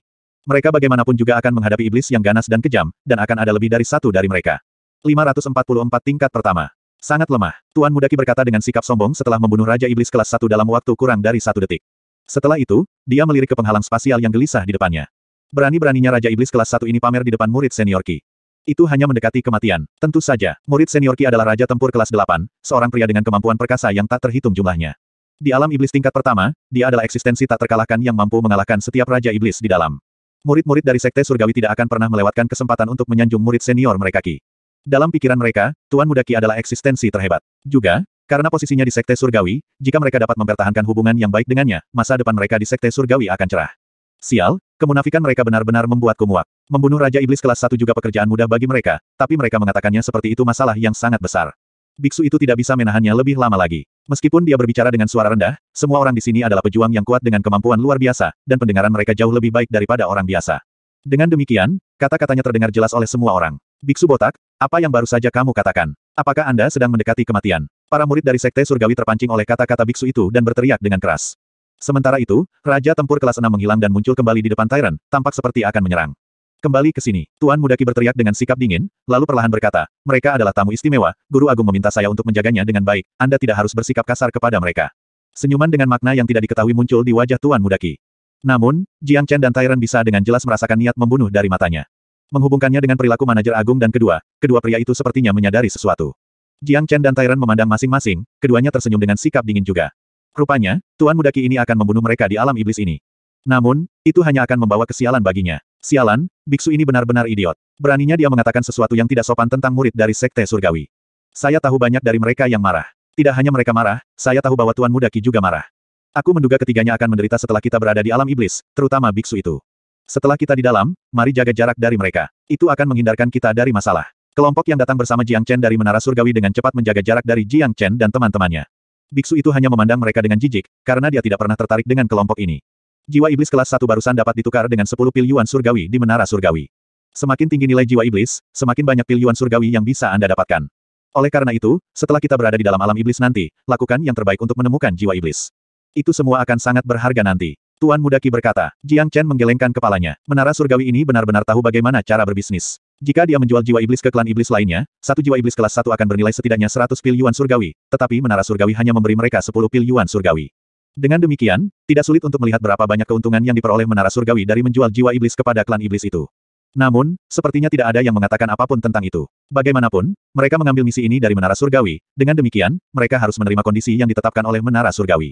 Mereka bagaimanapun juga akan menghadapi iblis yang ganas dan kejam, dan akan ada lebih dari satu dari mereka. 544 tingkat pertama. Sangat lemah. Tuan Mudaki berkata dengan sikap sombong setelah membunuh Raja Iblis kelas 1 dalam waktu kurang dari satu detik. Setelah itu, dia melirik ke penghalang spasial yang gelisah di depannya. Berani-beraninya Raja Iblis kelas 1 ini pamer di depan murid senior Ki. Itu hanya mendekati kematian. Tentu saja, murid senior Ki adalah Raja Tempur kelas 8, seorang pria dengan kemampuan perkasa yang tak terhitung jumlahnya. Di alam iblis tingkat pertama, dia adalah eksistensi tak terkalahkan yang mampu mengalahkan setiap Raja Iblis di dalam. Murid-murid dari Sekte Surgawi tidak akan pernah melewatkan kesempatan untuk menyanjung murid senior mereka Ki. Dalam pikiran mereka, Tuan Muda Ki adalah eksistensi terhebat. Juga, karena posisinya di Sekte Surgawi, jika mereka dapat mempertahankan hubungan yang baik dengannya, masa depan mereka di Sekte Surgawi akan cerah. Sial, kemunafikan mereka benar-benar membuatku muak. Membunuh Raja Iblis kelas 1 juga pekerjaan mudah bagi mereka, tapi mereka mengatakannya seperti itu masalah yang sangat besar. Biksu itu tidak bisa menahannya lebih lama lagi. Meskipun dia berbicara dengan suara rendah, semua orang di sini adalah pejuang yang kuat dengan kemampuan luar biasa, dan pendengaran mereka jauh lebih baik daripada orang biasa. Dengan demikian, kata-katanya terdengar jelas oleh semua orang. Biksu botak, apa yang baru saja kamu katakan? Apakah Anda sedang mendekati kematian? Para murid dari Sekte Surgawi terpancing oleh kata-kata biksu itu dan berteriak dengan keras. Sementara itu, Raja Tempur kelas 6 menghilang dan muncul kembali di depan Tyrant, tampak seperti akan menyerang. Kembali ke sini, Tuan Mudaki berteriak dengan sikap dingin, lalu perlahan berkata, mereka adalah tamu istimewa, Guru Agung meminta saya untuk menjaganya dengan baik, Anda tidak harus bersikap kasar kepada mereka. Senyuman dengan makna yang tidak diketahui muncul di wajah Tuan Mudaki. Namun, Jiang Chen dan Tyron bisa dengan jelas merasakan niat membunuh dari matanya. Menghubungkannya dengan perilaku manajer agung dan kedua, kedua pria itu sepertinya menyadari sesuatu. Jiang Chen dan Tyron memandang masing-masing, keduanya tersenyum dengan sikap dingin juga. Rupanya, Tuan Mudaki ini akan membunuh mereka di alam iblis ini. Namun, itu hanya akan membawa kesialan baginya. Sialan, biksu ini benar-benar idiot. Beraninya dia mengatakan sesuatu yang tidak sopan tentang murid dari Sekte Surgawi. Saya tahu banyak dari mereka yang marah. Tidak hanya mereka marah, saya tahu bahwa Tuan Muda Ki juga marah. Aku menduga ketiganya akan menderita setelah kita berada di alam iblis, terutama biksu itu. Setelah kita di dalam, mari jaga jarak dari mereka. Itu akan menghindarkan kita dari masalah. Kelompok yang datang bersama Jiang Chen dari Menara Surgawi dengan cepat menjaga jarak dari Jiang Chen dan teman-temannya. Biksu itu hanya memandang mereka dengan jijik, karena dia tidak pernah tertarik dengan kelompok ini. Jiwa iblis kelas satu barusan dapat ditukar dengan 10 pil yuan surgawi di menara surgawi. Semakin tinggi nilai jiwa iblis, semakin banyak pil yuan surgawi yang bisa Anda dapatkan. Oleh karena itu, setelah kita berada di dalam alam iblis nanti, lakukan yang terbaik untuk menemukan jiwa iblis. Itu semua akan sangat berharga nanti. Tuan Mudaki berkata, Jiang Chen menggelengkan kepalanya. Menara surgawi ini benar-benar tahu bagaimana cara berbisnis. Jika dia menjual jiwa iblis ke klan iblis lainnya, satu jiwa iblis kelas satu akan bernilai setidaknya 100 pil yuan surgawi, tetapi menara surgawi hanya memberi mereka 10 pil yuan surgawi. Dengan demikian, tidak sulit untuk melihat berapa banyak keuntungan yang diperoleh menara surgawi dari menjual jiwa iblis kepada klan iblis itu. Namun, sepertinya tidak ada yang mengatakan apapun tentang itu. Bagaimanapun, mereka mengambil misi ini dari menara surgawi. Dengan demikian, mereka harus menerima kondisi yang ditetapkan oleh menara surgawi.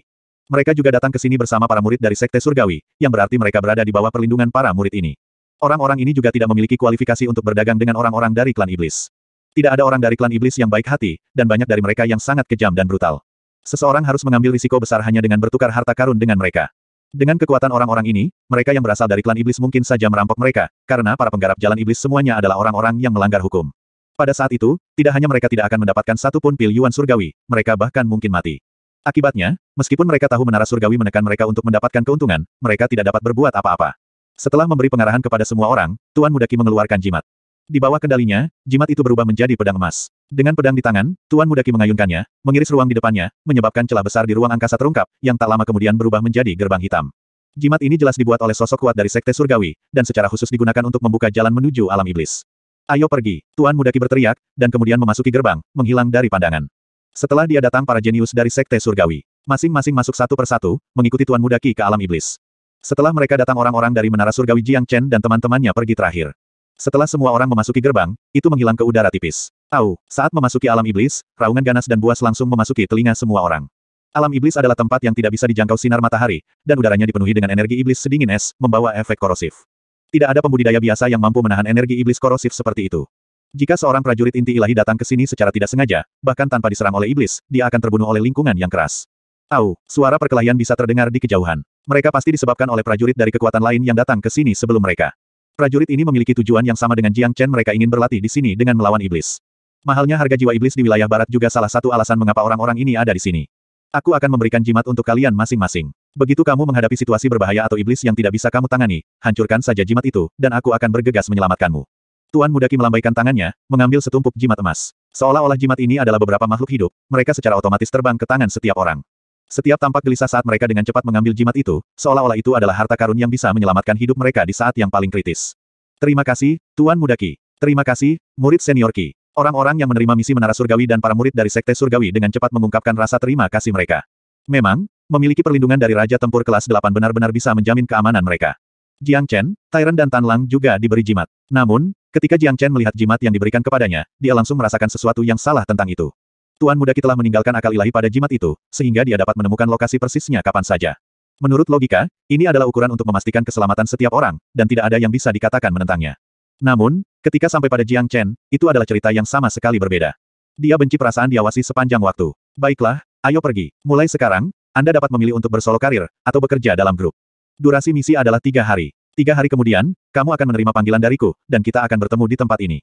Mereka juga datang ke sini bersama para murid dari sekte surgawi, yang berarti mereka berada di bawah perlindungan para murid ini. Orang-orang ini juga tidak memiliki kualifikasi untuk berdagang dengan orang-orang dari klan iblis. Tidak ada orang dari klan iblis yang baik hati, dan banyak dari mereka yang sangat kejam dan brutal. Seseorang harus mengambil risiko besar hanya dengan bertukar harta karun dengan mereka. Dengan kekuatan orang-orang ini, mereka yang berasal dari klan iblis mungkin saja merampok mereka, karena para penggarap jalan iblis semuanya adalah orang-orang yang melanggar hukum. Pada saat itu, tidak hanya mereka tidak akan mendapatkan satu pun pil yuan surgawi, mereka bahkan mungkin mati. Akibatnya, meskipun mereka tahu menara surgawi menekan mereka untuk mendapatkan keuntungan, mereka tidak dapat berbuat apa-apa. Setelah memberi pengarahan kepada semua orang, Tuan Mudaki mengeluarkan jimat. Di bawah kendalinya, jimat itu berubah menjadi pedang emas. Dengan pedang di tangan, Tuan Mudaki mengayunkannya, mengiris ruang di depannya, menyebabkan celah besar di ruang angkasa terungkap, yang tak lama kemudian berubah menjadi gerbang hitam. Jimat ini jelas dibuat oleh sosok kuat dari Sekte Surgawi, dan secara khusus digunakan untuk membuka jalan menuju alam iblis. Ayo pergi, Tuan Mudaki berteriak, dan kemudian memasuki gerbang, menghilang dari pandangan. Setelah dia datang para jenius dari Sekte Surgawi, masing-masing masuk satu persatu, mengikuti Tuan Mudaki ke alam iblis. Setelah mereka datang orang-orang dari Menara Surgawi Jiang Chen dan teman-temannya pergi terakhir. Setelah semua orang memasuki gerbang, itu menghilang ke udara tipis. Tahu, saat memasuki alam iblis, raungan ganas dan buas langsung memasuki telinga semua orang. Alam iblis adalah tempat yang tidak bisa dijangkau sinar matahari, dan udaranya dipenuhi dengan energi iblis sedingin es, membawa efek korosif. Tidak ada pembudidaya biasa yang mampu menahan energi iblis korosif seperti itu. Jika seorang prajurit inti ilahi datang ke sini secara tidak sengaja, bahkan tanpa diserang oleh iblis, dia akan terbunuh oleh lingkungan yang keras. Au, suara perkelahian bisa terdengar di kejauhan. Mereka pasti disebabkan oleh prajurit dari kekuatan lain yang datang ke sini sebelum mereka. Prajurit ini memiliki tujuan yang sama dengan Jiang Chen mereka ingin berlatih di sini dengan melawan iblis. Mahalnya harga jiwa iblis di wilayah barat juga salah satu alasan mengapa orang-orang ini ada di sini. Aku akan memberikan jimat untuk kalian masing-masing. Begitu kamu menghadapi situasi berbahaya atau iblis yang tidak bisa kamu tangani, hancurkan saja jimat itu, dan aku akan bergegas menyelamatkanmu. Tuan Mudaki melambaikan tangannya, mengambil setumpuk jimat emas. Seolah-olah jimat ini adalah beberapa makhluk hidup, mereka secara otomatis terbang ke tangan setiap orang. Setiap tampak gelisah saat mereka dengan cepat mengambil jimat itu, seolah-olah itu adalah harta karun yang bisa menyelamatkan hidup mereka di saat yang paling kritis. Terima kasih, Tuan Mudaki. Terima kasih, murid senior Ki. Orang-orang yang menerima misi menara surgawi dan para murid dari sekte surgawi dengan cepat mengungkapkan rasa terima kasih mereka. Memang, memiliki perlindungan dari Raja Tempur kelas 8 benar-benar bisa menjamin keamanan mereka. Jiang Chen, Tyrant dan Tan Lang juga diberi jimat. Namun, ketika Jiang Chen melihat jimat yang diberikan kepadanya, dia langsung merasakan sesuatu yang salah tentang itu. Tuan muda kita telah meninggalkan akal ilahi pada jimat itu, sehingga dia dapat menemukan lokasi persisnya kapan saja. Menurut logika, ini adalah ukuran untuk memastikan keselamatan setiap orang, dan tidak ada yang bisa dikatakan menentangnya. Namun, ketika sampai pada Jiang Chen, itu adalah cerita yang sama sekali berbeda. Dia benci perasaan diawasi sepanjang waktu. Baiklah, ayo pergi. Mulai sekarang, Anda dapat memilih untuk bersolo karir, atau bekerja dalam grup. Durasi misi adalah tiga hari. Tiga hari kemudian, kamu akan menerima panggilan dariku, dan kita akan bertemu di tempat ini.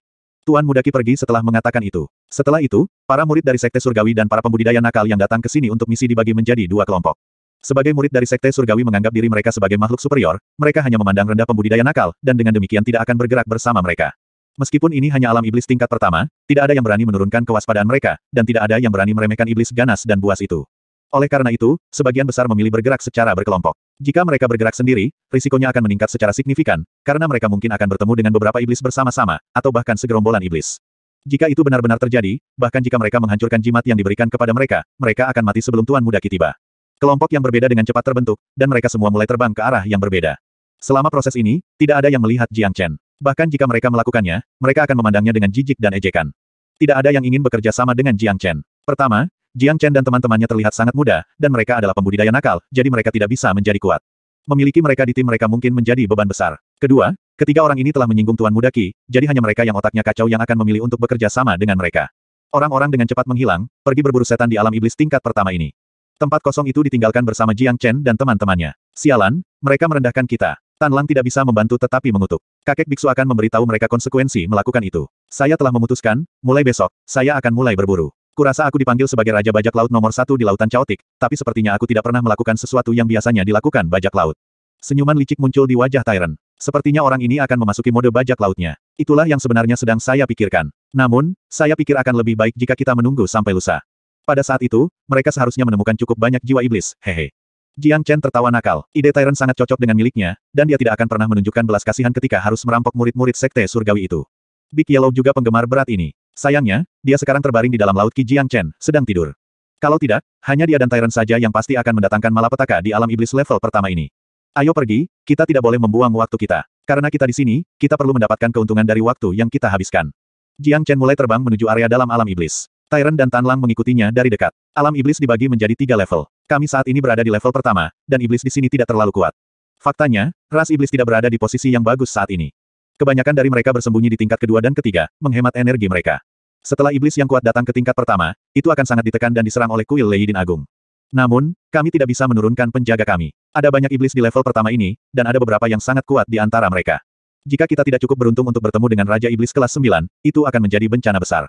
Tuan Mudaki pergi setelah mengatakan itu. Setelah itu, para murid dari Sekte Surgawi dan para pembudidaya nakal yang datang ke sini untuk misi dibagi menjadi dua kelompok. Sebagai murid dari Sekte Surgawi menganggap diri mereka sebagai makhluk superior, mereka hanya memandang rendah pembudidaya nakal, dan dengan demikian tidak akan bergerak bersama mereka. Meskipun ini hanya alam iblis tingkat pertama, tidak ada yang berani menurunkan kewaspadaan mereka, dan tidak ada yang berani meremehkan iblis ganas dan buas itu. Oleh karena itu, sebagian besar memilih bergerak secara berkelompok. Jika mereka bergerak sendiri, risikonya akan meningkat secara signifikan, karena mereka mungkin akan bertemu dengan beberapa iblis bersama-sama, atau bahkan segerombolan iblis. Jika itu benar-benar terjadi, bahkan jika mereka menghancurkan jimat yang diberikan kepada mereka, mereka akan mati sebelum Tuan Muda Kitiba. Kelompok yang berbeda dengan cepat terbentuk, dan mereka semua mulai terbang ke arah yang berbeda. Selama proses ini, tidak ada yang melihat Jiang Chen. Bahkan jika mereka melakukannya, mereka akan memandangnya dengan jijik dan ejekan. Tidak ada yang ingin bekerja sama dengan Jiang Chen. Pertama, Jiang Chen dan teman-temannya terlihat sangat muda, dan mereka adalah pembudidaya nakal, jadi mereka tidak bisa menjadi kuat. Memiliki mereka di tim mereka mungkin menjadi beban besar. Kedua, ketiga orang ini telah menyinggung Tuan Mudaki, jadi hanya mereka yang otaknya kacau yang akan memilih untuk bekerja sama dengan mereka. Orang-orang dengan cepat menghilang, pergi berburu setan di alam iblis tingkat pertama ini. Tempat kosong itu ditinggalkan bersama Jiang Chen dan teman-temannya. Sialan, mereka merendahkan kita. Tan Lang tidak bisa membantu tetapi mengutuk. Kakek biksu akan memberitahu mereka konsekuensi melakukan itu. Saya telah memutuskan, mulai besok, saya akan mulai berburu. Kurasa aku dipanggil sebagai Raja Bajak Laut nomor satu di Lautan Chaotic, tapi sepertinya aku tidak pernah melakukan sesuatu yang biasanya dilakukan bajak laut. Senyuman licik muncul di wajah Tyron. Sepertinya orang ini akan memasuki mode bajak lautnya. Itulah yang sebenarnya sedang saya pikirkan. Namun, saya pikir akan lebih baik jika kita menunggu sampai lusa. Pada saat itu, mereka seharusnya menemukan cukup banyak jiwa iblis, hehe. Jiang Chen tertawa nakal, ide Tyrant sangat cocok dengan miliknya, dan dia tidak akan pernah menunjukkan belas kasihan ketika harus merampok murid-murid sekte surgawi itu. Big Yellow juga penggemar berat ini. Sayangnya, dia sekarang terbaring di dalam laut Ki Jiang Chen, sedang tidur. Kalau tidak, hanya dia dan Tyrant saja yang pasti akan mendatangkan malapetaka di alam iblis level pertama ini. Ayo pergi, kita tidak boleh membuang waktu kita. Karena kita di sini, kita perlu mendapatkan keuntungan dari waktu yang kita habiskan. Jiang Chen mulai terbang menuju area dalam alam iblis. Tyrant dan Tanlang mengikutinya dari dekat. Alam iblis dibagi menjadi tiga level. Kami saat ini berada di level pertama, dan iblis di sini tidak terlalu kuat. Faktanya, ras iblis tidak berada di posisi yang bagus saat ini. Kebanyakan dari mereka bersembunyi di tingkat kedua dan ketiga, menghemat energi mereka. Setelah iblis yang kuat datang ke tingkat pertama, itu akan sangat ditekan dan diserang oleh kuil Leidin Agung. Namun, kami tidak bisa menurunkan penjaga kami. Ada banyak iblis di level pertama ini, dan ada beberapa yang sangat kuat di antara mereka. Jika kita tidak cukup beruntung untuk bertemu dengan Raja Iblis kelas 9, itu akan menjadi bencana besar.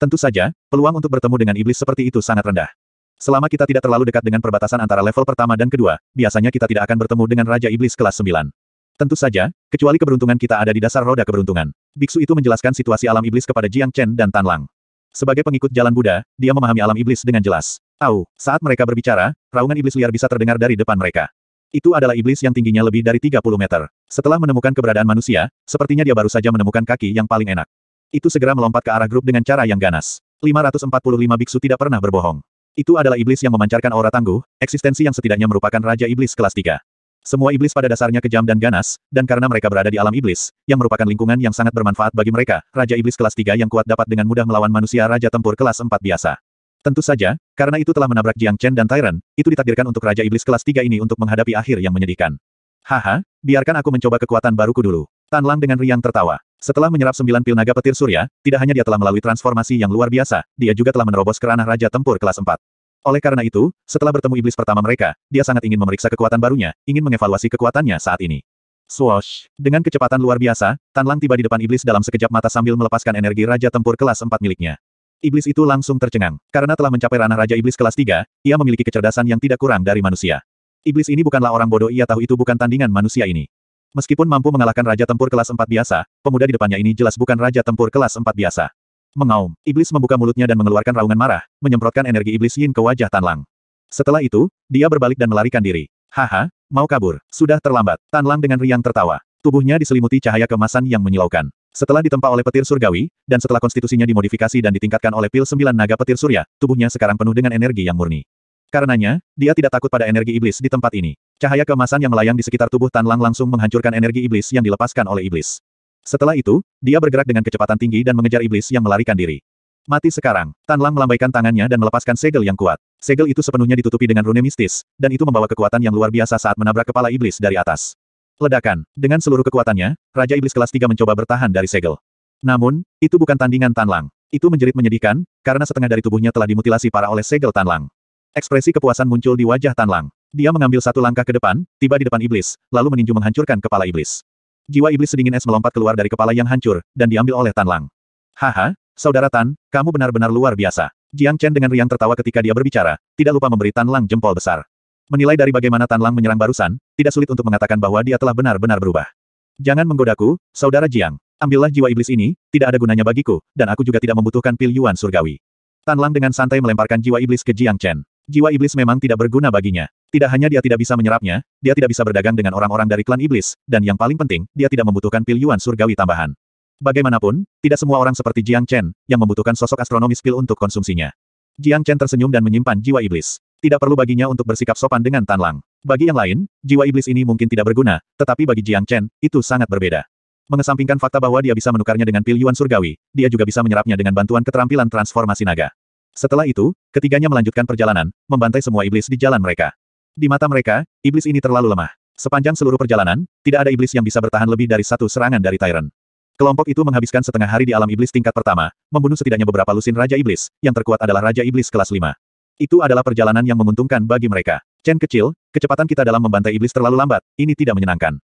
Tentu saja, peluang untuk bertemu dengan iblis seperti itu sangat rendah. Selama kita tidak terlalu dekat dengan perbatasan antara level pertama dan kedua, biasanya kita tidak akan bertemu dengan Raja Iblis kelas 9. Tentu saja, kecuali keberuntungan kita ada di dasar roda keberuntungan. Biksu itu menjelaskan situasi alam iblis kepada Jiang Chen dan Tan Lang. Sebagai pengikut jalan Buddha, dia memahami alam iblis dengan jelas. Au, saat mereka berbicara, raungan iblis liar bisa terdengar dari depan mereka. Itu adalah iblis yang tingginya lebih dari 30 meter. Setelah menemukan keberadaan manusia, sepertinya dia baru saja menemukan kaki yang paling enak. Itu segera melompat ke arah grup dengan cara yang ganas. 545 biksu tidak pernah berbohong. Itu adalah iblis yang memancarkan aura tangguh, eksistensi yang setidaknya merupakan raja iblis kelas 3. Semua iblis pada dasarnya kejam dan ganas, dan karena mereka berada di alam iblis, yang merupakan lingkungan yang sangat bermanfaat bagi mereka, Raja Iblis kelas 3 yang kuat dapat dengan mudah melawan manusia Raja Tempur kelas 4 biasa. Tentu saja, karena itu telah menabrak Jiang Chen dan Tyrant, itu ditakdirkan untuk Raja Iblis kelas 3 ini untuk menghadapi akhir yang menyedihkan. Haha, biarkan aku mencoba kekuatan baruku dulu. Tan Lang dengan riang tertawa. Setelah menyerap sembilan pil naga petir surya, tidak hanya dia telah melalui transformasi yang luar biasa, dia juga telah menerobos ke ranah Raja Tempur kelas 4. Oleh karena itu, setelah bertemu iblis pertama mereka, dia sangat ingin memeriksa kekuatan barunya, ingin mengevaluasi kekuatannya saat ini. Swoosh! Dengan kecepatan luar biasa, Tan Lang tiba di depan iblis dalam sekejap mata sambil melepaskan energi Raja Tempur kelas 4 miliknya. Iblis itu langsung tercengang, karena telah mencapai ranah Raja Iblis kelas 3, ia memiliki kecerdasan yang tidak kurang dari manusia. Iblis ini bukanlah orang bodoh ia tahu itu bukan tandingan manusia ini. Meskipun mampu mengalahkan Raja Tempur kelas 4 biasa, pemuda di depannya ini jelas bukan Raja Tempur kelas 4 biasa. Mengaum, iblis membuka mulutnya dan mengeluarkan raungan marah, menyemprotkan energi iblis yin ke wajah Tan Lang. Setelah itu, dia berbalik dan melarikan diri. Haha, mau kabur, sudah terlambat. Tan Lang dengan riang tertawa. Tubuhnya diselimuti cahaya kemasan yang menyilaukan. Setelah ditempa oleh petir surgawi, dan setelah konstitusinya dimodifikasi dan ditingkatkan oleh pil sembilan naga petir surya, tubuhnya sekarang penuh dengan energi yang murni. Karenanya, dia tidak takut pada energi iblis di tempat ini. Cahaya kemasan yang melayang di sekitar tubuh Tan Lang langsung menghancurkan energi iblis yang dilepaskan oleh iblis. Setelah itu, dia bergerak dengan kecepatan tinggi dan mengejar iblis yang melarikan diri. Mati sekarang, Tan Lang melambaikan tangannya dan melepaskan segel yang kuat. Segel itu sepenuhnya ditutupi dengan rune mistis, dan itu membawa kekuatan yang luar biasa saat menabrak kepala iblis dari atas. Ledakan. Dengan seluruh kekuatannya, Raja Iblis kelas 3 mencoba bertahan dari segel. Namun, itu bukan tandingan Tan Lang. Itu menjerit menyedihkan, karena setengah dari tubuhnya telah dimutilasi para oleh segel Tan Lang. Ekspresi kepuasan muncul di wajah Tan Lang. Dia mengambil satu langkah ke depan, tiba di depan iblis, lalu meninju menghancurkan kepala iblis. Jiwa iblis sedingin es melompat keluar dari kepala yang hancur, dan diambil oleh Tan Lang. Haha, saudara Tan, kamu benar-benar luar biasa. Jiang Chen dengan riang tertawa ketika dia berbicara, tidak lupa memberi Tan Lang jempol besar. Menilai dari bagaimana Tan Lang menyerang barusan, tidak sulit untuk mengatakan bahwa dia telah benar-benar berubah. Jangan menggodaku, saudara Jiang. Ambillah jiwa iblis ini, tidak ada gunanya bagiku, dan aku juga tidak membutuhkan pil Yuan surgawi. Tan Lang dengan santai melemparkan jiwa iblis ke Jiang Chen. Jiwa iblis memang tidak berguna baginya. Tidak hanya dia tidak bisa menyerapnya, dia tidak bisa berdagang dengan orang-orang dari klan iblis, dan yang paling penting, dia tidak membutuhkan pil yuan surgawi tambahan. Bagaimanapun, tidak semua orang seperti Jiang Chen, yang membutuhkan sosok astronomis pil untuk konsumsinya. Jiang Chen tersenyum dan menyimpan jiwa iblis. Tidak perlu baginya untuk bersikap sopan dengan Tan Lang. Bagi yang lain, jiwa iblis ini mungkin tidak berguna, tetapi bagi Jiang Chen, itu sangat berbeda. Mengesampingkan fakta bahwa dia bisa menukarnya dengan pil Yuan Surgawi, dia juga bisa menyerapnya dengan bantuan keterampilan transformasi naga. Setelah itu, ketiganya melanjutkan perjalanan, membantai semua iblis di jalan mereka. Di mata mereka, iblis ini terlalu lemah. Sepanjang seluruh perjalanan, tidak ada iblis yang bisa bertahan lebih dari satu serangan dari Tyrant. Kelompok itu menghabiskan setengah hari di alam iblis tingkat pertama, membunuh setidaknya beberapa lusin Raja Iblis, yang terkuat adalah Raja Iblis kelas 5. Itu adalah perjalanan yang menguntungkan bagi mereka. Chen kecil, kecepatan kita dalam membantai iblis terlalu lambat, ini tidak menyenangkan.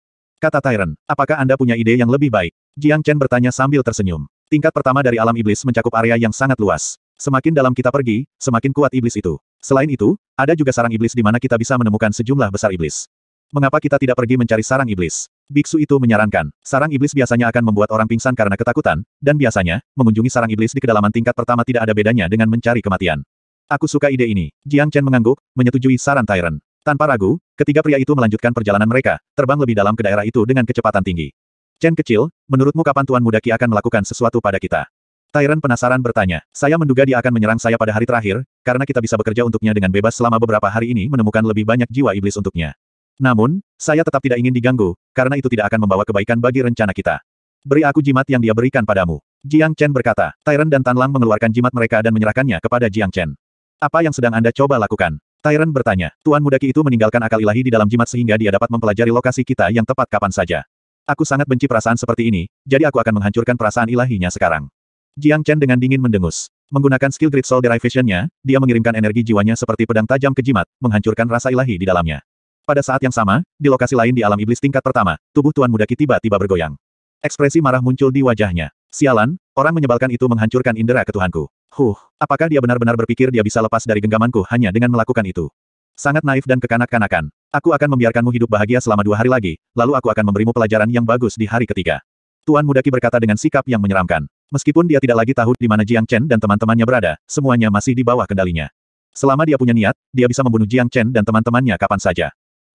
Kata Tyrant, apakah Anda punya ide yang lebih baik? Jiang Chen bertanya sambil tersenyum. Tingkat pertama dari alam iblis mencakup area yang sangat luas. Semakin dalam kita pergi, semakin kuat iblis itu. Selain itu, ada juga sarang iblis di mana kita bisa menemukan sejumlah besar iblis. Mengapa kita tidak pergi mencari sarang iblis? Biksu itu menyarankan, sarang iblis biasanya akan membuat orang pingsan karena ketakutan, dan biasanya, mengunjungi sarang iblis di kedalaman tingkat pertama tidak ada bedanya dengan mencari kematian. Aku suka ide ini. Jiang Chen mengangguk, menyetujui saran Tyrant. Tanpa ragu, ketiga pria itu melanjutkan perjalanan mereka, terbang lebih dalam ke daerah itu dengan kecepatan tinggi. Chen kecil, menurutmu kapan Tuan Muda Ki akan melakukan sesuatu pada kita? Tyrant penasaran bertanya, saya menduga dia akan menyerang saya pada hari terakhir, karena kita bisa bekerja untuknya dengan bebas selama beberapa hari ini menemukan lebih banyak jiwa iblis untuknya. Namun, saya tetap tidak ingin diganggu, karena itu tidak akan membawa kebaikan bagi rencana kita. Beri aku jimat yang dia berikan padamu. Jiang Chen berkata, Tyrant dan Tan Lang mengeluarkan jimat mereka dan menyerahkannya kepada Jiang Chen. Apa yang sedang Anda coba lakukan? Tyran bertanya, Tuan Mudaki itu meninggalkan akal ilahi di dalam jimat sehingga dia dapat mempelajari lokasi kita yang tepat kapan saja. Aku sangat benci perasaan seperti ini, jadi aku akan menghancurkan perasaan ilahinya sekarang. Jiang Chen dengan dingin mendengus. Menggunakan skill Great Soul Derivation-nya, dia mengirimkan energi jiwanya seperti pedang tajam ke jimat, menghancurkan rasa ilahi di dalamnya. Pada saat yang sama, di lokasi lain di alam iblis tingkat pertama, tubuh Tuan Mudaki tiba-tiba bergoyang. Ekspresi marah muncul di wajahnya. Sialan, orang menyebalkan itu menghancurkan indera ketuhanku. Huh, apakah dia benar-benar berpikir dia bisa lepas dari genggamanku hanya dengan melakukan itu? Sangat naif dan kekanak-kanakan. Aku akan membiarkanmu hidup bahagia selama dua hari lagi, lalu aku akan memberimu pelajaran yang bagus di hari ketiga. Tuan Mudaki berkata dengan sikap yang menyeramkan. Meskipun dia tidak lagi tahu di mana Jiang Chen dan teman-temannya berada, semuanya masih di bawah kendalinya. Selama dia punya niat, dia bisa membunuh Jiang Chen dan teman-temannya kapan saja.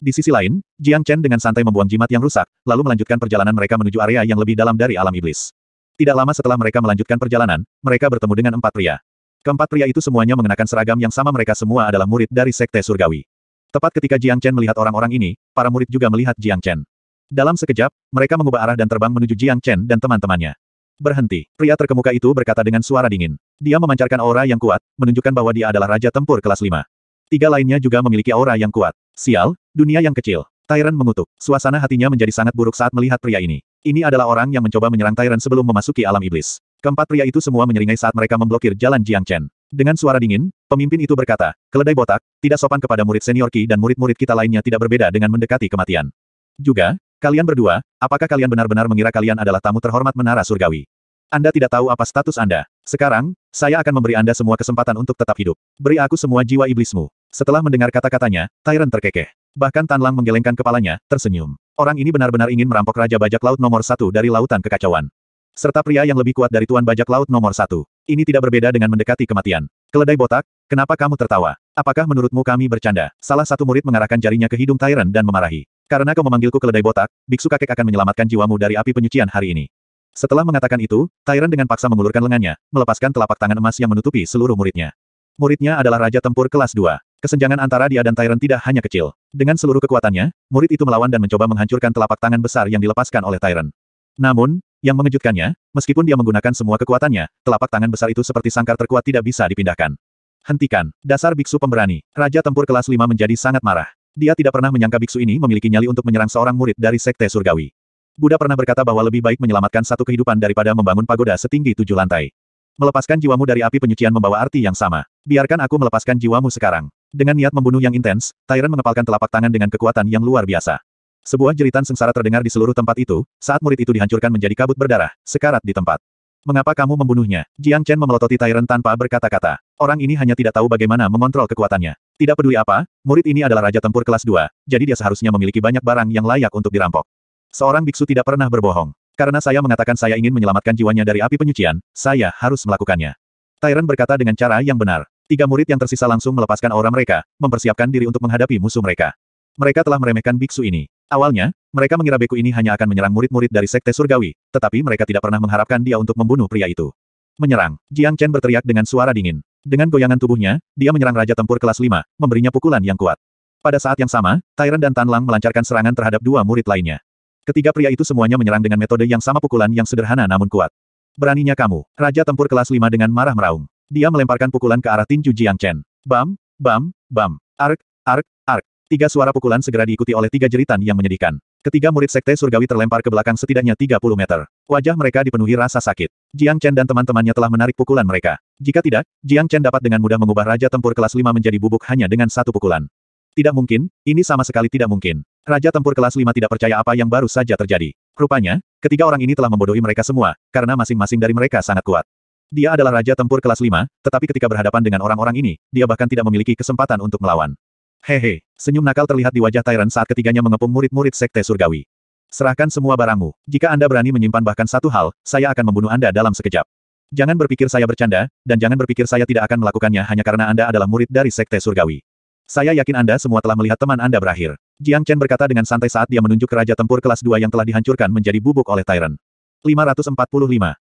Di sisi lain, Jiang Chen dengan santai membuang jimat yang rusak, lalu melanjutkan perjalanan mereka menuju area yang lebih dalam dari alam iblis. Tidak lama setelah mereka melanjutkan perjalanan, mereka bertemu dengan empat pria. Keempat pria itu semuanya mengenakan seragam yang sama mereka semua adalah murid dari Sekte Surgawi. Tepat ketika Jiang Chen melihat orang-orang ini, para murid juga melihat Jiang Chen. Dalam sekejap, mereka mengubah arah dan terbang menuju Jiang Chen dan teman-temannya. Berhenti, pria terkemuka itu berkata dengan suara dingin. Dia memancarkan aura yang kuat, menunjukkan bahwa dia adalah Raja Tempur kelas 5. Tiga lainnya juga memiliki aura yang kuat. Sial, dunia yang kecil. Tyrant mengutuk. Suasana hatinya menjadi sangat buruk saat melihat pria ini. Ini adalah orang yang mencoba menyerang Tyrant sebelum memasuki alam iblis. Keempat pria itu semua menyeringai saat mereka memblokir jalan Jiang Chen. Dengan suara dingin, pemimpin itu berkata, keledai botak, tidak sopan kepada murid senior Ki dan murid-murid kita lainnya tidak berbeda dengan mendekati kematian. Juga, kalian berdua, apakah kalian benar-benar mengira kalian adalah tamu terhormat menara surgawi? Anda tidak tahu apa status Anda. Sekarang, saya akan memberi Anda semua kesempatan untuk tetap hidup. Beri aku semua jiwa iblismu. Setelah mendengar kata-katanya, Tyrant terkekeh. Bahkan Tan Lang menggelengkan kepalanya, tersenyum. Orang ini benar-benar ingin merampok Raja Bajak Laut nomor satu dari Lautan Kekacauan. Serta pria yang lebih kuat dari Tuan Bajak Laut nomor satu. Ini tidak berbeda dengan mendekati kematian. Keledai botak, kenapa kamu tertawa? Apakah menurutmu kami bercanda? Salah satu murid mengarahkan jarinya ke hidung Tyrant dan memarahi. Karena kau memanggilku keledai botak, biksu kakek akan menyelamatkan jiwamu dari api penyucian hari ini. Setelah mengatakan itu, Tyrant dengan paksa mengulurkan lengannya, melepaskan telapak tangan emas yang menutupi seluruh muridnya. Muridnya adalah Raja Tempur kelas 2. Kesenjangan antara dia dan Tyrant tidak hanya kecil. Dengan seluruh kekuatannya, murid itu melawan dan mencoba menghancurkan telapak tangan besar yang dilepaskan oleh Tyrant. Namun, yang mengejutkannya, meskipun dia menggunakan semua kekuatannya, telapak tangan besar itu seperti sangkar terkuat tidak bisa dipindahkan. Hentikan, dasar biksu pemberani. Raja tempur kelas 5 menjadi sangat marah. Dia tidak pernah menyangka biksu ini memiliki nyali untuk menyerang seorang murid dari sekte surgawi. Buddha pernah berkata bahwa lebih baik menyelamatkan satu kehidupan daripada membangun pagoda setinggi tujuh lantai. Melepaskan jiwamu dari api penyucian membawa arti yang sama. Biarkan aku melepaskan jiwamu sekarang. Dengan niat membunuh yang intens, Tyrant mengepalkan telapak tangan dengan kekuatan yang luar biasa. Sebuah jeritan sengsara terdengar di seluruh tempat itu, saat murid itu dihancurkan menjadi kabut berdarah, sekarat di tempat. Mengapa kamu membunuhnya? Jiang Chen memelototi Tyrant tanpa berkata-kata. Orang ini hanya tidak tahu bagaimana mengontrol kekuatannya. Tidak peduli apa, murid ini adalah raja tempur kelas 2, jadi dia seharusnya memiliki banyak barang yang layak untuk dirampok. Seorang biksu tidak pernah berbohong. Karena saya mengatakan saya ingin menyelamatkan jiwanya dari api penyucian, saya harus melakukannya. Tyrant berkata dengan cara yang benar. Tiga murid yang tersisa langsung melepaskan aura mereka, mempersiapkan diri untuk menghadapi musuh mereka. Mereka telah meremehkan biksu ini. Awalnya, mereka mengira beku ini hanya akan menyerang murid-murid dari sekte surgawi, tetapi mereka tidak pernah mengharapkan dia untuk membunuh pria itu. Menyerang, Jiang Chen berteriak dengan suara dingin. Dengan goyangan tubuhnya, dia menyerang Raja Tempur kelas 5, memberinya pukulan yang kuat. Pada saat yang sama, Tyrant dan Tan Lang melancarkan serangan terhadap dua murid lainnya. Ketiga pria itu semuanya menyerang dengan metode yang sama pukulan yang sederhana namun kuat. Beraninya kamu, Raja Tempur kelas 5 dengan marah meraung. Dia melemparkan pukulan ke arah tinju Jiang Chen. Bam, bam, bam. Ark, ark, ark. Tiga suara pukulan segera diikuti oleh tiga jeritan yang menyedihkan. Ketiga murid sekte surgawi terlempar ke belakang setidaknya 30 meter. Wajah mereka dipenuhi rasa sakit. Jiang Chen dan teman-temannya telah menarik pukulan mereka. Jika tidak, Jiang Chen dapat dengan mudah mengubah Raja Tempur kelas 5 menjadi bubuk hanya dengan satu pukulan. Tidak mungkin, ini sama sekali tidak mungkin. Raja Tempur kelas 5 tidak percaya apa yang baru saja terjadi. Rupanya, ketiga orang ini telah membodohi mereka semua, karena masing-masing dari mereka sangat kuat. Dia adalah raja tempur kelas 5, tetapi ketika berhadapan dengan orang-orang ini, dia bahkan tidak memiliki kesempatan untuk melawan. Hehe, senyum nakal terlihat di wajah Tyrant saat ketiganya mengepung murid-murid sekte surgawi. Serahkan semua barangmu. Jika Anda berani menyimpan bahkan satu hal, saya akan membunuh Anda dalam sekejap. Jangan berpikir saya bercanda, dan jangan berpikir saya tidak akan melakukannya hanya karena Anda adalah murid dari sekte surgawi. Saya yakin Anda semua telah melihat teman Anda berakhir. Jiang Chen berkata dengan santai saat dia menunjuk ke Raja Tempur kelas 2 yang telah dihancurkan menjadi bubuk oleh Tyrant. 545.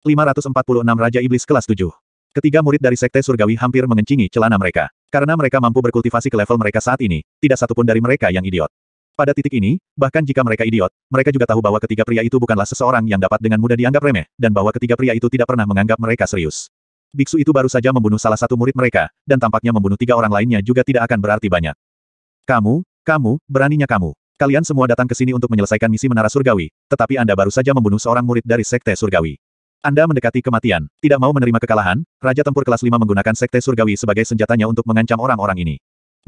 546 Raja Iblis kelas 7. Ketiga murid dari Sekte Surgawi hampir mengencingi celana mereka. Karena mereka mampu berkultivasi ke level mereka saat ini, tidak satupun dari mereka yang idiot. Pada titik ini, bahkan jika mereka idiot, mereka juga tahu bahwa ketiga pria itu bukanlah seseorang yang dapat dengan mudah dianggap remeh, dan bahwa ketiga pria itu tidak pernah menganggap mereka serius. Biksu itu baru saja membunuh salah satu murid mereka, dan tampaknya membunuh tiga orang lainnya juga tidak akan berarti banyak. Kamu, kamu, beraninya kamu. Kalian semua datang ke sini untuk menyelesaikan misi menara surgawi, tetapi Anda baru saja membunuh seorang murid dari sekte surgawi. Anda mendekati kematian, tidak mau menerima kekalahan, Raja Tempur kelas 5 menggunakan sekte surgawi sebagai senjatanya untuk mengancam orang-orang ini.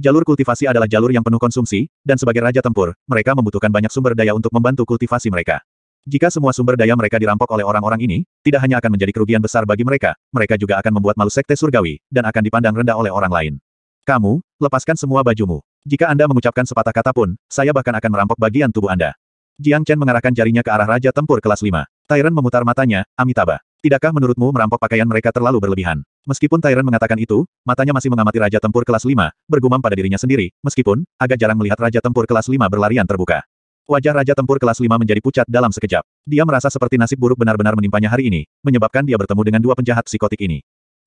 Jalur kultivasi adalah jalur yang penuh konsumsi, dan sebagai Raja Tempur, mereka membutuhkan banyak sumber daya untuk membantu kultivasi mereka. Jika semua sumber daya mereka dirampok oleh orang-orang ini, tidak hanya akan menjadi kerugian besar bagi mereka, mereka juga akan membuat malu sekte surgawi, dan akan dipandang rendah oleh orang lain. Kamu, lepaskan semua bajumu. Jika Anda mengucapkan sepatah kata pun, saya bahkan akan merampok bagian tubuh Anda. Jiang Chen mengarahkan jarinya ke arah Raja Tempur kelas 5. Tyrant memutar matanya, Amitabha. Tidakkah menurutmu merampok pakaian mereka terlalu berlebihan? Meskipun Tyrant mengatakan itu, matanya masih mengamati Raja Tempur kelas 5, bergumam pada dirinya sendiri, meskipun, agak jarang melihat Raja Tempur kelas 5 berlarian terbuka. Wajah Raja Tempur kelas 5 menjadi pucat dalam sekejap. Dia merasa seperti nasib buruk benar-benar menimpanya hari ini, menyebabkan dia bertemu dengan dua penjahat psikotik ini.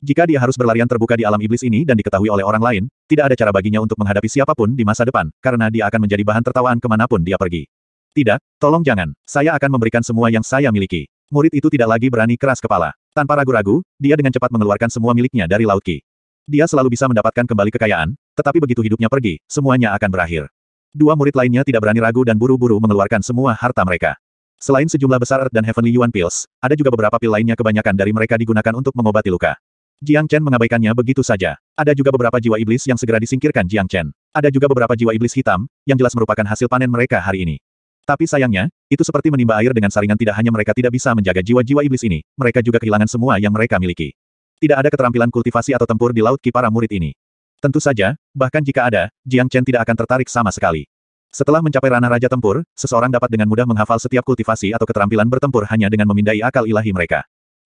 Jika dia harus berlarian terbuka di alam iblis ini dan diketahui oleh orang lain, tidak ada cara baginya untuk menghadapi siapapun di masa depan, karena dia akan menjadi bahan tertawaan kemanapun dia pergi. Tidak, tolong jangan, saya akan memberikan semua yang saya miliki. Murid itu tidak lagi berani keras kepala. Tanpa ragu-ragu, dia dengan cepat mengeluarkan semua miliknya dari Laut Ki. Dia selalu bisa mendapatkan kembali kekayaan, tetapi begitu hidupnya pergi, semuanya akan berakhir. Dua murid lainnya tidak berani ragu dan buru-buru mengeluarkan semua harta mereka. Selain sejumlah besar Earth dan Heavenly Yuan Pills, ada juga beberapa pil lainnya kebanyakan dari mereka digunakan untuk mengobati luka. Jiang Chen mengabaikannya begitu saja. Ada juga beberapa jiwa iblis yang segera disingkirkan Jiang Chen. Ada juga beberapa jiwa iblis hitam, yang jelas merupakan hasil panen mereka hari ini. Tapi sayangnya, itu seperti menimba air dengan saringan tidak hanya mereka tidak bisa menjaga jiwa-jiwa iblis ini, mereka juga kehilangan semua yang mereka miliki. Tidak ada keterampilan kultivasi atau tempur di laut ki murid ini. Tentu saja, bahkan jika ada, Jiang Chen tidak akan tertarik sama sekali. Setelah mencapai ranah Raja Tempur, seseorang dapat dengan mudah menghafal setiap kultivasi atau keterampilan bertempur hanya dengan memindai akal ilahi mereka.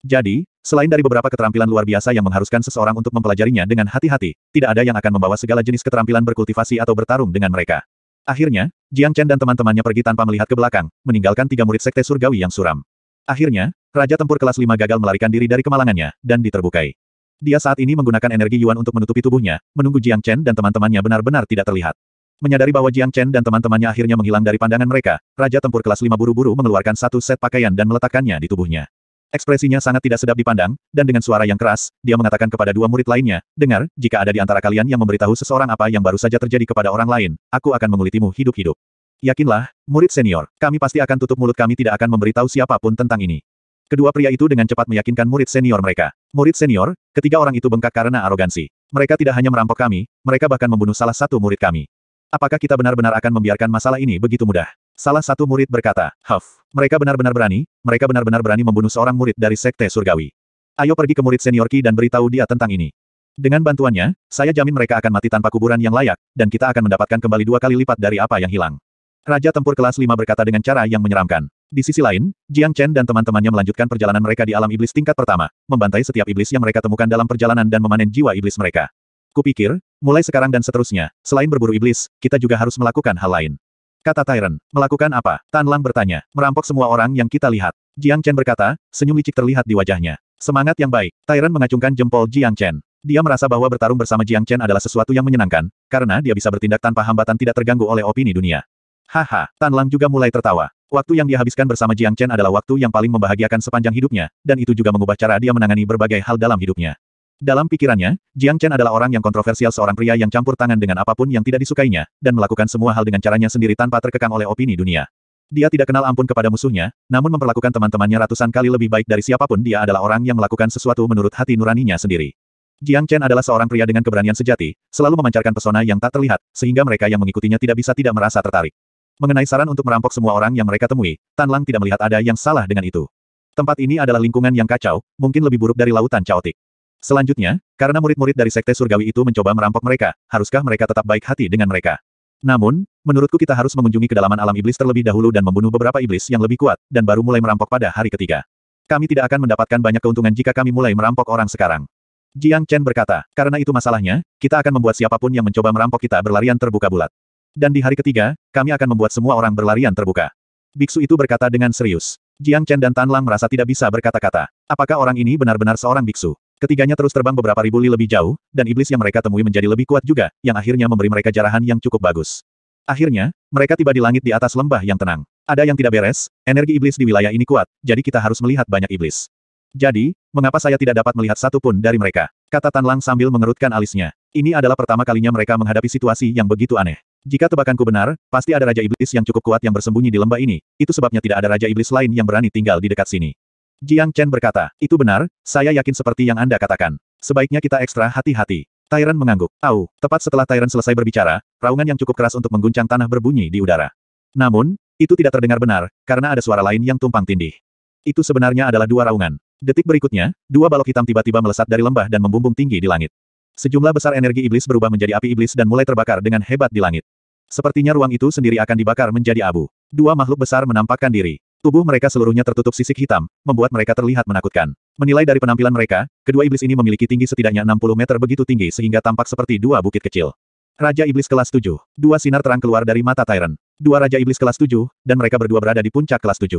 Jadi, selain dari beberapa keterampilan luar biasa yang mengharuskan seseorang untuk mempelajarinya dengan hati-hati, tidak ada yang akan membawa segala jenis keterampilan berkultivasi atau bertarung dengan mereka. Akhirnya, Jiang Chen dan teman-temannya pergi tanpa melihat ke belakang, meninggalkan tiga murid sekte surgawi yang suram. Akhirnya, Raja Tempur kelas 5 gagal melarikan diri dari kemalangannya, dan diterbukai. Dia saat ini menggunakan energi Yuan untuk menutupi tubuhnya, menunggu Jiang Chen dan teman-temannya benar-benar tidak terlihat. Menyadari bahwa Jiang Chen dan teman-temannya akhirnya menghilang dari pandangan mereka, Raja Tempur kelas 5 buru-buru mengeluarkan satu set pakaian dan meletakkannya di tubuhnya. Ekspresinya sangat tidak sedap dipandang, dan dengan suara yang keras, dia mengatakan kepada dua murid lainnya, Dengar, jika ada di antara kalian yang memberitahu seseorang apa yang baru saja terjadi kepada orang lain, aku akan mengulitimu hidup-hidup. Yakinlah, murid senior, kami pasti akan tutup mulut kami tidak akan memberitahu siapapun tentang ini. Kedua pria itu dengan cepat meyakinkan murid senior mereka. Murid senior, ketiga orang itu bengkak karena arogansi. Mereka tidak hanya merampok kami, mereka bahkan membunuh salah satu murid kami. Apakah kita benar-benar akan membiarkan masalah ini begitu mudah? Salah satu murid berkata, Huff, mereka benar-benar berani, mereka benar-benar berani membunuh seorang murid dari Sekte Surgawi. Ayo pergi ke murid senior Ki dan beritahu dia tentang ini. Dengan bantuannya, saya jamin mereka akan mati tanpa kuburan yang layak, dan kita akan mendapatkan kembali dua kali lipat dari apa yang hilang. Raja Tempur kelas 5 berkata dengan cara yang menyeramkan. Di sisi lain, Jiang Chen dan teman-temannya melanjutkan perjalanan mereka di alam iblis tingkat pertama, membantai setiap iblis yang mereka temukan dalam perjalanan dan memanen jiwa iblis mereka. Kupikir, mulai sekarang dan seterusnya, selain berburu iblis, kita juga harus melakukan hal lain. Kata Tyron, melakukan apa? Tan Lang bertanya, merampok semua orang yang kita lihat. Jiang Chen berkata, senyum licik terlihat di wajahnya. Semangat yang baik. Tyron mengacungkan jempol Jiang Chen. Dia merasa bahwa bertarung bersama Jiang Chen adalah sesuatu yang menyenangkan, karena dia bisa bertindak tanpa hambatan tidak terganggu oleh opini dunia. Haha, Tan Lang juga mulai tertawa. Waktu yang dia habiskan bersama Jiang Chen adalah waktu yang paling membahagiakan sepanjang hidupnya, dan itu juga mengubah cara dia menangani berbagai hal dalam hidupnya. Dalam pikirannya, Jiang Chen adalah orang yang kontroversial seorang pria yang campur tangan dengan apapun yang tidak disukainya, dan melakukan semua hal dengan caranya sendiri tanpa terkekang oleh opini dunia. Dia tidak kenal ampun kepada musuhnya, namun memperlakukan teman-temannya ratusan kali lebih baik dari siapapun dia adalah orang yang melakukan sesuatu menurut hati nuraninya sendiri. Jiang Chen adalah seorang pria dengan keberanian sejati, selalu memancarkan pesona yang tak terlihat, sehingga mereka yang mengikutinya tidak bisa tidak merasa tertarik. Mengenai saran untuk merampok semua orang yang mereka temui, Tan Lang tidak melihat ada yang salah dengan itu. Tempat ini adalah lingkungan yang kacau, mungkin lebih buruk dari lautan caotik. Selanjutnya, karena murid-murid dari sekte surgawi itu mencoba merampok mereka, haruskah mereka tetap baik hati dengan mereka? Namun, menurutku kita harus mengunjungi kedalaman alam iblis terlebih dahulu dan membunuh beberapa iblis yang lebih kuat, dan baru mulai merampok pada hari ketiga. Kami tidak akan mendapatkan banyak keuntungan jika kami mulai merampok orang sekarang. Jiang Chen berkata, karena itu masalahnya, kita akan membuat siapapun yang mencoba merampok kita berlarian terbuka bulat. Dan di hari ketiga, kami akan membuat semua orang berlarian terbuka. Biksu itu berkata dengan serius. Jiang Chen dan Tan Lang merasa tidak bisa berkata-kata. Apakah orang ini benar-benar seorang biksu? Ketiganya terus terbang beberapa ribu li lebih jauh, dan iblis yang mereka temui menjadi lebih kuat juga, yang akhirnya memberi mereka jarahan yang cukup bagus. Akhirnya, mereka tiba di langit di atas lembah yang tenang. Ada yang tidak beres, energi iblis di wilayah ini kuat, jadi kita harus melihat banyak iblis. Jadi, mengapa saya tidak dapat melihat satu pun dari mereka? Kata Tan Lang sambil mengerutkan alisnya. Ini adalah pertama kalinya mereka menghadapi situasi yang begitu aneh. Jika tebakanku benar, pasti ada Raja Iblis yang cukup kuat yang bersembunyi di lembah ini, itu sebabnya tidak ada Raja Iblis lain yang berani tinggal di dekat sini. Jiang Chen berkata, itu benar, saya yakin seperti yang Anda katakan. Sebaiknya kita ekstra hati-hati. Tyrant mengangguk. Au, tepat setelah Tyrant selesai berbicara, raungan yang cukup keras untuk mengguncang tanah berbunyi di udara. Namun, itu tidak terdengar benar, karena ada suara lain yang tumpang tindih. Itu sebenarnya adalah dua raungan. Detik berikutnya, dua balok hitam tiba-tiba melesat dari lembah dan membumbung tinggi di langit. Sejumlah besar energi iblis berubah menjadi api iblis dan mulai terbakar dengan hebat di langit. Sepertinya ruang itu sendiri akan dibakar menjadi abu. Dua makhluk besar menampakkan diri. Tubuh mereka seluruhnya tertutup sisik hitam, membuat mereka terlihat menakutkan. Menilai dari penampilan mereka, kedua iblis ini memiliki tinggi setidaknya 60 meter begitu tinggi sehingga tampak seperti dua bukit kecil. Raja Iblis kelas 7. Dua sinar terang keluar dari mata Tyrant. Dua Raja Iblis kelas 7, dan mereka berdua berada di puncak kelas 7.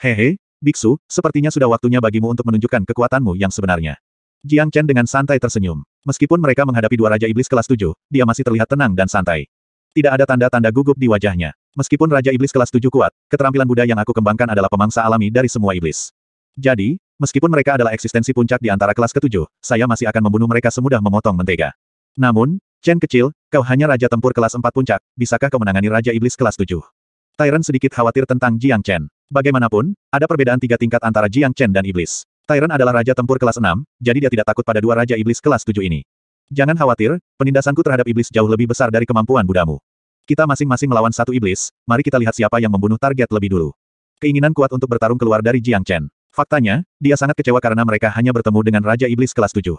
Hehe, Biksu, sepertinya sudah waktunya bagimu untuk menunjukkan kekuatanmu yang sebenarnya. Jiang Chen dengan santai tersenyum. Meskipun mereka menghadapi dua Raja Iblis kelas 7, dia masih terlihat tenang dan santai. Tidak ada tanda-tanda gugup di wajahnya. Meskipun Raja Iblis kelas 7 kuat, keterampilan Buddha yang aku kembangkan adalah pemangsa alami dari semua iblis. Jadi, meskipun mereka adalah eksistensi puncak di antara kelas ketujuh, saya masih akan membunuh mereka semudah memotong mentega. Namun, Chen kecil, kau hanya Raja Tempur kelas 4 puncak, bisakah kau menangani Raja Iblis kelas 7? Tyrant sedikit khawatir tentang Jiang Chen. Bagaimanapun, ada perbedaan tiga tingkat antara Jiang Chen dan Iblis. Tyrant adalah Raja Tempur kelas 6, jadi dia tidak takut pada dua Raja Iblis kelas 7 ini. Jangan khawatir, penindasanku terhadap iblis jauh lebih besar dari kemampuan Budamu. Kita masing-masing melawan satu iblis, mari kita lihat siapa yang membunuh target lebih dulu. Keinginan kuat untuk bertarung keluar dari Jiang Chen. Faktanya, dia sangat kecewa karena mereka hanya bertemu dengan Raja Iblis kelas 7.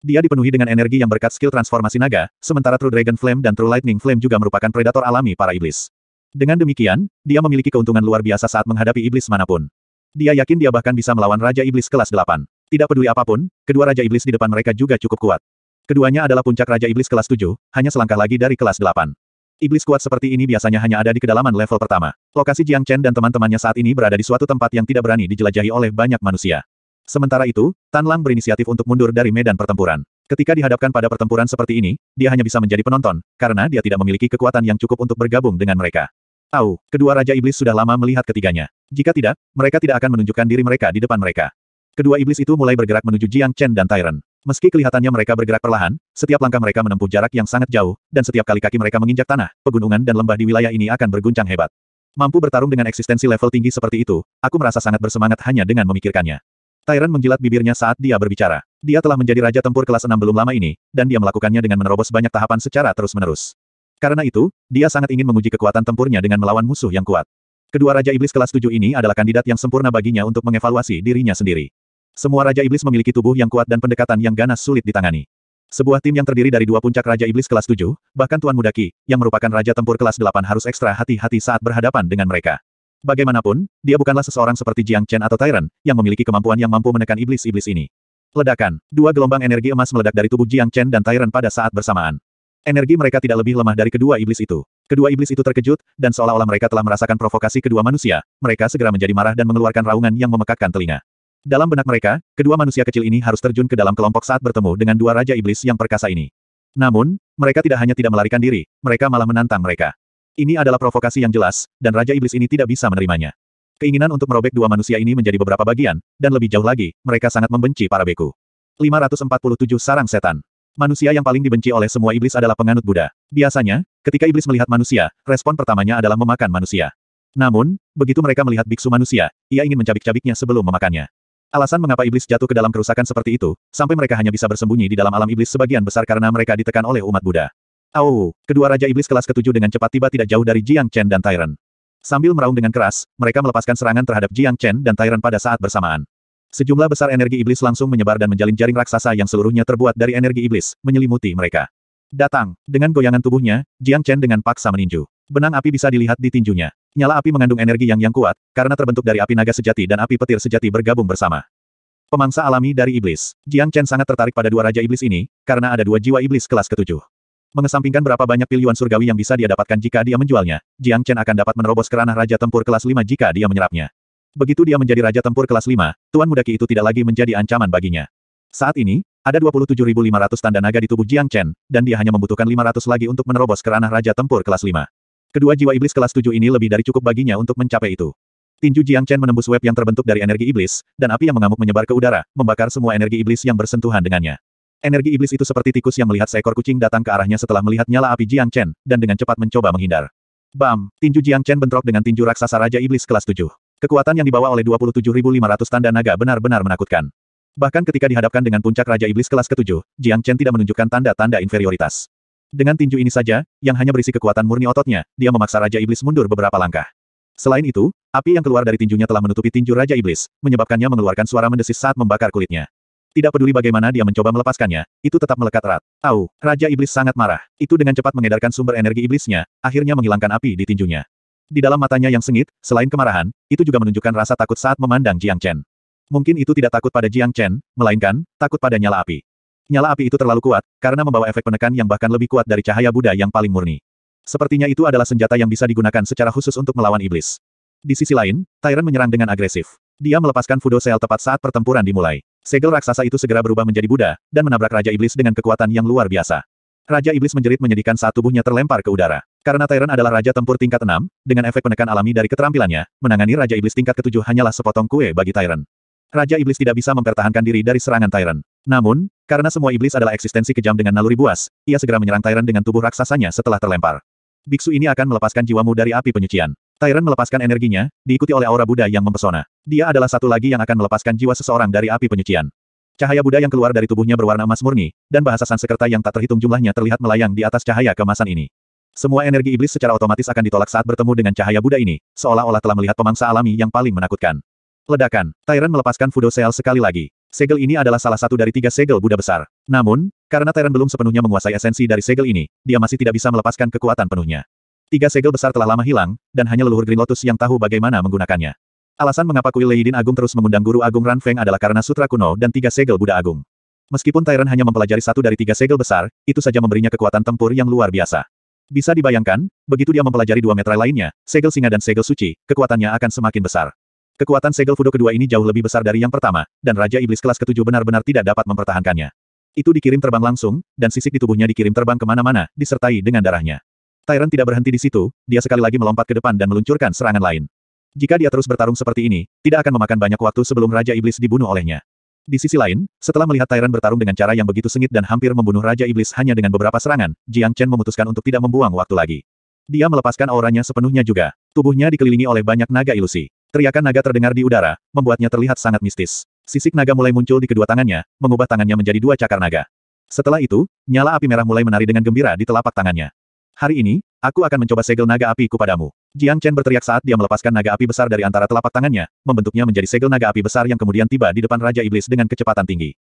Dia dipenuhi dengan energi yang berkat skill transformasi naga, sementara True Dragon Flame dan True Lightning Flame juga merupakan predator alami para iblis. Dengan demikian, dia memiliki keuntungan luar biasa saat menghadapi iblis manapun. Dia yakin dia bahkan bisa melawan Raja Iblis kelas 8. Tidak peduli apapun, kedua Raja Iblis di depan mereka juga cukup kuat. Keduanya adalah puncak Raja Iblis kelas 7, hanya selangkah lagi dari kelas 8. Iblis kuat seperti ini biasanya hanya ada di kedalaman level pertama. Lokasi Jiang Chen dan teman-temannya saat ini berada di suatu tempat yang tidak berani dijelajahi oleh banyak manusia. Sementara itu, Tan Lang berinisiatif untuk mundur dari medan pertempuran. Ketika dihadapkan pada pertempuran seperti ini, dia hanya bisa menjadi penonton, karena dia tidak memiliki kekuatan yang cukup untuk bergabung dengan mereka. Au, kedua Raja Iblis sudah lama melihat ketiganya. Jika tidak, mereka tidak akan menunjukkan diri mereka di depan mereka. Kedua iblis itu mulai bergerak menuju Jiang Chen dan Tyrant. Meski kelihatannya mereka bergerak perlahan, setiap langkah mereka menempuh jarak yang sangat jauh, dan setiap kali kaki mereka menginjak tanah, pegunungan dan lembah di wilayah ini akan berguncang hebat. Mampu bertarung dengan eksistensi level tinggi seperti itu, aku merasa sangat bersemangat hanya dengan memikirkannya. Tyrant menjilat bibirnya saat dia berbicara. Dia telah menjadi raja tempur kelas 6 belum lama ini, dan dia melakukannya dengan menerobos banyak tahapan secara terus-menerus. Karena itu, dia sangat ingin menguji kekuatan tempurnya dengan melawan musuh yang kuat. Kedua Raja Iblis kelas 7 ini adalah kandidat yang sempurna baginya untuk mengevaluasi dirinya sendiri. Semua Raja Iblis memiliki tubuh yang kuat dan pendekatan yang ganas sulit ditangani. Sebuah tim yang terdiri dari dua puncak Raja Iblis kelas 7, bahkan Tuan Mudaki, yang merupakan Raja Tempur kelas 8 harus ekstra hati-hati saat berhadapan dengan mereka. Bagaimanapun, dia bukanlah seseorang seperti Jiang Chen atau Tyrant, yang memiliki kemampuan yang mampu menekan iblis-iblis ini. Ledakan, dua gelombang energi emas meledak dari tubuh Jiang Chen dan Tyrant pada saat bersamaan. Energi mereka tidak lebih lemah dari kedua iblis itu. Kedua iblis itu terkejut, dan seolah-olah mereka telah merasakan provokasi kedua manusia, mereka segera menjadi marah dan mengeluarkan raungan yang memekakkan telinga. Dalam benak mereka, kedua manusia kecil ini harus terjun ke dalam kelompok saat bertemu dengan dua raja iblis yang perkasa ini. Namun, mereka tidak hanya tidak melarikan diri, mereka malah menantang mereka. Ini adalah provokasi yang jelas, dan Raja Iblis ini tidak bisa menerimanya. Keinginan untuk merobek dua manusia ini menjadi beberapa bagian, dan lebih jauh lagi, mereka sangat membenci para beku. 547 Sarang Setan Manusia yang paling dibenci oleh semua iblis adalah penganut Buddha. Biasanya, ketika iblis melihat manusia, respon pertamanya adalah memakan manusia. Namun, begitu mereka melihat biksu manusia, ia ingin mencabik-cabiknya sebelum memakannya. Alasan mengapa iblis jatuh ke dalam kerusakan seperti itu, sampai mereka hanya bisa bersembunyi di dalam alam iblis sebagian besar karena mereka ditekan oleh umat Buddha. Au, kedua raja iblis kelas ketujuh dengan cepat tiba tidak jauh dari Jiang Chen dan Tyrant. Sambil meraung dengan keras, mereka melepaskan serangan terhadap Jiang Chen dan Tyrant pada saat bersamaan. Sejumlah besar energi iblis langsung menyebar dan menjalin jaring raksasa yang seluruhnya terbuat dari energi iblis, menyelimuti mereka. Datang, dengan goyangan tubuhnya, Jiang Chen dengan paksa meninju. Benang api bisa dilihat di tinjunya. Nyala api mengandung energi yang yang kuat, karena terbentuk dari api naga sejati dan api petir sejati bergabung bersama. Pemangsa alami dari iblis. Jiang Chen sangat tertarik pada dua raja iblis ini, karena ada dua jiwa iblis kelas ketujuh. Mengesampingkan berapa banyak pilihan surgawi yang bisa dia dapatkan jika dia menjualnya, Jiang Chen akan dapat menerobos kerana raja tempur kelas lima jika dia menyerapnya. Begitu dia menjadi raja tempur kelas lima, Tuan mudaki itu tidak lagi menjadi ancaman baginya. Saat ini, ada 27.500 tanda naga di tubuh Jiang Chen, dan dia hanya membutuhkan 500 lagi untuk menerobos kerana raja tempur kelas lima. Kedua jiwa iblis kelas tujuh ini lebih dari cukup baginya untuk mencapai itu. Tinju Jiang Chen menembus web yang terbentuk dari energi iblis, dan api yang mengamuk menyebar ke udara, membakar semua energi iblis yang bersentuhan dengannya. Energi iblis itu seperti tikus yang melihat seekor kucing datang ke arahnya setelah melihat nyala api Jiang Chen, dan dengan cepat mencoba menghindar. Bam! Tinju Jiang Chen bentrok dengan tinju raksasa Raja Iblis kelas tujuh. Kekuatan yang dibawa oleh 27.500 tanda naga benar-benar menakutkan. Bahkan ketika dihadapkan dengan puncak Raja Iblis kelas ketujuh, Jiang Chen tidak menunjukkan tanda-tanda inferioritas. Dengan tinju ini saja, yang hanya berisi kekuatan murni ototnya, dia memaksa Raja Iblis mundur beberapa langkah. Selain itu, api yang keluar dari tinjunya telah menutupi tinju Raja Iblis, menyebabkannya mengeluarkan suara mendesis saat membakar kulitnya. Tidak peduli bagaimana dia mencoba melepaskannya, itu tetap melekat erat. Au, Raja Iblis sangat marah. Itu dengan cepat mengedarkan sumber energi iblisnya, akhirnya menghilangkan api di tinjunya. Di dalam matanya yang sengit, selain kemarahan, itu juga menunjukkan rasa takut saat memandang Jiang Chen. Mungkin itu tidak takut pada Jiang Chen, melainkan takut pada nyala api nyala api itu terlalu kuat, karena membawa efek penekan yang bahkan lebih kuat dari cahaya Buddha yang paling murni. Sepertinya itu adalah senjata yang bisa digunakan secara khusus untuk melawan iblis. Di sisi lain, Tyrant menyerang dengan agresif. Dia melepaskan Fudo Cell tepat saat pertempuran dimulai. Segel raksasa itu segera berubah menjadi Buddha, dan menabrak Raja Iblis dengan kekuatan yang luar biasa. Raja Iblis menjerit menyedihkan saat tubuhnya terlempar ke udara. Karena Tyrant adalah Raja Tempur tingkat 6, dengan efek penekan alami dari keterampilannya, menangani Raja Iblis tingkat ketujuh hanyalah sepotong kue bagi Tyrant. Raja Iblis tidak bisa mempertahankan diri dari serangan Tyrant. Namun, karena semua iblis adalah eksistensi kejam dengan naluri buas, ia segera menyerang Tyrant dengan tubuh raksasanya setelah terlempar. Biksu ini akan melepaskan jiwamu dari api penyucian. Tyrant melepaskan energinya, diikuti oleh aura Buddha yang mempesona. Dia adalah satu lagi yang akan melepaskan jiwa seseorang dari api penyucian. Cahaya Buddha yang keluar dari tubuhnya berwarna emas murni, dan bahasa Sansekerta yang tak terhitung jumlahnya terlihat melayang di atas cahaya kemasan ini. Semua energi iblis secara otomatis akan ditolak saat bertemu dengan cahaya Buddha ini, seolah-olah telah melihat pemangsa alami yang paling menakutkan. Ledakan, Tyrant melepaskan Fudo Seal sekali lagi. Segel ini adalah salah satu dari tiga segel Buddha besar. Namun, karena Tyrant belum sepenuhnya menguasai esensi dari segel ini, dia masih tidak bisa melepaskan kekuatan penuhnya. Tiga segel besar telah lama hilang, dan hanya leluhur Green Lotus yang tahu bagaimana menggunakannya. Alasan mengapa kuil Leidin Agung terus mengundang guru Agung Ranfeng adalah karena sutra kuno dan tiga segel Buddha Agung. Meskipun Tyrant hanya mempelajari satu dari tiga segel besar, itu saja memberinya kekuatan tempur yang luar biasa. Bisa dibayangkan, begitu dia mempelajari dua metra lainnya, segel singa dan segel suci, kekuatannya akan semakin besar. Kekuatan segel Fudo kedua ini jauh lebih besar dari yang pertama, dan Raja Iblis kelas ketujuh benar-benar tidak dapat mempertahankannya. Itu dikirim terbang langsung, dan sisik di tubuhnya dikirim terbang kemana-mana, disertai dengan darahnya. Tyrant tidak berhenti di situ, dia sekali lagi melompat ke depan dan meluncurkan serangan lain. Jika dia terus bertarung seperti ini, tidak akan memakan banyak waktu sebelum Raja Iblis dibunuh olehnya. Di sisi lain, setelah melihat Tyrant bertarung dengan cara yang begitu sengit dan hampir membunuh Raja Iblis hanya dengan beberapa serangan, Jiang Chen memutuskan untuk tidak membuang waktu lagi. Dia melepaskan auranya sepenuhnya juga. Tubuhnya dikelilingi oleh banyak naga ilusi. Teriakan naga terdengar di udara, membuatnya terlihat sangat mistis. Sisik naga mulai muncul di kedua tangannya, mengubah tangannya menjadi dua cakar naga. Setelah itu, nyala api merah mulai menari dengan gembira di telapak tangannya. Hari ini, aku akan mencoba segel naga api padamu. Jiang Chen berteriak saat dia melepaskan naga api besar dari antara telapak tangannya, membentuknya menjadi segel naga api besar yang kemudian tiba di depan Raja Iblis dengan kecepatan tinggi.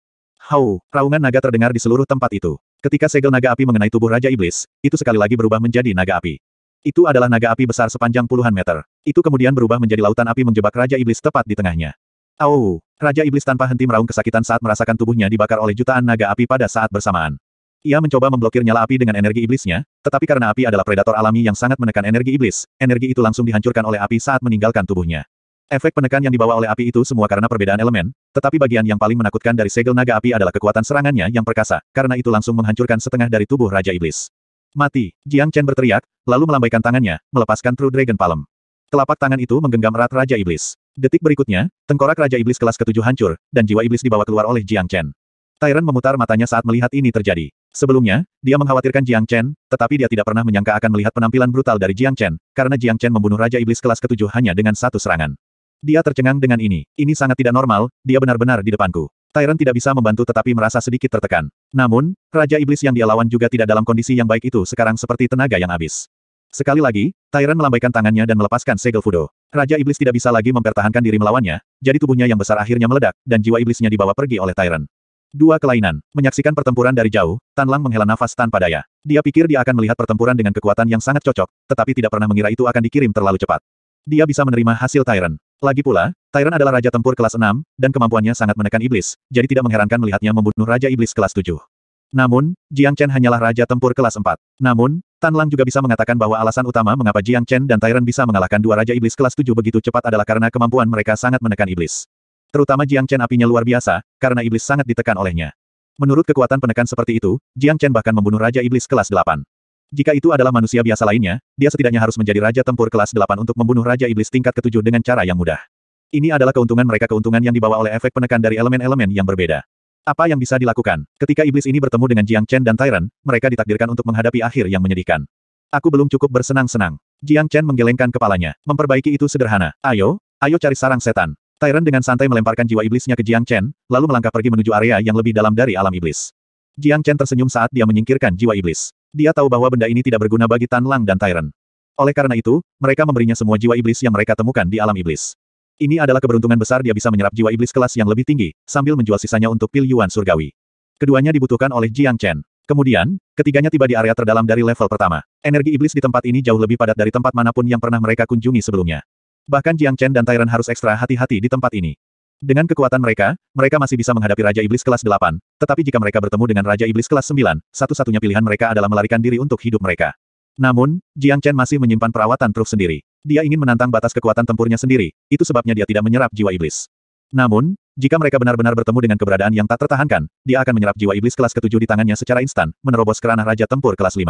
Hau, raungan naga terdengar di seluruh tempat itu. Ketika segel naga api mengenai tubuh Raja Iblis, itu sekali lagi berubah menjadi naga api. Itu adalah naga api besar sepanjang puluhan meter. Itu kemudian berubah menjadi lautan api menjebak Raja Iblis tepat di tengahnya. Au! Raja Iblis tanpa henti meraung kesakitan saat merasakan tubuhnya dibakar oleh jutaan naga api pada saat bersamaan. Ia mencoba memblokir nyala api dengan energi iblisnya, tetapi karena api adalah predator alami yang sangat menekan energi iblis, energi itu langsung dihancurkan oleh api saat meninggalkan tubuhnya. Efek penekan yang dibawa oleh api itu semua karena perbedaan elemen, tetapi bagian yang paling menakutkan dari segel naga api adalah kekuatan serangannya yang perkasa, karena itu langsung menghancurkan setengah dari tubuh Raja Iblis. Mati, Jiang Chen berteriak, lalu melambaikan tangannya, melepaskan True Dragon Palm. Telapak tangan itu menggenggam erat Raja Iblis. Detik berikutnya, tengkorak Raja Iblis kelas ketujuh hancur, dan jiwa iblis dibawa keluar oleh Jiang Chen. Tyrant memutar matanya saat melihat ini terjadi. Sebelumnya, dia mengkhawatirkan Jiang Chen, tetapi dia tidak pernah menyangka akan melihat penampilan brutal dari Jiang Chen, karena Jiang Chen membunuh Raja Iblis kelas ketujuh hanya dengan satu serangan. Dia tercengang dengan ini. Ini sangat tidak normal, dia benar-benar di depanku. Tyrant tidak bisa membantu tetapi merasa sedikit tertekan. Namun, Raja Iblis yang dia lawan juga tidak dalam kondisi yang baik itu sekarang seperti tenaga yang habis. Sekali lagi, Tyran melambaikan tangannya dan melepaskan segel Fudo. Raja Iblis tidak bisa lagi mempertahankan diri melawannya, jadi tubuhnya yang besar akhirnya meledak, dan jiwa iblisnya dibawa pergi oleh Tyran. Dua kelainan, menyaksikan pertempuran dari jauh, Tan Lang menghela nafas tanpa daya. Dia pikir dia akan melihat pertempuran dengan kekuatan yang sangat cocok, tetapi tidak pernah mengira itu akan dikirim terlalu cepat. Dia bisa menerima hasil Tyran. Lagi pula, Tyran adalah raja tempur kelas 6, dan kemampuannya sangat menekan iblis, jadi tidak mengherankan melihatnya membunuh raja iblis kelas 7. Namun, Jiang Chen hanyalah raja tempur kelas 4. Namun, Tan Lang juga bisa mengatakan bahwa alasan utama mengapa Jiang Chen dan Tyrant bisa mengalahkan dua raja iblis kelas 7 begitu cepat adalah karena kemampuan mereka sangat menekan iblis. Terutama Jiang Chen apinya luar biasa, karena iblis sangat ditekan olehnya. Menurut kekuatan penekan seperti itu, Jiang Chen bahkan membunuh raja iblis kelas 8. Jika itu adalah manusia biasa lainnya, dia setidaknya harus menjadi raja tempur kelas 8 untuk membunuh raja iblis tingkat ketujuh dengan cara yang mudah. Ini adalah keuntungan mereka keuntungan yang dibawa oleh efek penekan dari elemen-elemen yang berbeda. Apa yang bisa dilakukan? Ketika iblis ini bertemu dengan Jiang Chen dan Tyrant, mereka ditakdirkan untuk menghadapi akhir yang menyedihkan. Aku belum cukup bersenang-senang. Jiang Chen menggelengkan kepalanya. Memperbaiki itu sederhana. Ayo, ayo cari sarang setan. Tyrant dengan santai melemparkan jiwa iblisnya ke Jiang Chen, lalu melangkah pergi menuju area yang lebih dalam dari alam iblis. Jiang Chen tersenyum saat dia menyingkirkan jiwa iblis. Dia tahu bahwa benda ini tidak berguna bagi Tan Lang dan Tyrant. Oleh karena itu, mereka memberinya semua jiwa iblis yang mereka temukan di alam iblis. Ini adalah keberuntungan besar dia bisa menyerap jiwa iblis kelas yang lebih tinggi, sambil menjual sisanya untuk pil Yuan surgawi. Keduanya dibutuhkan oleh Jiang Chen. Kemudian, ketiganya tiba di area terdalam dari level pertama. Energi iblis di tempat ini jauh lebih padat dari tempat manapun yang pernah mereka kunjungi sebelumnya. Bahkan Jiang Chen dan Tyrant harus ekstra hati-hati di tempat ini. Dengan kekuatan mereka, mereka masih bisa menghadapi Raja Iblis kelas 8, tetapi jika mereka bertemu dengan Raja Iblis kelas 9, satu-satunya pilihan mereka adalah melarikan diri untuk hidup mereka. Namun, Jiang Chen masih menyimpan perawatan truf sendiri dia ingin menantang batas kekuatan tempurnya sendiri, itu sebabnya dia tidak menyerap jiwa iblis. Namun, jika mereka benar-benar bertemu dengan keberadaan yang tak tertahankan, dia akan menyerap jiwa iblis kelas ketujuh di tangannya secara instan, menerobos kerana Raja Tempur kelas 5.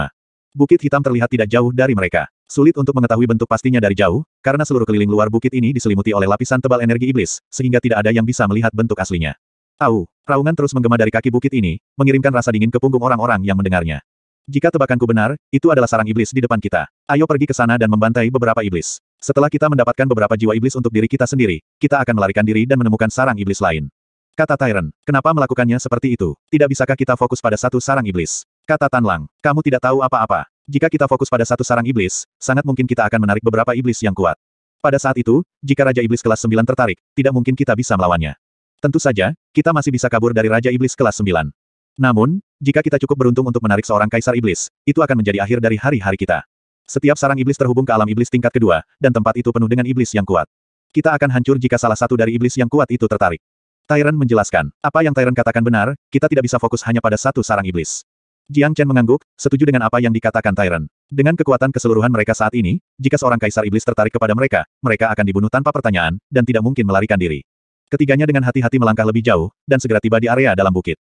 Bukit hitam terlihat tidak jauh dari mereka. Sulit untuk mengetahui bentuk pastinya dari jauh, karena seluruh keliling luar bukit ini diselimuti oleh lapisan tebal energi iblis, sehingga tidak ada yang bisa melihat bentuk aslinya. Au, raungan terus menggema dari kaki bukit ini, mengirimkan rasa dingin ke punggung orang-orang yang mendengarnya. Jika tebakanku benar, itu adalah sarang iblis di depan kita. Ayo pergi ke sana dan membantai beberapa iblis. Setelah kita mendapatkan beberapa jiwa iblis untuk diri kita sendiri, kita akan melarikan diri dan menemukan sarang iblis lain. Kata Tyron, kenapa melakukannya seperti itu? Tidak bisakah kita fokus pada satu sarang iblis? Kata Tanlang, kamu tidak tahu apa-apa. Jika kita fokus pada satu sarang iblis, sangat mungkin kita akan menarik beberapa iblis yang kuat. Pada saat itu, jika Raja Iblis kelas 9 tertarik, tidak mungkin kita bisa melawannya. Tentu saja, kita masih bisa kabur dari Raja Iblis kelas 9. Namun, jika kita cukup beruntung untuk menarik seorang kaisar iblis, itu akan menjadi akhir dari hari-hari kita. Setiap sarang iblis terhubung ke alam iblis tingkat kedua, dan tempat itu penuh dengan iblis yang kuat. Kita akan hancur jika salah satu dari iblis yang kuat itu tertarik. Tyran menjelaskan, apa yang Tyran katakan benar, kita tidak bisa fokus hanya pada satu sarang iblis. Jiang Chen mengangguk, setuju dengan apa yang dikatakan Tyran. Dengan kekuatan keseluruhan mereka saat ini, jika seorang kaisar iblis tertarik kepada mereka, mereka akan dibunuh tanpa pertanyaan, dan tidak mungkin melarikan diri. Ketiganya dengan hati-hati melangkah lebih jauh, dan segera tiba di area dalam bukit.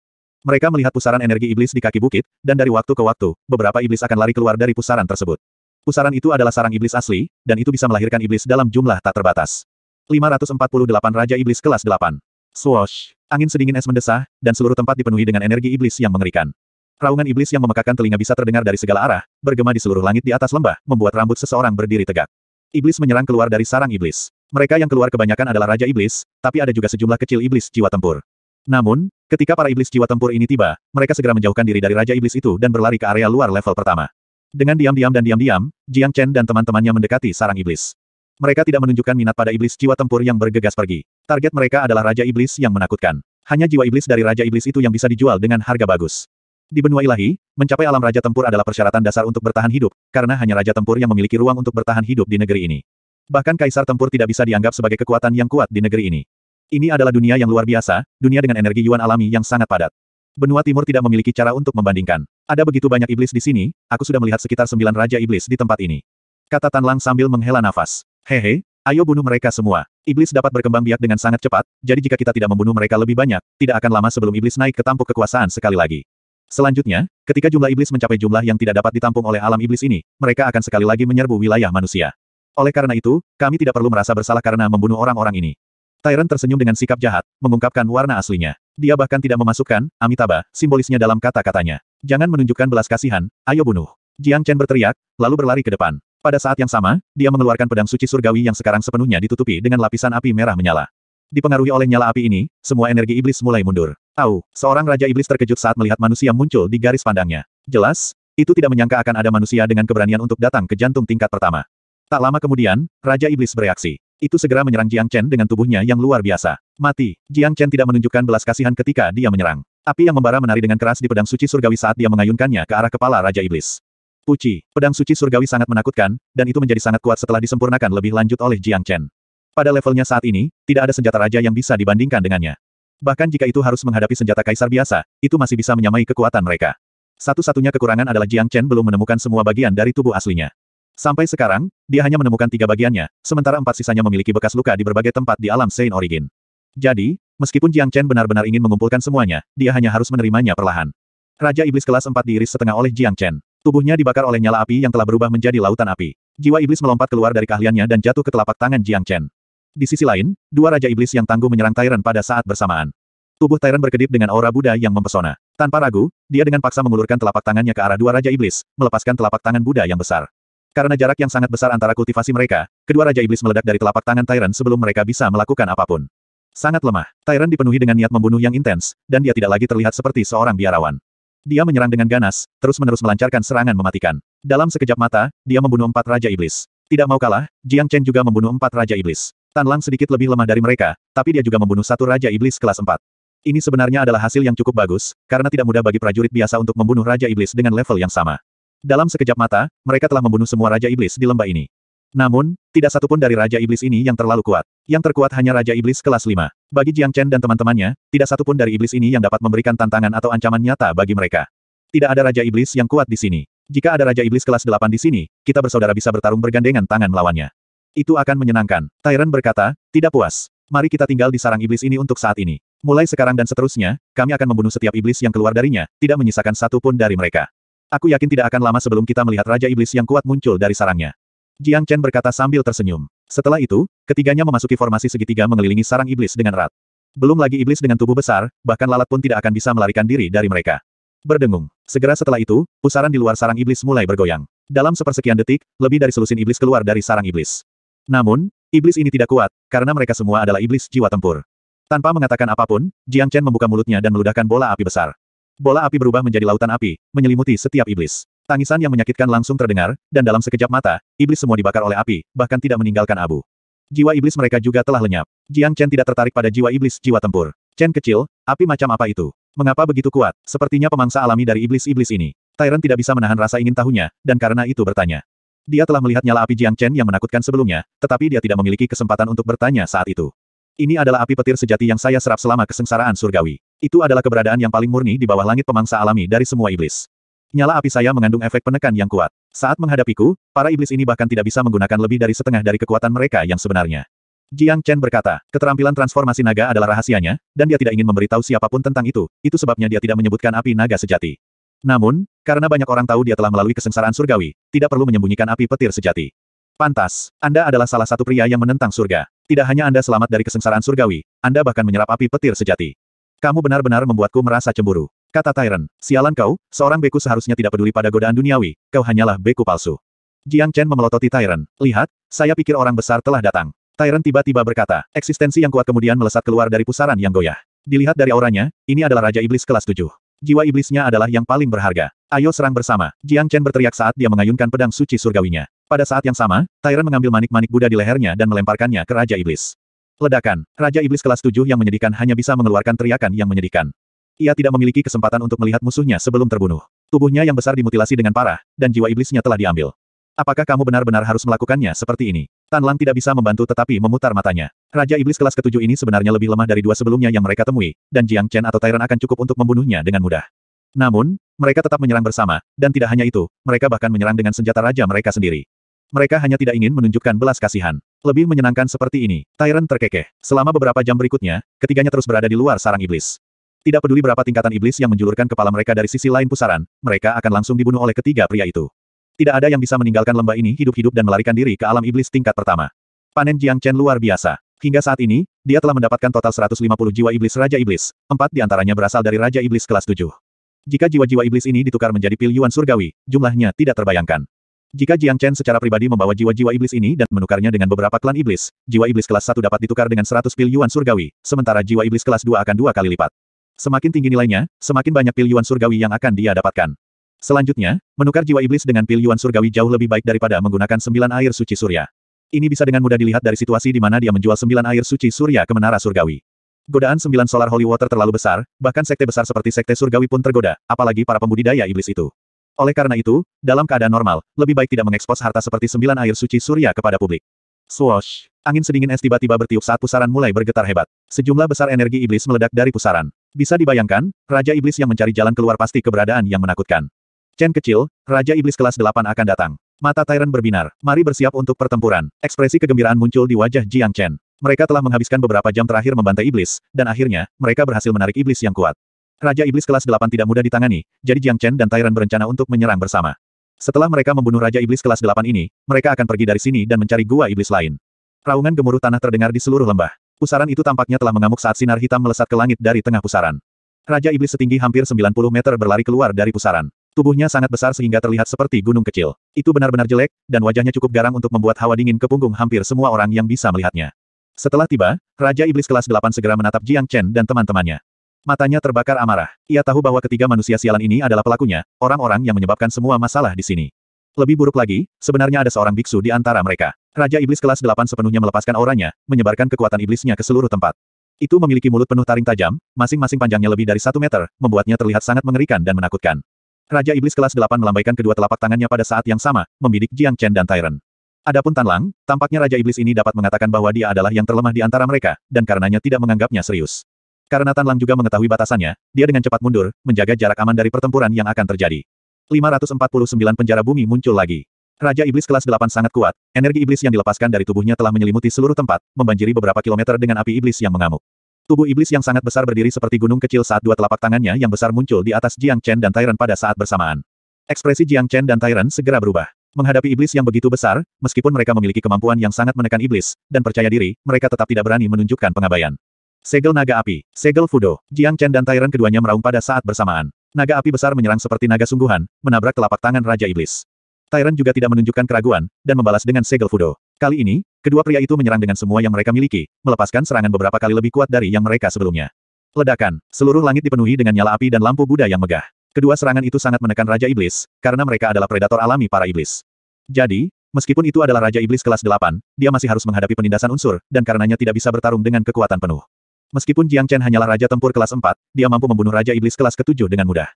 Mereka melihat pusaran energi iblis di kaki bukit, dan dari waktu ke waktu, beberapa iblis akan lari keluar dari pusaran tersebut. Pusaran itu adalah sarang iblis asli, dan itu bisa melahirkan iblis dalam jumlah tak terbatas. 548 Raja Iblis Kelas 8 Swoosh! Angin sedingin es mendesah, dan seluruh tempat dipenuhi dengan energi iblis yang mengerikan. Raungan iblis yang memekakan telinga bisa terdengar dari segala arah, bergema di seluruh langit di atas lembah, membuat rambut seseorang berdiri tegak. Iblis menyerang keluar dari sarang iblis. Mereka yang keluar kebanyakan adalah Raja Iblis, tapi ada juga sejumlah kecil iblis jiwa tempur. Namun, Ketika para iblis jiwa tempur ini tiba, mereka segera menjauhkan diri dari Raja Iblis itu dan berlari ke area luar level pertama. Dengan diam-diam dan diam-diam, Jiang Chen dan teman-temannya mendekati sarang iblis. Mereka tidak menunjukkan minat pada iblis jiwa tempur yang bergegas pergi. Target mereka adalah Raja Iblis yang menakutkan. Hanya jiwa iblis dari Raja Iblis itu yang bisa dijual dengan harga bagus. Di benua ilahi, mencapai alam raja tempur adalah persyaratan dasar untuk bertahan hidup, karena hanya raja tempur yang memiliki ruang untuk bertahan hidup di negeri ini. Bahkan kaisar tempur tidak bisa dianggap sebagai kekuatan yang kuat di negeri ini. Ini adalah dunia yang luar biasa, dunia dengan energi Yuan alami yang sangat padat. Benua Timur tidak memiliki cara untuk membandingkan. Ada begitu banyak iblis di sini, aku sudah melihat sekitar sembilan raja iblis di tempat ini. Kata Tan Lang sambil menghela nafas. Hehe, ayo bunuh mereka semua. Iblis dapat berkembang biak dengan sangat cepat, jadi jika kita tidak membunuh mereka lebih banyak, tidak akan lama sebelum iblis naik ke tampuk kekuasaan sekali lagi. Selanjutnya, ketika jumlah iblis mencapai jumlah yang tidak dapat ditampung oleh alam iblis ini, mereka akan sekali lagi menyerbu wilayah manusia. Oleh karena itu, kami tidak perlu merasa bersalah karena membunuh orang-orang ini. Tyrant tersenyum dengan sikap jahat, mengungkapkan warna aslinya. Dia bahkan tidak memasukkan Amitabha, simbolisnya dalam kata-katanya. Jangan menunjukkan belas kasihan, ayo bunuh. Jiang Chen berteriak, lalu berlari ke depan. Pada saat yang sama, dia mengeluarkan pedang suci surgawi yang sekarang sepenuhnya ditutupi dengan lapisan api merah menyala. Dipengaruhi oleh nyala api ini, semua energi iblis mulai mundur. Au, seorang raja iblis terkejut saat melihat manusia muncul di garis pandangnya. Jelas, itu tidak menyangka akan ada manusia dengan keberanian untuk datang ke jantung tingkat pertama. Tak lama kemudian, Raja Iblis bereaksi. Itu segera menyerang Jiang Chen dengan tubuhnya yang luar biasa. Mati. Jiang Chen tidak menunjukkan belas kasihan ketika dia menyerang. Api yang membara menari dengan keras di pedang suci surgawi saat dia mengayunkannya ke arah kepala Raja Iblis. Puci, pedang suci surgawi sangat menakutkan, dan itu menjadi sangat kuat setelah disempurnakan lebih lanjut oleh Jiang Chen. Pada levelnya saat ini, tidak ada senjata raja yang bisa dibandingkan dengannya. Bahkan jika itu harus menghadapi senjata kaisar biasa, itu masih bisa menyamai kekuatan mereka. Satu-satunya kekurangan adalah Jiang Chen belum menemukan semua bagian dari tubuh aslinya. Sampai sekarang, dia hanya menemukan tiga bagiannya, sementara empat sisanya memiliki bekas luka di berbagai tempat di alam Saint Origin. Jadi, meskipun Jiang Chen benar-benar ingin mengumpulkan semuanya, dia hanya harus menerimanya perlahan. Raja Iblis kelas 4 diiris setengah oleh Jiang Chen. Tubuhnya dibakar oleh nyala api yang telah berubah menjadi lautan api. Jiwa Iblis melompat keluar dari keahliannya dan jatuh ke telapak tangan Jiang Chen. Di sisi lain, dua Raja Iblis yang tangguh menyerang Tyrant pada saat bersamaan. Tubuh Tyrant berkedip dengan aura Buddha yang mempesona. Tanpa ragu, dia dengan paksa mengulurkan telapak tangannya ke arah dua Raja Iblis, melepaskan telapak tangan Buddha yang besar. Karena jarak yang sangat besar antara kultivasi mereka, kedua Raja Iblis meledak dari telapak tangan Tyrant sebelum mereka bisa melakukan apapun. Sangat lemah, Tyrant dipenuhi dengan niat membunuh yang intens, dan dia tidak lagi terlihat seperti seorang biarawan. Dia menyerang dengan ganas, terus-menerus melancarkan serangan mematikan. Dalam sekejap mata, dia membunuh empat Raja Iblis. Tidak mau kalah, Jiang Chen juga membunuh empat Raja Iblis. Tan Lang sedikit lebih lemah dari mereka, tapi dia juga membunuh satu Raja Iblis kelas 4. Ini sebenarnya adalah hasil yang cukup bagus, karena tidak mudah bagi prajurit biasa untuk membunuh Raja Iblis dengan level yang sama. Dalam sekejap mata, mereka telah membunuh semua Raja Iblis di lembah ini. Namun, tidak satupun dari Raja Iblis ini yang terlalu kuat. Yang terkuat hanya Raja Iblis kelas 5. Bagi Jiang Chen dan teman-temannya, tidak satupun dari Iblis ini yang dapat memberikan tantangan atau ancaman nyata bagi mereka. Tidak ada Raja Iblis yang kuat di sini. Jika ada Raja Iblis kelas 8 di sini, kita bersaudara bisa bertarung bergandengan tangan melawannya. Itu akan menyenangkan. Tyrant berkata, tidak puas. Mari kita tinggal di sarang iblis ini untuk saat ini. Mulai sekarang dan seterusnya, kami akan membunuh setiap iblis yang keluar darinya, tidak menyisakan satupun dari mereka. Aku yakin tidak akan lama sebelum kita melihat Raja Iblis yang kuat muncul dari sarangnya. Jiang Chen berkata sambil tersenyum. Setelah itu, ketiganya memasuki formasi segitiga mengelilingi sarang iblis dengan erat. Belum lagi iblis dengan tubuh besar, bahkan lalat pun tidak akan bisa melarikan diri dari mereka. Berdengung. Segera setelah itu, pusaran di luar sarang iblis mulai bergoyang. Dalam sepersekian detik, lebih dari selusin iblis keluar dari sarang iblis. Namun, iblis ini tidak kuat, karena mereka semua adalah iblis jiwa tempur. Tanpa mengatakan apapun, Jiang Chen membuka mulutnya dan meludahkan bola api besar. Bola api berubah menjadi lautan api, menyelimuti setiap iblis. Tangisan yang menyakitkan langsung terdengar, dan dalam sekejap mata, iblis semua dibakar oleh api, bahkan tidak meninggalkan abu. Jiwa iblis mereka juga telah lenyap. Jiang Chen tidak tertarik pada jiwa iblis jiwa tempur. Chen kecil, api macam apa itu? Mengapa begitu kuat? Sepertinya pemangsa alami dari iblis-iblis ini. Tyrant tidak bisa menahan rasa ingin tahunya, dan karena itu bertanya. Dia telah melihat nyala api Jiang Chen yang menakutkan sebelumnya, tetapi dia tidak memiliki kesempatan untuk bertanya saat itu. Ini adalah api petir sejati yang saya serap selama kesengsaraan surgawi. Itu adalah keberadaan yang paling murni di bawah langit pemangsa alami dari semua iblis. Nyala api saya mengandung efek penekan yang kuat. Saat menghadapiku, para iblis ini bahkan tidak bisa menggunakan lebih dari setengah dari kekuatan mereka yang sebenarnya. Jiang Chen berkata, keterampilan transformasi naga adalah rahasianya, dan dia tidak ingin memberitahu siapapun tentang itu, itu sebabnya dia tidak menyebutkan api naga sejati. Namun, karena banyak orang tahu dia telah melalui kesengsaraan surgawi, tidak perlu menyembunyikan api petir sejati. Pantas, Anda adalah salah satu pria yang menentang surga. Tidak hanya Anda selamat dari kesengsaraan surgawi, Anda bahkan menyerap api petir sejati. Kamu benar-benar membuatku merasa cemburu. Kata Tyrant, sialan kau, seorang beku seharusnya tidak peduli pada godaan duniawi, kau hanyalah beku palsu. Jiang Chen memelototi Tyrant, lihat, saya pikir orang besar telah datang. Tyrant tiba-tiba berkata, eksistensi yang kuat kemudian melesat keluar dari pusaran yang goyah. Dilihat dari auranya, ini adalah Raja Iblis kelas 7. Jiwa iblisnya adalah yang paling berharga. Ayo serang bersama. Jiang Chen berteriak saat dia mengayunkan pedang suci surgawinya. Pada saat yang sama, Tyrant mengambil manik-manik Buddha di lehernya dan melemparkannya ke Raja Iblis. Ledakan, Raja Iblis kelas 7 yang menyedihkan hanya bisa mengeluarkan teriakan yang menyedihkan. Ia tidak memiliki kesempatan untuk melihat musuhnya sebelum terbunuh. Tubuhnya yang besar dimutilasi dengan parah, dan jiwa iblisnya telah diambil. Apakah kamu benar-benar harus melakukannya seperti ini? Tan Lang tidak bisa membantu tetapi memutar matanya. Raja Iblis kelas ketujuh ini sebenarnya lebih lemah dari dua sebelumnya yang mereka temui, dan Jiang Chen atau Tyrant akan cukup untuk membunuhnya dengan mudah. Namun, mereka tetap menyerang bersama, dan tidak hanya itu, mereka bahkan menyerang dengan senjata raja mereka sendiri. Mereka hanya tidak ingin menunjukkan belas kasihan. Lebih menyenangkan seperti ini. Tyran terkekeh. Selama beberapa jam berikutnya, ketiganya terus berada di luar sarang iblis. Tidak peduli berapa tingkatan iblis yang menjulurkan kepala mereka dari sisi lain pusaran, mereka akan langsung dibunuh oleh ketiga pria itu. Tidak ada yang bisa meninggalkan lembah ini hidup-hidup dan melarikan diri ke alam iblis tingkat pertama. Panen Jiang Chen luar biasa. Hingga saat ini, dia telah mendapatkan total 150 jiwa iblis Raja Iblis, empat di antaranya berasal dari Raja Iblis kelas 7. Jika jiwa-jiwa iblis ini ditukar menjadi pil Yuan Surgawi, jumlahnya tidak terbayangkan. Jika Jiang Chen secara pribadi membawa jiwa-jiwa iblis ini dan menukarnya dengan beberapa klan iblis, jiwa iblis kelas 1 dapat ditukar dengan 100 pil yuan surgawi, sementara jiwa iblis kelas 2 akan dua kali lipat. Semakin tinggi nilainya, semakin banyak pil yuan surgawi yang akan dia dapatkan. Selanjutnya, menukar jiwa iblis dengan pil yuan surgawi jauh lebih baik daripada menggunakan sembilan air suci surya. Ini bisa dengan mudah dilihat dari situasi di mana dia menjual sembilan air suci surya ke menara surgawi. Godaan sembilan solar holy water terlalu besar, bahkan sekte besar seperti sekte surgawi pun tergoda, apalagi para pembudidaya iblis itu. Oleh karena itu, dalam keadaan normal, lebih baik tidak mengekspos harta seperti sembilan air suci surya kepada publik. Swoosh! Angin sedingin es tiba-tiba bertiup saat pusaran mulai bergetar hebat. Sejumlah besar energi iblis meledak dari pusaran. Bisa dibayangkan, Raja Iblis yang mencari jalan keluar pasti keberadaan yang menakutkan. Chen kecil, Raja Iblis kelas 8 akan datang. Mata Tyrant berbinar, mari bersiap untuk pertempuran. Ekspresi kegembiraan muncul di wajah Jiang Chen. Mereka telah menghabiskan beberapa jam terakhir membantai iblis, dan akhirnya, mereka berhasil menarik iblis yang kuat. Raja Iblis kelas 8 tidak mudah ditangani, jadi Jiang Chen dan Tyran berencana untuk menyerang bersama. Setelah mereka membunuh Raja Iblis kelas 8 ini, mereka akan pergi dari sini dan mencari gua iblis lain. Raungan gemuruh tanah terdengar di seluruh lembah. Pusaran itu tampaknya telah mengamuk saat sinar hitam melesat ke langit dari tengah pusaran. Raja Iblis setinggi hampir 90 meter berlari keluar dari pusaran. Tubuhnya sangat besar sehingga terlihat seperti gunung kecil. Itu benar-benar jelek, dan wajahnya cukup garang untuk membuat hawa dingin ke punggung hampir semua orang yang bisa melihatnya. Setelah tiba, Raja Iblis kelas 8 segera menatap Jiang Chen dan teman-temannya. Matanya terbakar amarah. Ia tahu bahwa ketiga manusia sialan ini adalah pelakunya, orang-orang yang menyebabkan semua masalah di sini. Lebih buruk lagi, sebenarnya ada seorang biksu di antara mereka. Raja Iblis kelas 8 sepenuhnya melepaskan auranya, menyebarkan kekuatan iblisnya ke seluruh tempat. Itu memiliki mulut penuh taring tajam, masing-masing panjangnya lebih dari satu meter, membuatnya terlihat sangat mengerikan dan menakutkan. Raja Iblis kelas 8 melambaikan kedua telapak tangannya pada saat yang sama, membidik Jiang Chen dan Tyrant. Adapun Tan Lang, tampaknya Raja Iblis ini dapat mengatakan bahwa dia adalah yang terlemah di antara mereka, dan karenanya tidak menganggapnya serius. Karena Tan Lang juga mengetahui batasannya, dia dengan cepat mundur, menjaga jarak aman dari pertempuran yang akan terjadi. 549 penjara bumi muncul lagi. Raja Iblis kelas 8 sangat kuat, energi iblis yang dilepaskan dari tubuhnya telah menyelimuti seluruh tempat, membanjiri beberapa kilometer dengan api iblis yang mengamuk. Tubuh iblis yang sangat besar berdiri seperti gunung kecil saat dua telapak tangannya yang besar muncul di atas Jiang Chen dan Tyrant pada saat bersamaan. Ekspresi Jiang Chen dan Tyrant segera berubah. Menghadapi iblis yang begitu besar, meskipun mereka memiliki kemampuan yang sangat menekan iblis, dan percaya diri, mereka tetap tidak berani menunjukkan pengabaian. Segel naga api, segel Fudo, Jiang Chen dan Tyrant keduanya meraung pada saat bersamaan. Naga api besar menyerang seperti naga sungguhan, menabrak telapak tangan Raja Iblis. Tyrant juga tidak menunjukkan keraguan, dan membalas dengan segel Fudo. Kali ini, kedua pria itu menyerang dengan semua yang mereka miliki, melepaskan serangan beberapa kali lebih kuat dari yang mereka sebelumnya. Ledakan, seluruh langit dipenuhi dengan nyala api dan lampu Buddha yang megah. Kedua serangan itu sangat menekan Raja Iblis, karena mereka adalah predator alami para iblis. Jadi, meskipun itu adalah Raja Iblis kelas 8, dia masih harus menghadapi penindasan unsur, dan karenanya tidak bisa bertarung dengan kekuatan penuh. Meskipun Jiang Chen hanyalah raja tempur kelas 4, dia mampu membunuh raja iblis kelas ketujuh dengan mudah.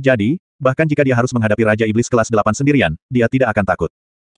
Jadi, bahkan jika dia harus menghadapi raja iblis kelas 8 sendirian, dia tidak akan takut.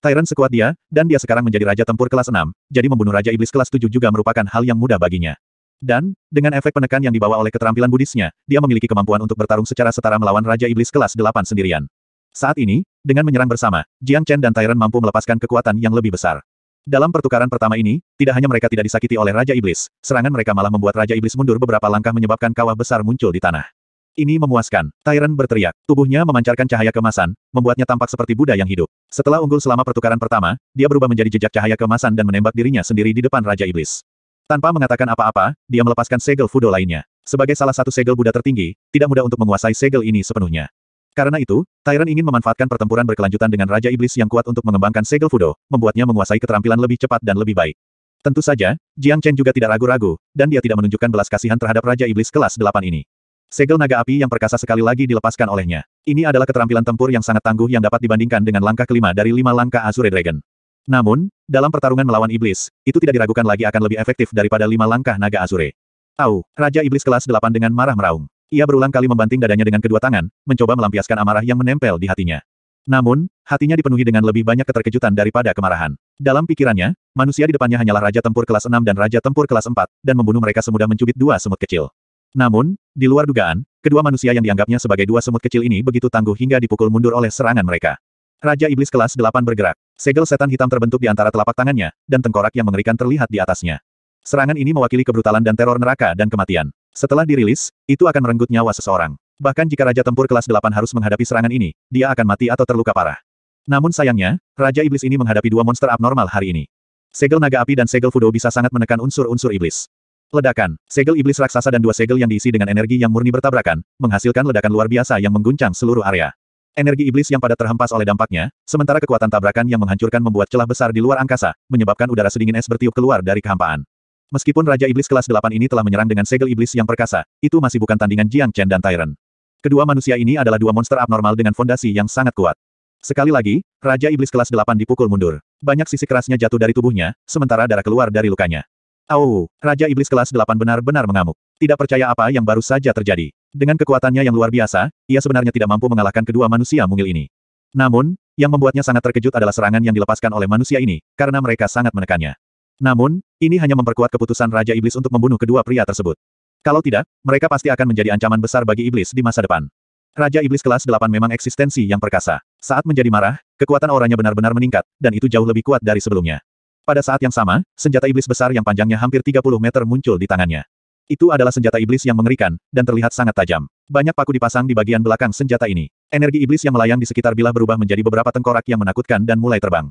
Tyran sekuat dia, dan dia sekarang menjadi raja tempur kelas 6, jadi membunuh raja iblis kelas 7 juga merupakan hal yang mudah baginya. Dan, dengan efek penekan yang dibawa oleh keterampilan budisnya, dia memiliki kemampuan untuk bertarung secara setara melawan raja iblis kelas 8 sendirian. Saat ini, dengan menyerang bersama, Jiang Chen dan Tyran mampu melepaskan kekuatan yang lebih besar. Dalam pertukaran pertama ini, tidak hanya mereka tidak disakiti oleh Raja Iblis, serangan mereka malah membuat Raja Iblis mundur beberapa langkah menyebabkan kawah besar muncul di tanah. Ini memuaskan. Tyrant berteriak. Tubuhnya memancarkan cahaya kemasan, membuatnya tampak seperti Buddha yang hidup. Setelah unggul selama pertukaran pertama, dia berubah menjadi jejak cahaya kemasan dan menembak dirinya sendiri di depan Raja Iblis. Tanpa mengatakan apa-apa, dia melepaskan segel Fudo lainnya. Sebagai salah satu segel Buddha tertinggi, tidak mudah untuk menguasai segel ini sepenuhnya. Karena itu, Tyrant ingin memanfaatkan pertempuran berkelanjutan dengan Raja Iblis yang kuat untuk mengembangkan segel Fudo, membuatnya menguasai keterampilan lebih cepat dan lebih baik. Tentu saja, Jiang Chen juga tidak ragu-ragu, dan dia tidak menunjukkan belas kasihan terhadap Raja Iblis kelas 8 ini. Segel naga api yang perkasa sekali lagi dilepaskan olehnya. Ini adalah keterampilan tempur yang sangat tangguh yang dapat dibandingkan dengan langkah kelima dari lima langkah Azure Dragon. Namun, dalam pertarungan melawan iblis, itu tidak diragukan lagi akan lebih efektif daripada lima langkah naga Azure. Au, Raja Iblis kelas 8 dengan marah meraung. Ia berulang kali membanting dadanya dengan kedua tangan, mencoba melampiaskan amarah yang menempel di hatinya. Namun, hatinya dipenuhi dengan lebih banyak keterkejutan daripada kemarahan. Dalam pikirannya, manusia di depannya hanyalah Raja Tempur kelas 6 dan Raja Tempur kelas 4, dan membunuh mereka semudah mencubit dua semut kecil. Namun, di luar dugaan, kedua manusia yang dianggapnya sebagai dua semut kecil ini begitu tangguh hingga dipukul mundur oleh serangan mereka. Raja Iblis kelas 8 bergerak. Segel setan hitam terbentuk di antara telapak tangannya, dan tengkorak yang mengerikan terlihat di atasnya. Serangan ini mewakili kebrutalan dan teror neraka dan kematian. Setelah dirilis, itu akan merenggut nyawa seseorang. Bahkan jika Raja Tempur kelas 8 harus menghadapi serangan ini, dia akan mati atau terluka parah. Namun sayangnya, Raja Iblis ini menghadapi dua monster abnormal hari ini. Segel naga api dan segel Fudo bisa sangat menekan unsur-unsur iblis. Ledakan, segel iblis raksasa dan dua segel yang diisi dengan energi yang murni bertabrakan, menghasilkan ledakan luar biasa yang mengguncang seluruh area. Energi iblis yang pada terhempas oleh dampaknya, sementara kekuatan tabrakan yang menghancurkan membuat celah besar di luar angkasa, menyebabkan udara sedingin es bertiup keluar dari kehampaan. Meskipun Raja Iblis kelas 8 ini telah menyerang dengan segel iblis yang perkasa, itu masih bukan tandingan Jiang Chen dan Tyrant. Kedua manusia ini adalah dua monster abnormal dengan fondasi yang sangat kuat. Sekali lagi, Raja Iblis kelas 8 dipukul mundur. Banyak sisi kerasnya jatuh dari tubuhnya, sementara darah keluar dari lukanya. Au, Raja Iblis kelas 8 benar-benar mengamuk. Tidak percaya apa yang baru saja terjadi. Dengan kekuatannya yang luar biasa, ia sebenarnya tidak mampu mengalahkan kedua manusia mungil ini. Namun, yang membuatnya sangat terkejut adalah serangan yang dilepaskan oleh manusia ini, karena mereka sangat menekannya. Namun, ini hanya memperkuat keputusan Raja Iblis untuk membunuh kedua pria tersebut. Kalau tidak, mereka pasti akan menjadi ancaman besar bagi Iblis di masa depan. Raja Iblis kelas 8 memang eksistensi yang perkasa. Saat menjadi marah, kekuatan auranya benar-benar meningkat, dan itu jauh lebih kuat dari sebelumnya. Pada saat yang sama, senjata iblis besar yang panjangnya hampir 30 meter muncul di tangannya. Itu adalah senjata iblis yang mengerikan, dan terlihat sangat tajam. Banyak paku dipasang di bagian belakang senjata ini. Energi iblis yang melayang di sekitar bilah berubah menjadi beberapa tengkorak yang menakutkan dan mulai terbang.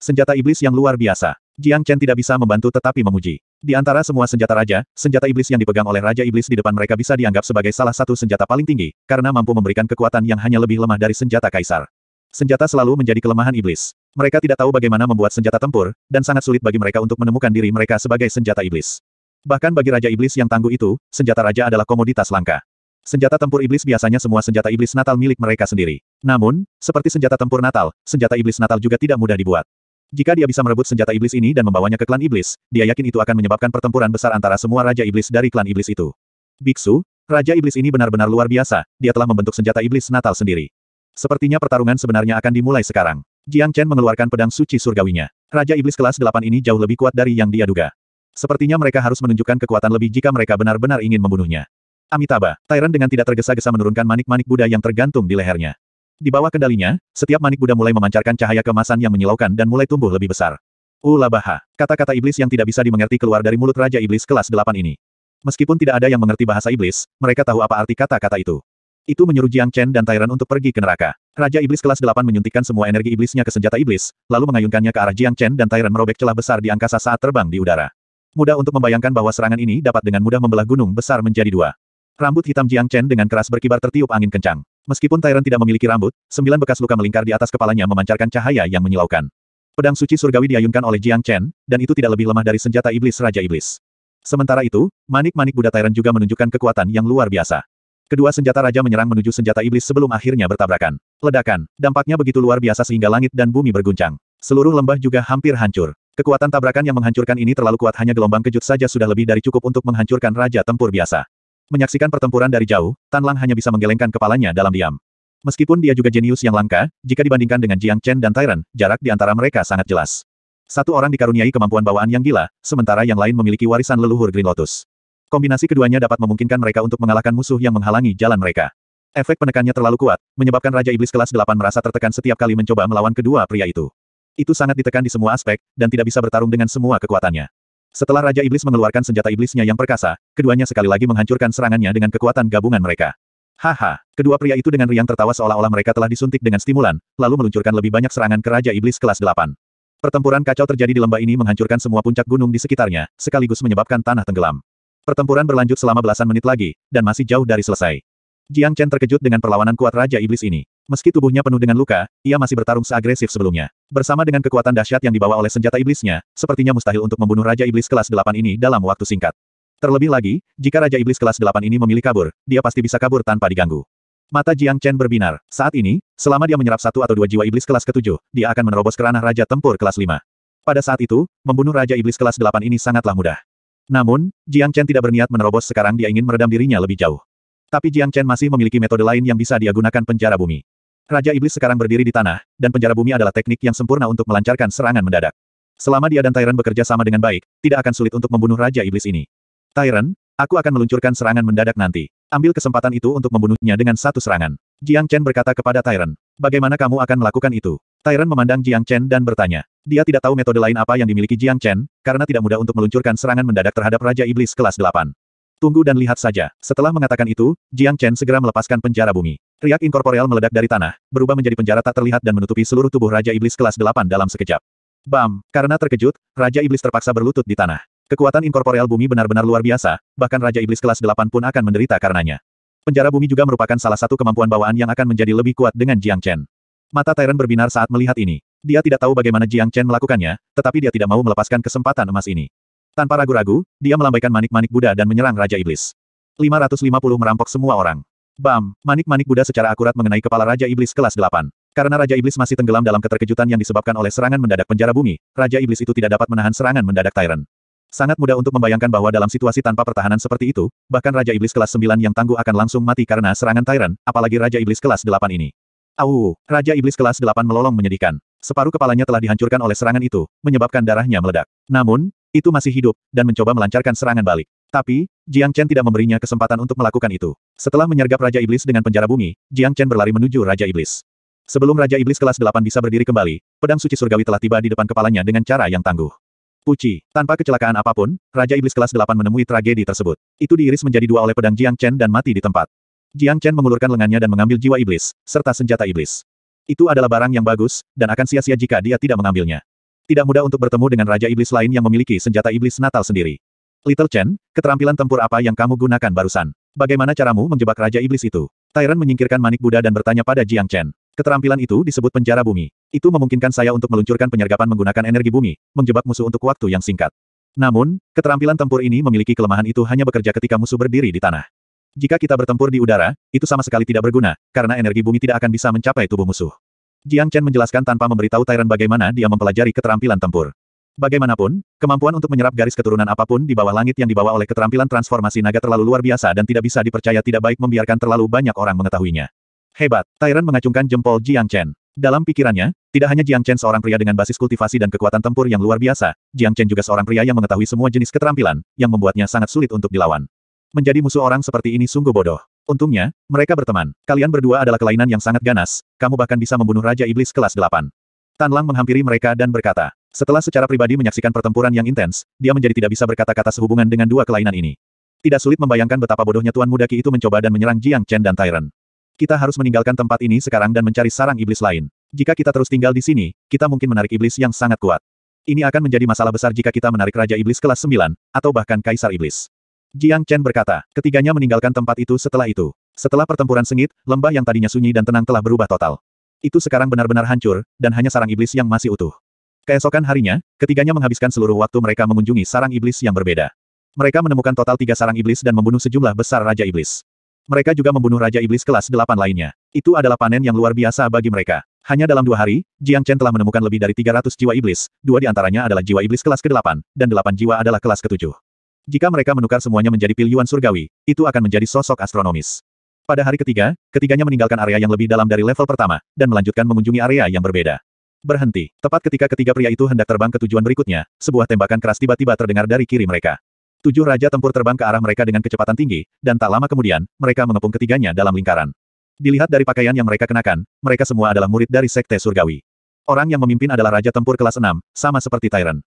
Senjata iblis yang luar biasa. Jiang Chen tidak bisa membantu tetapi memuji. Di antara semua senjata raja, senjata iblis yang dipegang oleh raja iblis di depan mereka bisa dianggap sebagai salah satu senjata paling tinggi, karena mampu memberikan kekuatan yang hanya lebih lemah dari senjata kaisar. Senjata selalu menjadi kelemahan iblis. Mereka tidak tahu bagaimana membuat senjata tempur, dan sangat sulit bagi mereka untuk menemukan diri mereka sebagai senjata iblis. Bahkan bagi raja iblis yang tangguh itu, senjata raja adalah komoditas langka. Senjata tempur iblis biasanya semua senjata iblis Natal milik mereka sendiri. Namun, seperti senjata tempur Natal, senjata iblis Natal juga tidak mudah dibuat. Jika dia bisa merebut senjata iblis ini dan membawanya ke klan iblis, dia yakin itu akan menyebabkan pertempuran besar antara semua raja iblis dari klan iblis itu. Biksu, raja iblis ini benar-benar luar biasa, dia telah membentuk senjata iblis natal sendiri. Sepertinya pertarungan sebenarnya akan dimulai sekarang. Jiang Chen mengeluarkan pedang suci surgawinya. Raja iblis kelas 8 ini jauh lebih kuat dari yang dia duga. Sepertinya mereka harus menunjukkan kekuatan lebih jika mereka benar-benar ingin membunuhnya. Amitabha, Tyrant dengan tidak tergesa-gesa menurunkan manik-manik Buddha yang tergantung di lehernya. Di bawah kendalinya, setiap manik Buddha mulai memancarkan cahaya kemasan yang menyilaukan dan mulai tumbuh lebih besar. Ulabaha, kata-kata iblis yang tidak bisa dimengerti keluar dari mulut Raja Iblis kelas 8 ini. Meskipun tidak ada yang mengerti bahasa iblis, mereka tahu apa arti kata-kata itu. Itu menyuruh Jiang Chen dan Tyrant untuk pergi ke neraka. Raja Iblis kelas 8 menyuntikkan semua energi iblisnya ke senjata iblis, lalu mengayunkannya ke arah Jiang Chen dan Tyrant merobek celah besar di angkasa saat terbang di udara. Mudah untuk membayangkan bahwa serangan ini dapat dengan mudah membelah gunung besar menjadi dua. Rambut hitam Jiang Chen dengan keras berkibar tertiup angin kencang. Meskipun Tyrant tidak memiliki rambut, sembilan bekas luka melingkar di atas kepalanya memancarkan cahaya yang menyilaukan. Pedang suci surgawi diayunkan oleh Jiang Chen, dan itu tidak lebih lemah dari senjata iblis Raja Iblis. Sementara itu, manik-manik Buddha Tyrant juga menunjukkan kekuatan yang luar biasa. Kedua senjata raja menyerang menuju senjata iblis sebelum akhirnya bertabrakan. Ledakan, dampaknya begitu luar biasa sehingga langit dan bumi berguncang. Seluruh lembah juga hampir hancur. Kekuatan tabrakan yang menghancurkan ini terlalu kuat hanya gelombang kejut saja sudah lebih dari cukup untuk menghancurkan raja tempur biasa. Menyaksikan pertempuran dari jauh, Tan Lang hanya bisa menggelengkan kepalanya dalam diam. Meskipun dia juga jenius yang langka, jika dibandingkan dengan Jiang Chen dan Tyrant, jarak di antara mereka sangat jelas. Satu orang dikaruniai kemampuan bawaan yang gila, sementara yang lain memiliki warisan leluhur Green Lotus. Kombinasi keduanya dapat memungkinkan mereka untuk mengalahkan musuh yang menghalangi jalan mereka. Efek penekannya terlalu kuat, menyebabkan Raja Iblis kelas 8 merasa tertekan setiap kali mencoba melawan kedua pria itu. Itu sangat ditekan di semua aspek, dan tidak bisa bertarung dengan semua kekuatannya. Setelah Raja Iblis mengeluarkan senjata iblisnya yang perkasa, keduanya sekali lagi menghancurkan serangannya dengan kekuatan gabungan mereka. Haha, kedua pria itu dengan riang tertawa seolah-olah mereka telah disuntik dengan stimulan, lalu meluncurkan lebih banyak serangan ke Raja Iblis kelas 8. Pertempuran kacau terjadi di lembah ini menghancurkan semua puncak gunung di sekitarnya, sekaligus menyebabkan tanah tenggelam. Pertempuran berlanjut selama belasan menit lagi, dan masih jauh dari selesai. Jiang Chen terkejut dengan perlawanan kuat Raja Iblis ini. Meski tubuhnya penuh dengan luka, ia masih bertarung seagresif sebelumnya. Bersama dengan kekuatan dahsyat yang dibawa oleh senjata iblisnya, sepertinya mustahil untuk membunuh Raja Iblis kelas 8 ini dalam waktu singkat. Terlebih lagi, jika Raja Iblis kelas 8 ini memilih kabur, dia pasti bisa kabur tanpa diganggu. Mata Jiang Chen berbinar. Saat ini, selama dia menyerap satu atau dua jiwa iblis kelas ketujuh, dia akan menerobos kerana Raja Tempur kelas 5. Pada saat itu, membunuh Raja Iblis kelas 8 ini sangatlah mudah. Namun, Jiang Chen tidak berniat menerobos sekarang dia ingin meredam dirinya lebih jauh. Tapi Jiang Chen masih memiliki metode lain yang bisa dia gunakan penjara bumi. Raja Iblis sekarang berdiri di tanah, dan penjara bumi adalah teknik yang sempurna untuk melancarkan serangan mendadak. Selama dia dan Tyrant bekerja sama dengan baik, tidak akan sulit untuk membunuh Raja Iblis ini. Tyrant, aku akan meluncurkan serangan mendadak nanti. Ambil kesempatan itu untuk membunuhnya dengan satu serangan. Jiang Chen berkata kepada Tyrant, bagaimana kamu akan melakukan itu? Tyrant memandang Jiang Chen dan bertanya. Dia tidak tahu metode lain apa yang dimiliki Jiang Chen, karena tidak mudah untuk meluncurkan serangan mendadak terhadap Raja Iblis kelas 8. Tunggu dan lihat saja. Setelah mengatakan itu, Jiang Chen segera melepaskan penjara bumi. Riak inkorporeal meledak dari tanah, berubah menjadi penjara tak terlihat dan menutupi seluruh tubuh Raja Iblis kelas 8 dalam sekejap. Bam! Karena terkejut, Raja Iblis terpaksa berlutut di tanah. Kekuatan inkorporeal bumi benar-benar luar biasa, bahkan Raja Iblis kelas 8 pun akan menderita karenanya. Penjara bumi juga merupakan salah satu kemampuan bawaan yang akan menjadi lebih kuat dengan Jiang Chen. Mata Tyrant berbinar saat melihat ini. Dia tidak tahu bagaimana Jiang Chen melakukannya, tetapi dia tidak mau melepaskan kesempatan emas ini. Tanpa ragu-ragu, dia melambaikan manik-manik Buddha dan menyerang Raja Iblis. 550 merampok semua orang. Bam, manik-manik Buddha secara akurat mengenai kepala Raja Iblis kelas 8. Karena Raja Iblis masih tenggelam dalam keterkejutan yang disebabkan oleh serangan mendadak penjara bumi, Raja Iblis itu tidak dapat menahan serangan mendadak Tyrant. Sangat mudah untuk membayangkan bahwa dalam situasi tanpa pertahanan seperti itu, bahkan Raja Iblis kelas 9 yang tangguh akan langsung mati karena serangan Tyrant, apalagi Raja Iblis kelas 8 ini. Au, Raja Iblis kelas 8 melolong menyedihkan. Separuh kepalanya telah dihancurkan oleh serangan itu, menyebabkan darahnya meledak. Namun, itu masih hidup, dan mencoba melancarkan serangan balik. Tapi, Jiang Chen tidak memberinya kesempatan untuk melakukan itu. Setelah menyergap Raja Iblis dengan penjara bumi, Jiang Chen berlari menuju Raja Iblis. Sebelum Raja Iblis kelas 8 bisa berdiri kembali, pedang suci surgawi telah tiba di depan kepalanya dengan cara yang tangguh. Puci, tanpa kecelakaan apapun, Raja Iblis kelas 8 menemui tragedi tersebut. Itu diiris menjadi dua oleh pedang Jiang Chen dan mati di tempat. Jiang Chen mengulurkan lengannya dan mengambil jiwa iblis, serta senjata iblis. Itu adalah barang yang bagus, dan akan sia-sia jika dia tidak mengambilnya tidak mudah untuk bertemu dengan Raja Iblis lain yang memiliki senjata Iblis Natal sendiri. Little Chen, keterampilan tempur apa yang kamu gunakan barusan? Bagaimana caramu menjebak Raja Iblis itu? Tyran menyingkirkan Manik Buddha dan bertanya pada Jiang Chen. Keterampilan itu disebut penjara bumi. Itu memungkinkan saya untuk meluncurkan penyergapan menggunakan energi bumi, menjebak musuh untuk waktu yang singkat. Namun, keterampilan tempur ini memiliki kelemahan itu hanya bekerja ketika musuh berdiri di tanah. Jika kita bertempur di udara, itu sama sekali tidak berguna, karena energi bumi tidak akan bisa mencapai tubuh musuh. Jiang Chen menjelaskan tanpa memberitahu Tyran bagaimana dia mempelajari keterampilan tempur. Bagaimanapun, kemampuan untuk menyerap garis keturunan apapun di bawah langit yang dibawa oleh keterampilan transformasi naga terlalu luar biasa dan tidak bisa dipercaya tidak baik membiarkan terlalu banyak orang mengetahuinya. Hebat, Tyran mengacungkan jempol Jiang Chen. Dalam pikirannya, tidak hanya Jiang Chen seorang pria dengan basis kultivasi dan kekuatan tempur yang luar biasa, Jiang Chen juga seorang pria yang mengetahui semua jenis keterampilan, yang membuatnya sangat sulit untuk dilawan. Menjadi musuh orang seperti ini sungguh bodoh. Untungnya, mereka berteman. Kalian berdua adalah kelainan yang sangat ganas, kamu bahkan bisa membunuh Raja Iblis kelas 8. Tan Lang menghampiri mereka dan berkata, setelah secara pribadi menyaksikan pertempuran yang intens, dia menjadi tidak bisa berkata-kata sehubungan dengan dua kelainan ini. Tidak sulit membayangkan betapa bodohnya Tuan Muda Ki itu mencoba dan menyerang Jiang Chen dan Tyrant. Kita harus meninggalkan tempat ini sekarang dan mencari sarang iblis lain. Jika kita terus tinggal di sini, kita mungkin menarik iblis yang sangat kuat. Ini akan menjadi masalah besar jika kita menarik Raja Iblis kelas 9, atau bahkan Kaisar Iblis. Jiang Chen berkata, ketiganya meninggalkan tempat itu setelah itu. Setelah pertempuran sengit, lembah yang tadinya sunyi dan tenang telah berubah total. Itu sekarang benar-benar hancur, dan hanya sarang iblis yang masih utuh. Keesokan harinya, ketiganya menghabiskan seluruh waktu mereka mengunjungi sarang iblis yang berbeda. Mereka menemukan total tiga sarang iblis dan membunuh sejumlah besar Raja Iblis. Mereka juga membunuh Raja Iblis kelas delapan lainnya. Itu adalah panen yang luar biasa bagi mereka. Hanya dalam dua hari, Jiang Chen telah menemukan lebih dari 300 jiwa iblis, dua di antaranya adalah jiwa iblis kelas ke-8, dan delapan jiwa adalah kelas ke-7. Jika mereka menukar semuanya menjadi pil Yuan surgawi, itu akan menjadi sosok astronomis. Pada hari ketiga, ketiganya meninggalkan area yang lebih dalam dari level pertama, dan melanjutkan mengunjungi area yang berbeda. Berhenti. Tepat ketika ketiga pria itu hendak terbang ke tujuan berikutnya, sebuah tembakan keras tiba-tiba terdengar dari kiri mereka. Tujuh raja tempur terbang ke arah mereka dengan kecepatan tinggi, dan tak lama kemudian, mereka mengepung ketiganya dalam lingkaran. Dilihat dari pakaian yang mereka kenakan, mereka semua adalah murid dari Sekte Surgawi. Orang yang memimpin adalah Raja Tempur kelas 6, sama seperti Tyrant.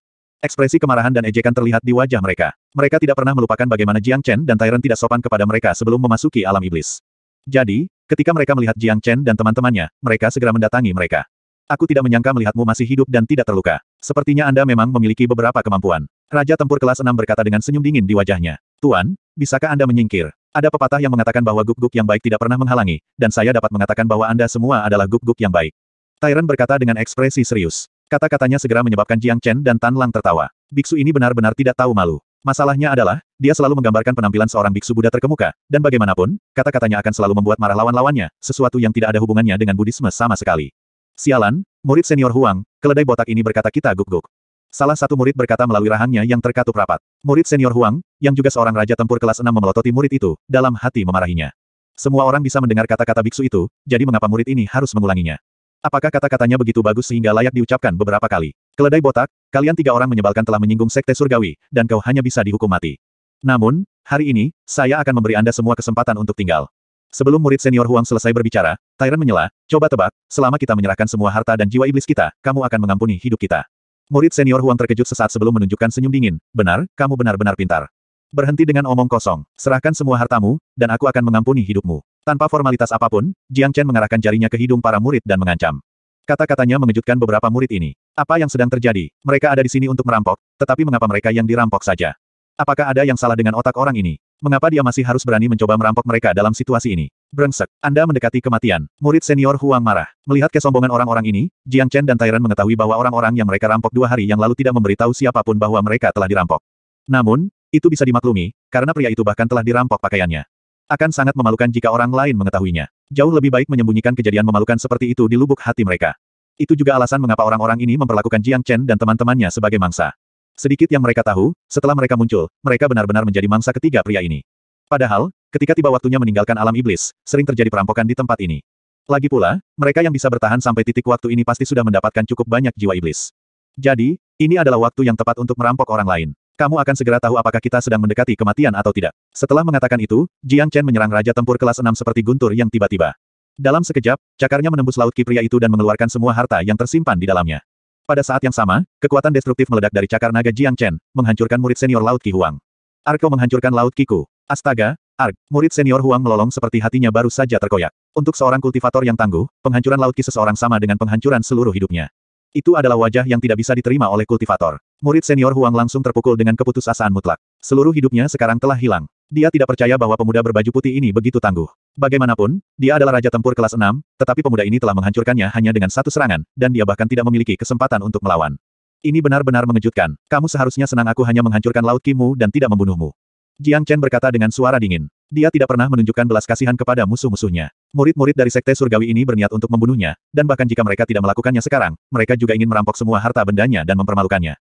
Ekspresi kemarahan dan ejekan terlihat di wajah mereka. Mereka tidak pernah melupakan bagaimana Jiang Chen dan Tyrant tidak sopan kepada mereka sebelum memasuki alam iblis. Jadi, ketika mereka melihat Jiang Chen dan teman-temannya, mereka segera mendatangi mereka. Aku tidak menyangka melihatmu masih hidup dan tidak terluka. Sepertinya Anda memang memiliki beberapa kemampuan. Raja tempur kelas 6 berkata dengan senyum dingin di wajahnya. Tuan, bisakah Anda menyingkir? Ada pepatah yang mengatakan bahwa guk-guk yang baik tidak pernah menghalangi, dan saya dapat mengatakan bahwa Anda semua adalah guk-guk yang baik. Tyrant berkata dengan ekspresi serius. Kata-katanya segera menyebabkan Jiang Chen dan Tan Lang tertawa. Biksu ini benar-benar tidak tahu malu. Masalahnya adalah, dia selalu menggambarkan penampilan seorang biksu Buddha terkemuka, dan bagaimanapun, kata-katanya akan selalu membuat marah lawan-lawannya, sesuatu yang tidak ada hubungannya dengan buddhisme sama sekali. Sialan, murid senior Huang, keledai botak ini berkata kita guk-guk. Salah satu murid berkata melalui rahangnya yang terkatup rapat. Murid senior Huang, yang juga seorang raja tempur kelas 6 memelototi murid itu, dalam hati memarahinya. Semua orang bisa mendengar kata-kata biksu itu, jadi mengapa murid ini harus mengulanginya? Apakah kata-katanya begitu bagus sehingga layak diucapkan beberapa kali? Keledai botak, kalian tiga orang menyebalkan telah menyinggung sekte surgawi, dan kau hanya bisa dihukum mati. Namun, hari ini, saya akan memberi Anda semua kesempatan untuk tinggal. Sebelum murid senior Huang selesai berbicara, Tyrant menyela, coba tebak, selama kita menyerahkan semua harta dan jiwa iblis kita, kamu akan mengampuni hidup kita. Murid senior Huang terkejut sesaat sebelum menunjukkan senyum dingin, benar, kamu benar-benar pintar. Berhenti dengan omong kosong, serahkan semua hartamu, dan aku akan mengampuni hidupmu. Tanpa formalitas apapun, Jiang Chen mengarahkan jarinya ke hidung para murid dan mengancam. Kata-katanya mengejutkan beberapa murid ini. Apa yang sedang terjadi? Mereka ada di sini untuk merampok, tetapi mengapa mereka yang dirampok saja? Apakah ada yang salah dengan otak orang ini? Mengapa dia masih harus berani mencoba merampok mereka dalam situasi ini? Brengsek, Anda mendekati kematian. Murid senior Huang marah. Melihat kesombongan orang-orang ini, Jiang Chen dan Tairen mengetahui bahwa orang-orang yang mereka rampok dua hari yang lalu tidak memberitahu siapapun bahwa mereka telah dirampok. Namun, itu bisa dimaklumi, karena pria itu bahkan telah dirampok pakaiannya. Akan sangat memalukan jika orang lain mengetahuinya. Jauh lebih baik menyembunyikan kejadian memalukan seperti itu di lubuk hati mereka. Itu juga alasan mengapa orang-orang ini memperlakukan Jiang Chen dan teman-temannya sebagai mangsa. Sedikit yang mereka tahu, setelah mereka muncul, mereka benar-benar menjadi mangsa ketiga pria ini. Padahal, ketika tiba waktunya meninggalkan alam iblis, sering terjadi perampokan di tempat ini. Lagi pula, mereka yang bisa bertahan sampai titik waktu ini pasti sudah mendapatkan cukup banyak jiwa iblis. Jadi, ini adalah waktu yang tepat untuk merampok orang lain. Kamu akan segera tahu apakah kita sedang mendekati kematian atau tidak. Setelah mengatakan itu, Jiang Chen menyerang Raja Tempur kelas 6 seperti guntur yang tiba-tiba. Dalam sekejap, cakarnya menembus laut Kipria itu dan mengeluarkan semua harta yang tersimpan di dalamnya. Pada saat yang sama, kekuatan destruktif meledak dari cakar naga Jiang Chen, menghancurkan murid senior Laut Ki Huang. Arko menghancurkan Laut Kiku. Astaga, Ark, murid senior Huang melolong seperti hatinya baru saja terkoyak. Untuk seorang kultivator yang tangguh, penghancuran Laut Ki seseorang sama dengan penghancuran seluruh hidupnya. Itu adalah wajah yang tidak bisa diterima oleh kultivator. Murid senior Huang langsung terpukul dengan keputusasaan mutlak. Seluruh hidupnya sekarang telah hilang. Dia tidak percaya bahwa pemuda berbaju putih ini begitu tangguh. Bagaimanapun, dia adalah raja tempur kelas 6, tetapi pemuda ini telah menghancurkannya hanya dengan satu serangan, dan dia bahkan tidak memiliki kesempatan untuk melawan. Ini benar-benar mengejutkan. Kamu seharusnya senang aku hanya menghancurkan laut Kimu dan tidak membunuhmu. Jiang Chen berkata dengan suara dingin. Dia tidak pernah menunjukkan belas kasihan kepada musuh-musuhnya. Murid-murid dari sekte surgawi ini berniat untuk membunuhnya, dan bahkan jika mereka tidak melakukannya sekarang, mereka juga ingin merampok semua harta bendanya dan mempermalukannya.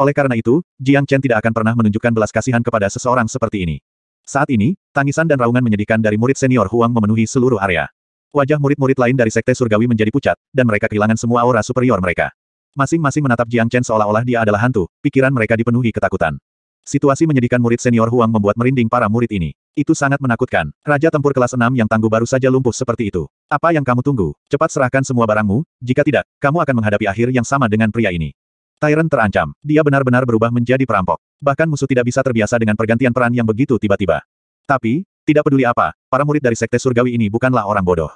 Oleh karena itu, Jiang Chen tidak akan pernah menunjukkan belas kasihan kepada seseorang seperti ini. Saat ini, tangisan dan raungan menyedihkan dari murid senior Huang memenuhi seluruh area. Wajah murid-murid lain dari Sekte Surgawi menjadi pucat, dan mereka kehilangan semua aura superior mereka. Masing-masing menatap Jiang Chen seolah-olah dia adalah hantu, pikiran mereka dipenuhi ketakutan. Situasi menyedihkan murid senior Huang membuat merinding para murid ini. Itu sangat menakutkan. Raja tempur kelas 6 yang tangguh baru saja lumpuh seperti itu. Apa yang kamu tunggu? Cepat serahkan semua barangmu, jika tidak, kamu akan menghadapi akhir yang sama dengan pria ini. Tyrant terancam. Dia benar-benar berubah menjadi perampok. Bahkan musuh tidak bisa terbiasa dengan pergantian peran yang begitu tiba-tiba. Tapi, tidak peduli apa, para murid dari Sekte Surgawi ini bukanlah orang bodoh.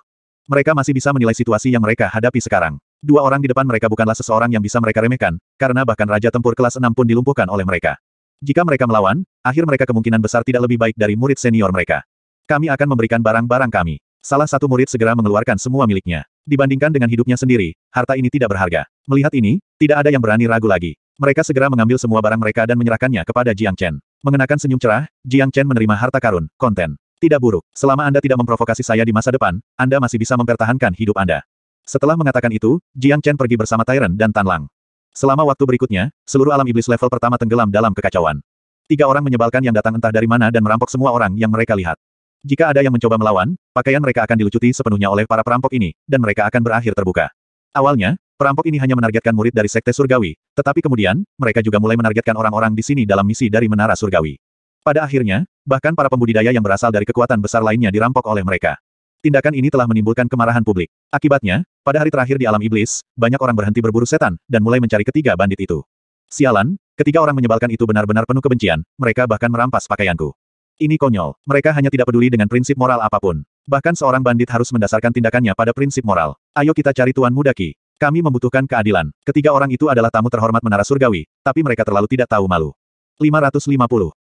Mereka masih bisa menilai situasi yang mereka hadapi sekarang. Dua orang di depan mereka bukanlah seseorang yang bisa mereka remehkan, karena bahkan Raja Tempur kelas 6 pun dilumpuhkan oleh mereka. Jika mereka melawan, akhir mereka kemungkinan besar tidak lebih baik dari murid senior mereka. Kami akan memberikan barang-barang kami. Salah satu murid segera mengeluarkan semua miliknya. Dibandingkan dengan hidupnya sendiri, harta ini tidak berharga. Melihat ini, tidak ada yang berani ragu lagi. Mereka segera mengambil semua barang mereka dan menyerahkannya kepada Jiang Chen. Mengenakan senyum cerah, Jiang Chen menerima harta karun, konten. Tidak buruk, selama Anda tidak memprovokasi saya di masa depan, Anda masih bisa mempertahankan hidup Anda. Setelah mengatakan itu, Jiang Chen pergi bersama Tyrant dan Tan Lang. Selama waktu berikutnya, seluruh alam iblis level pertama tenggelam dalam kekacauan. Tiga orang menyebalkan yang datang entah dari mana dan merampok semua orang yang mereka lihat. Jika ada yang mencoba melawan, Pakaian mereka akan dilucuti sepenuhnya oleh para perampok ini, dan mereka akan berakhir terbuka. Awalnya, perampok ini hanya menargetkan murid dari Sekte Surgawi, tetapi kemudian, mereka juga mulai menargetkan orang-orang di sini dalam misi dari Menara Surgawi. Pada akhirnya, bahkan para pembudidaya yang berasal dari kekuatan besar lainnya dirampok oleh mereka. Tindakan ini telah menimbulkan kemarahan publik. Akibatnya, pada hari terakhir di alam iblis, banyak orang berhenti berburu setan dan mulai mencari ketiga bandit itu. Sialan, ketiga orang menyebalkan itu benar-benar penuh kebencian, mereka bahkan merampas pakaianku. Ini konyol, mereka hanya tidak peduli dengan prinsip moral apapun. Bahkan seorang bandit harus mendasarkan tindakannya pada prinsip moral. Ayo kita cari Tuan Mudaki. Kami membutuhkan keadilan. Ketiga orang itu adalah tamu terhormat menara surgawi, tapi mereka terlalu tidak tahu malu. 550.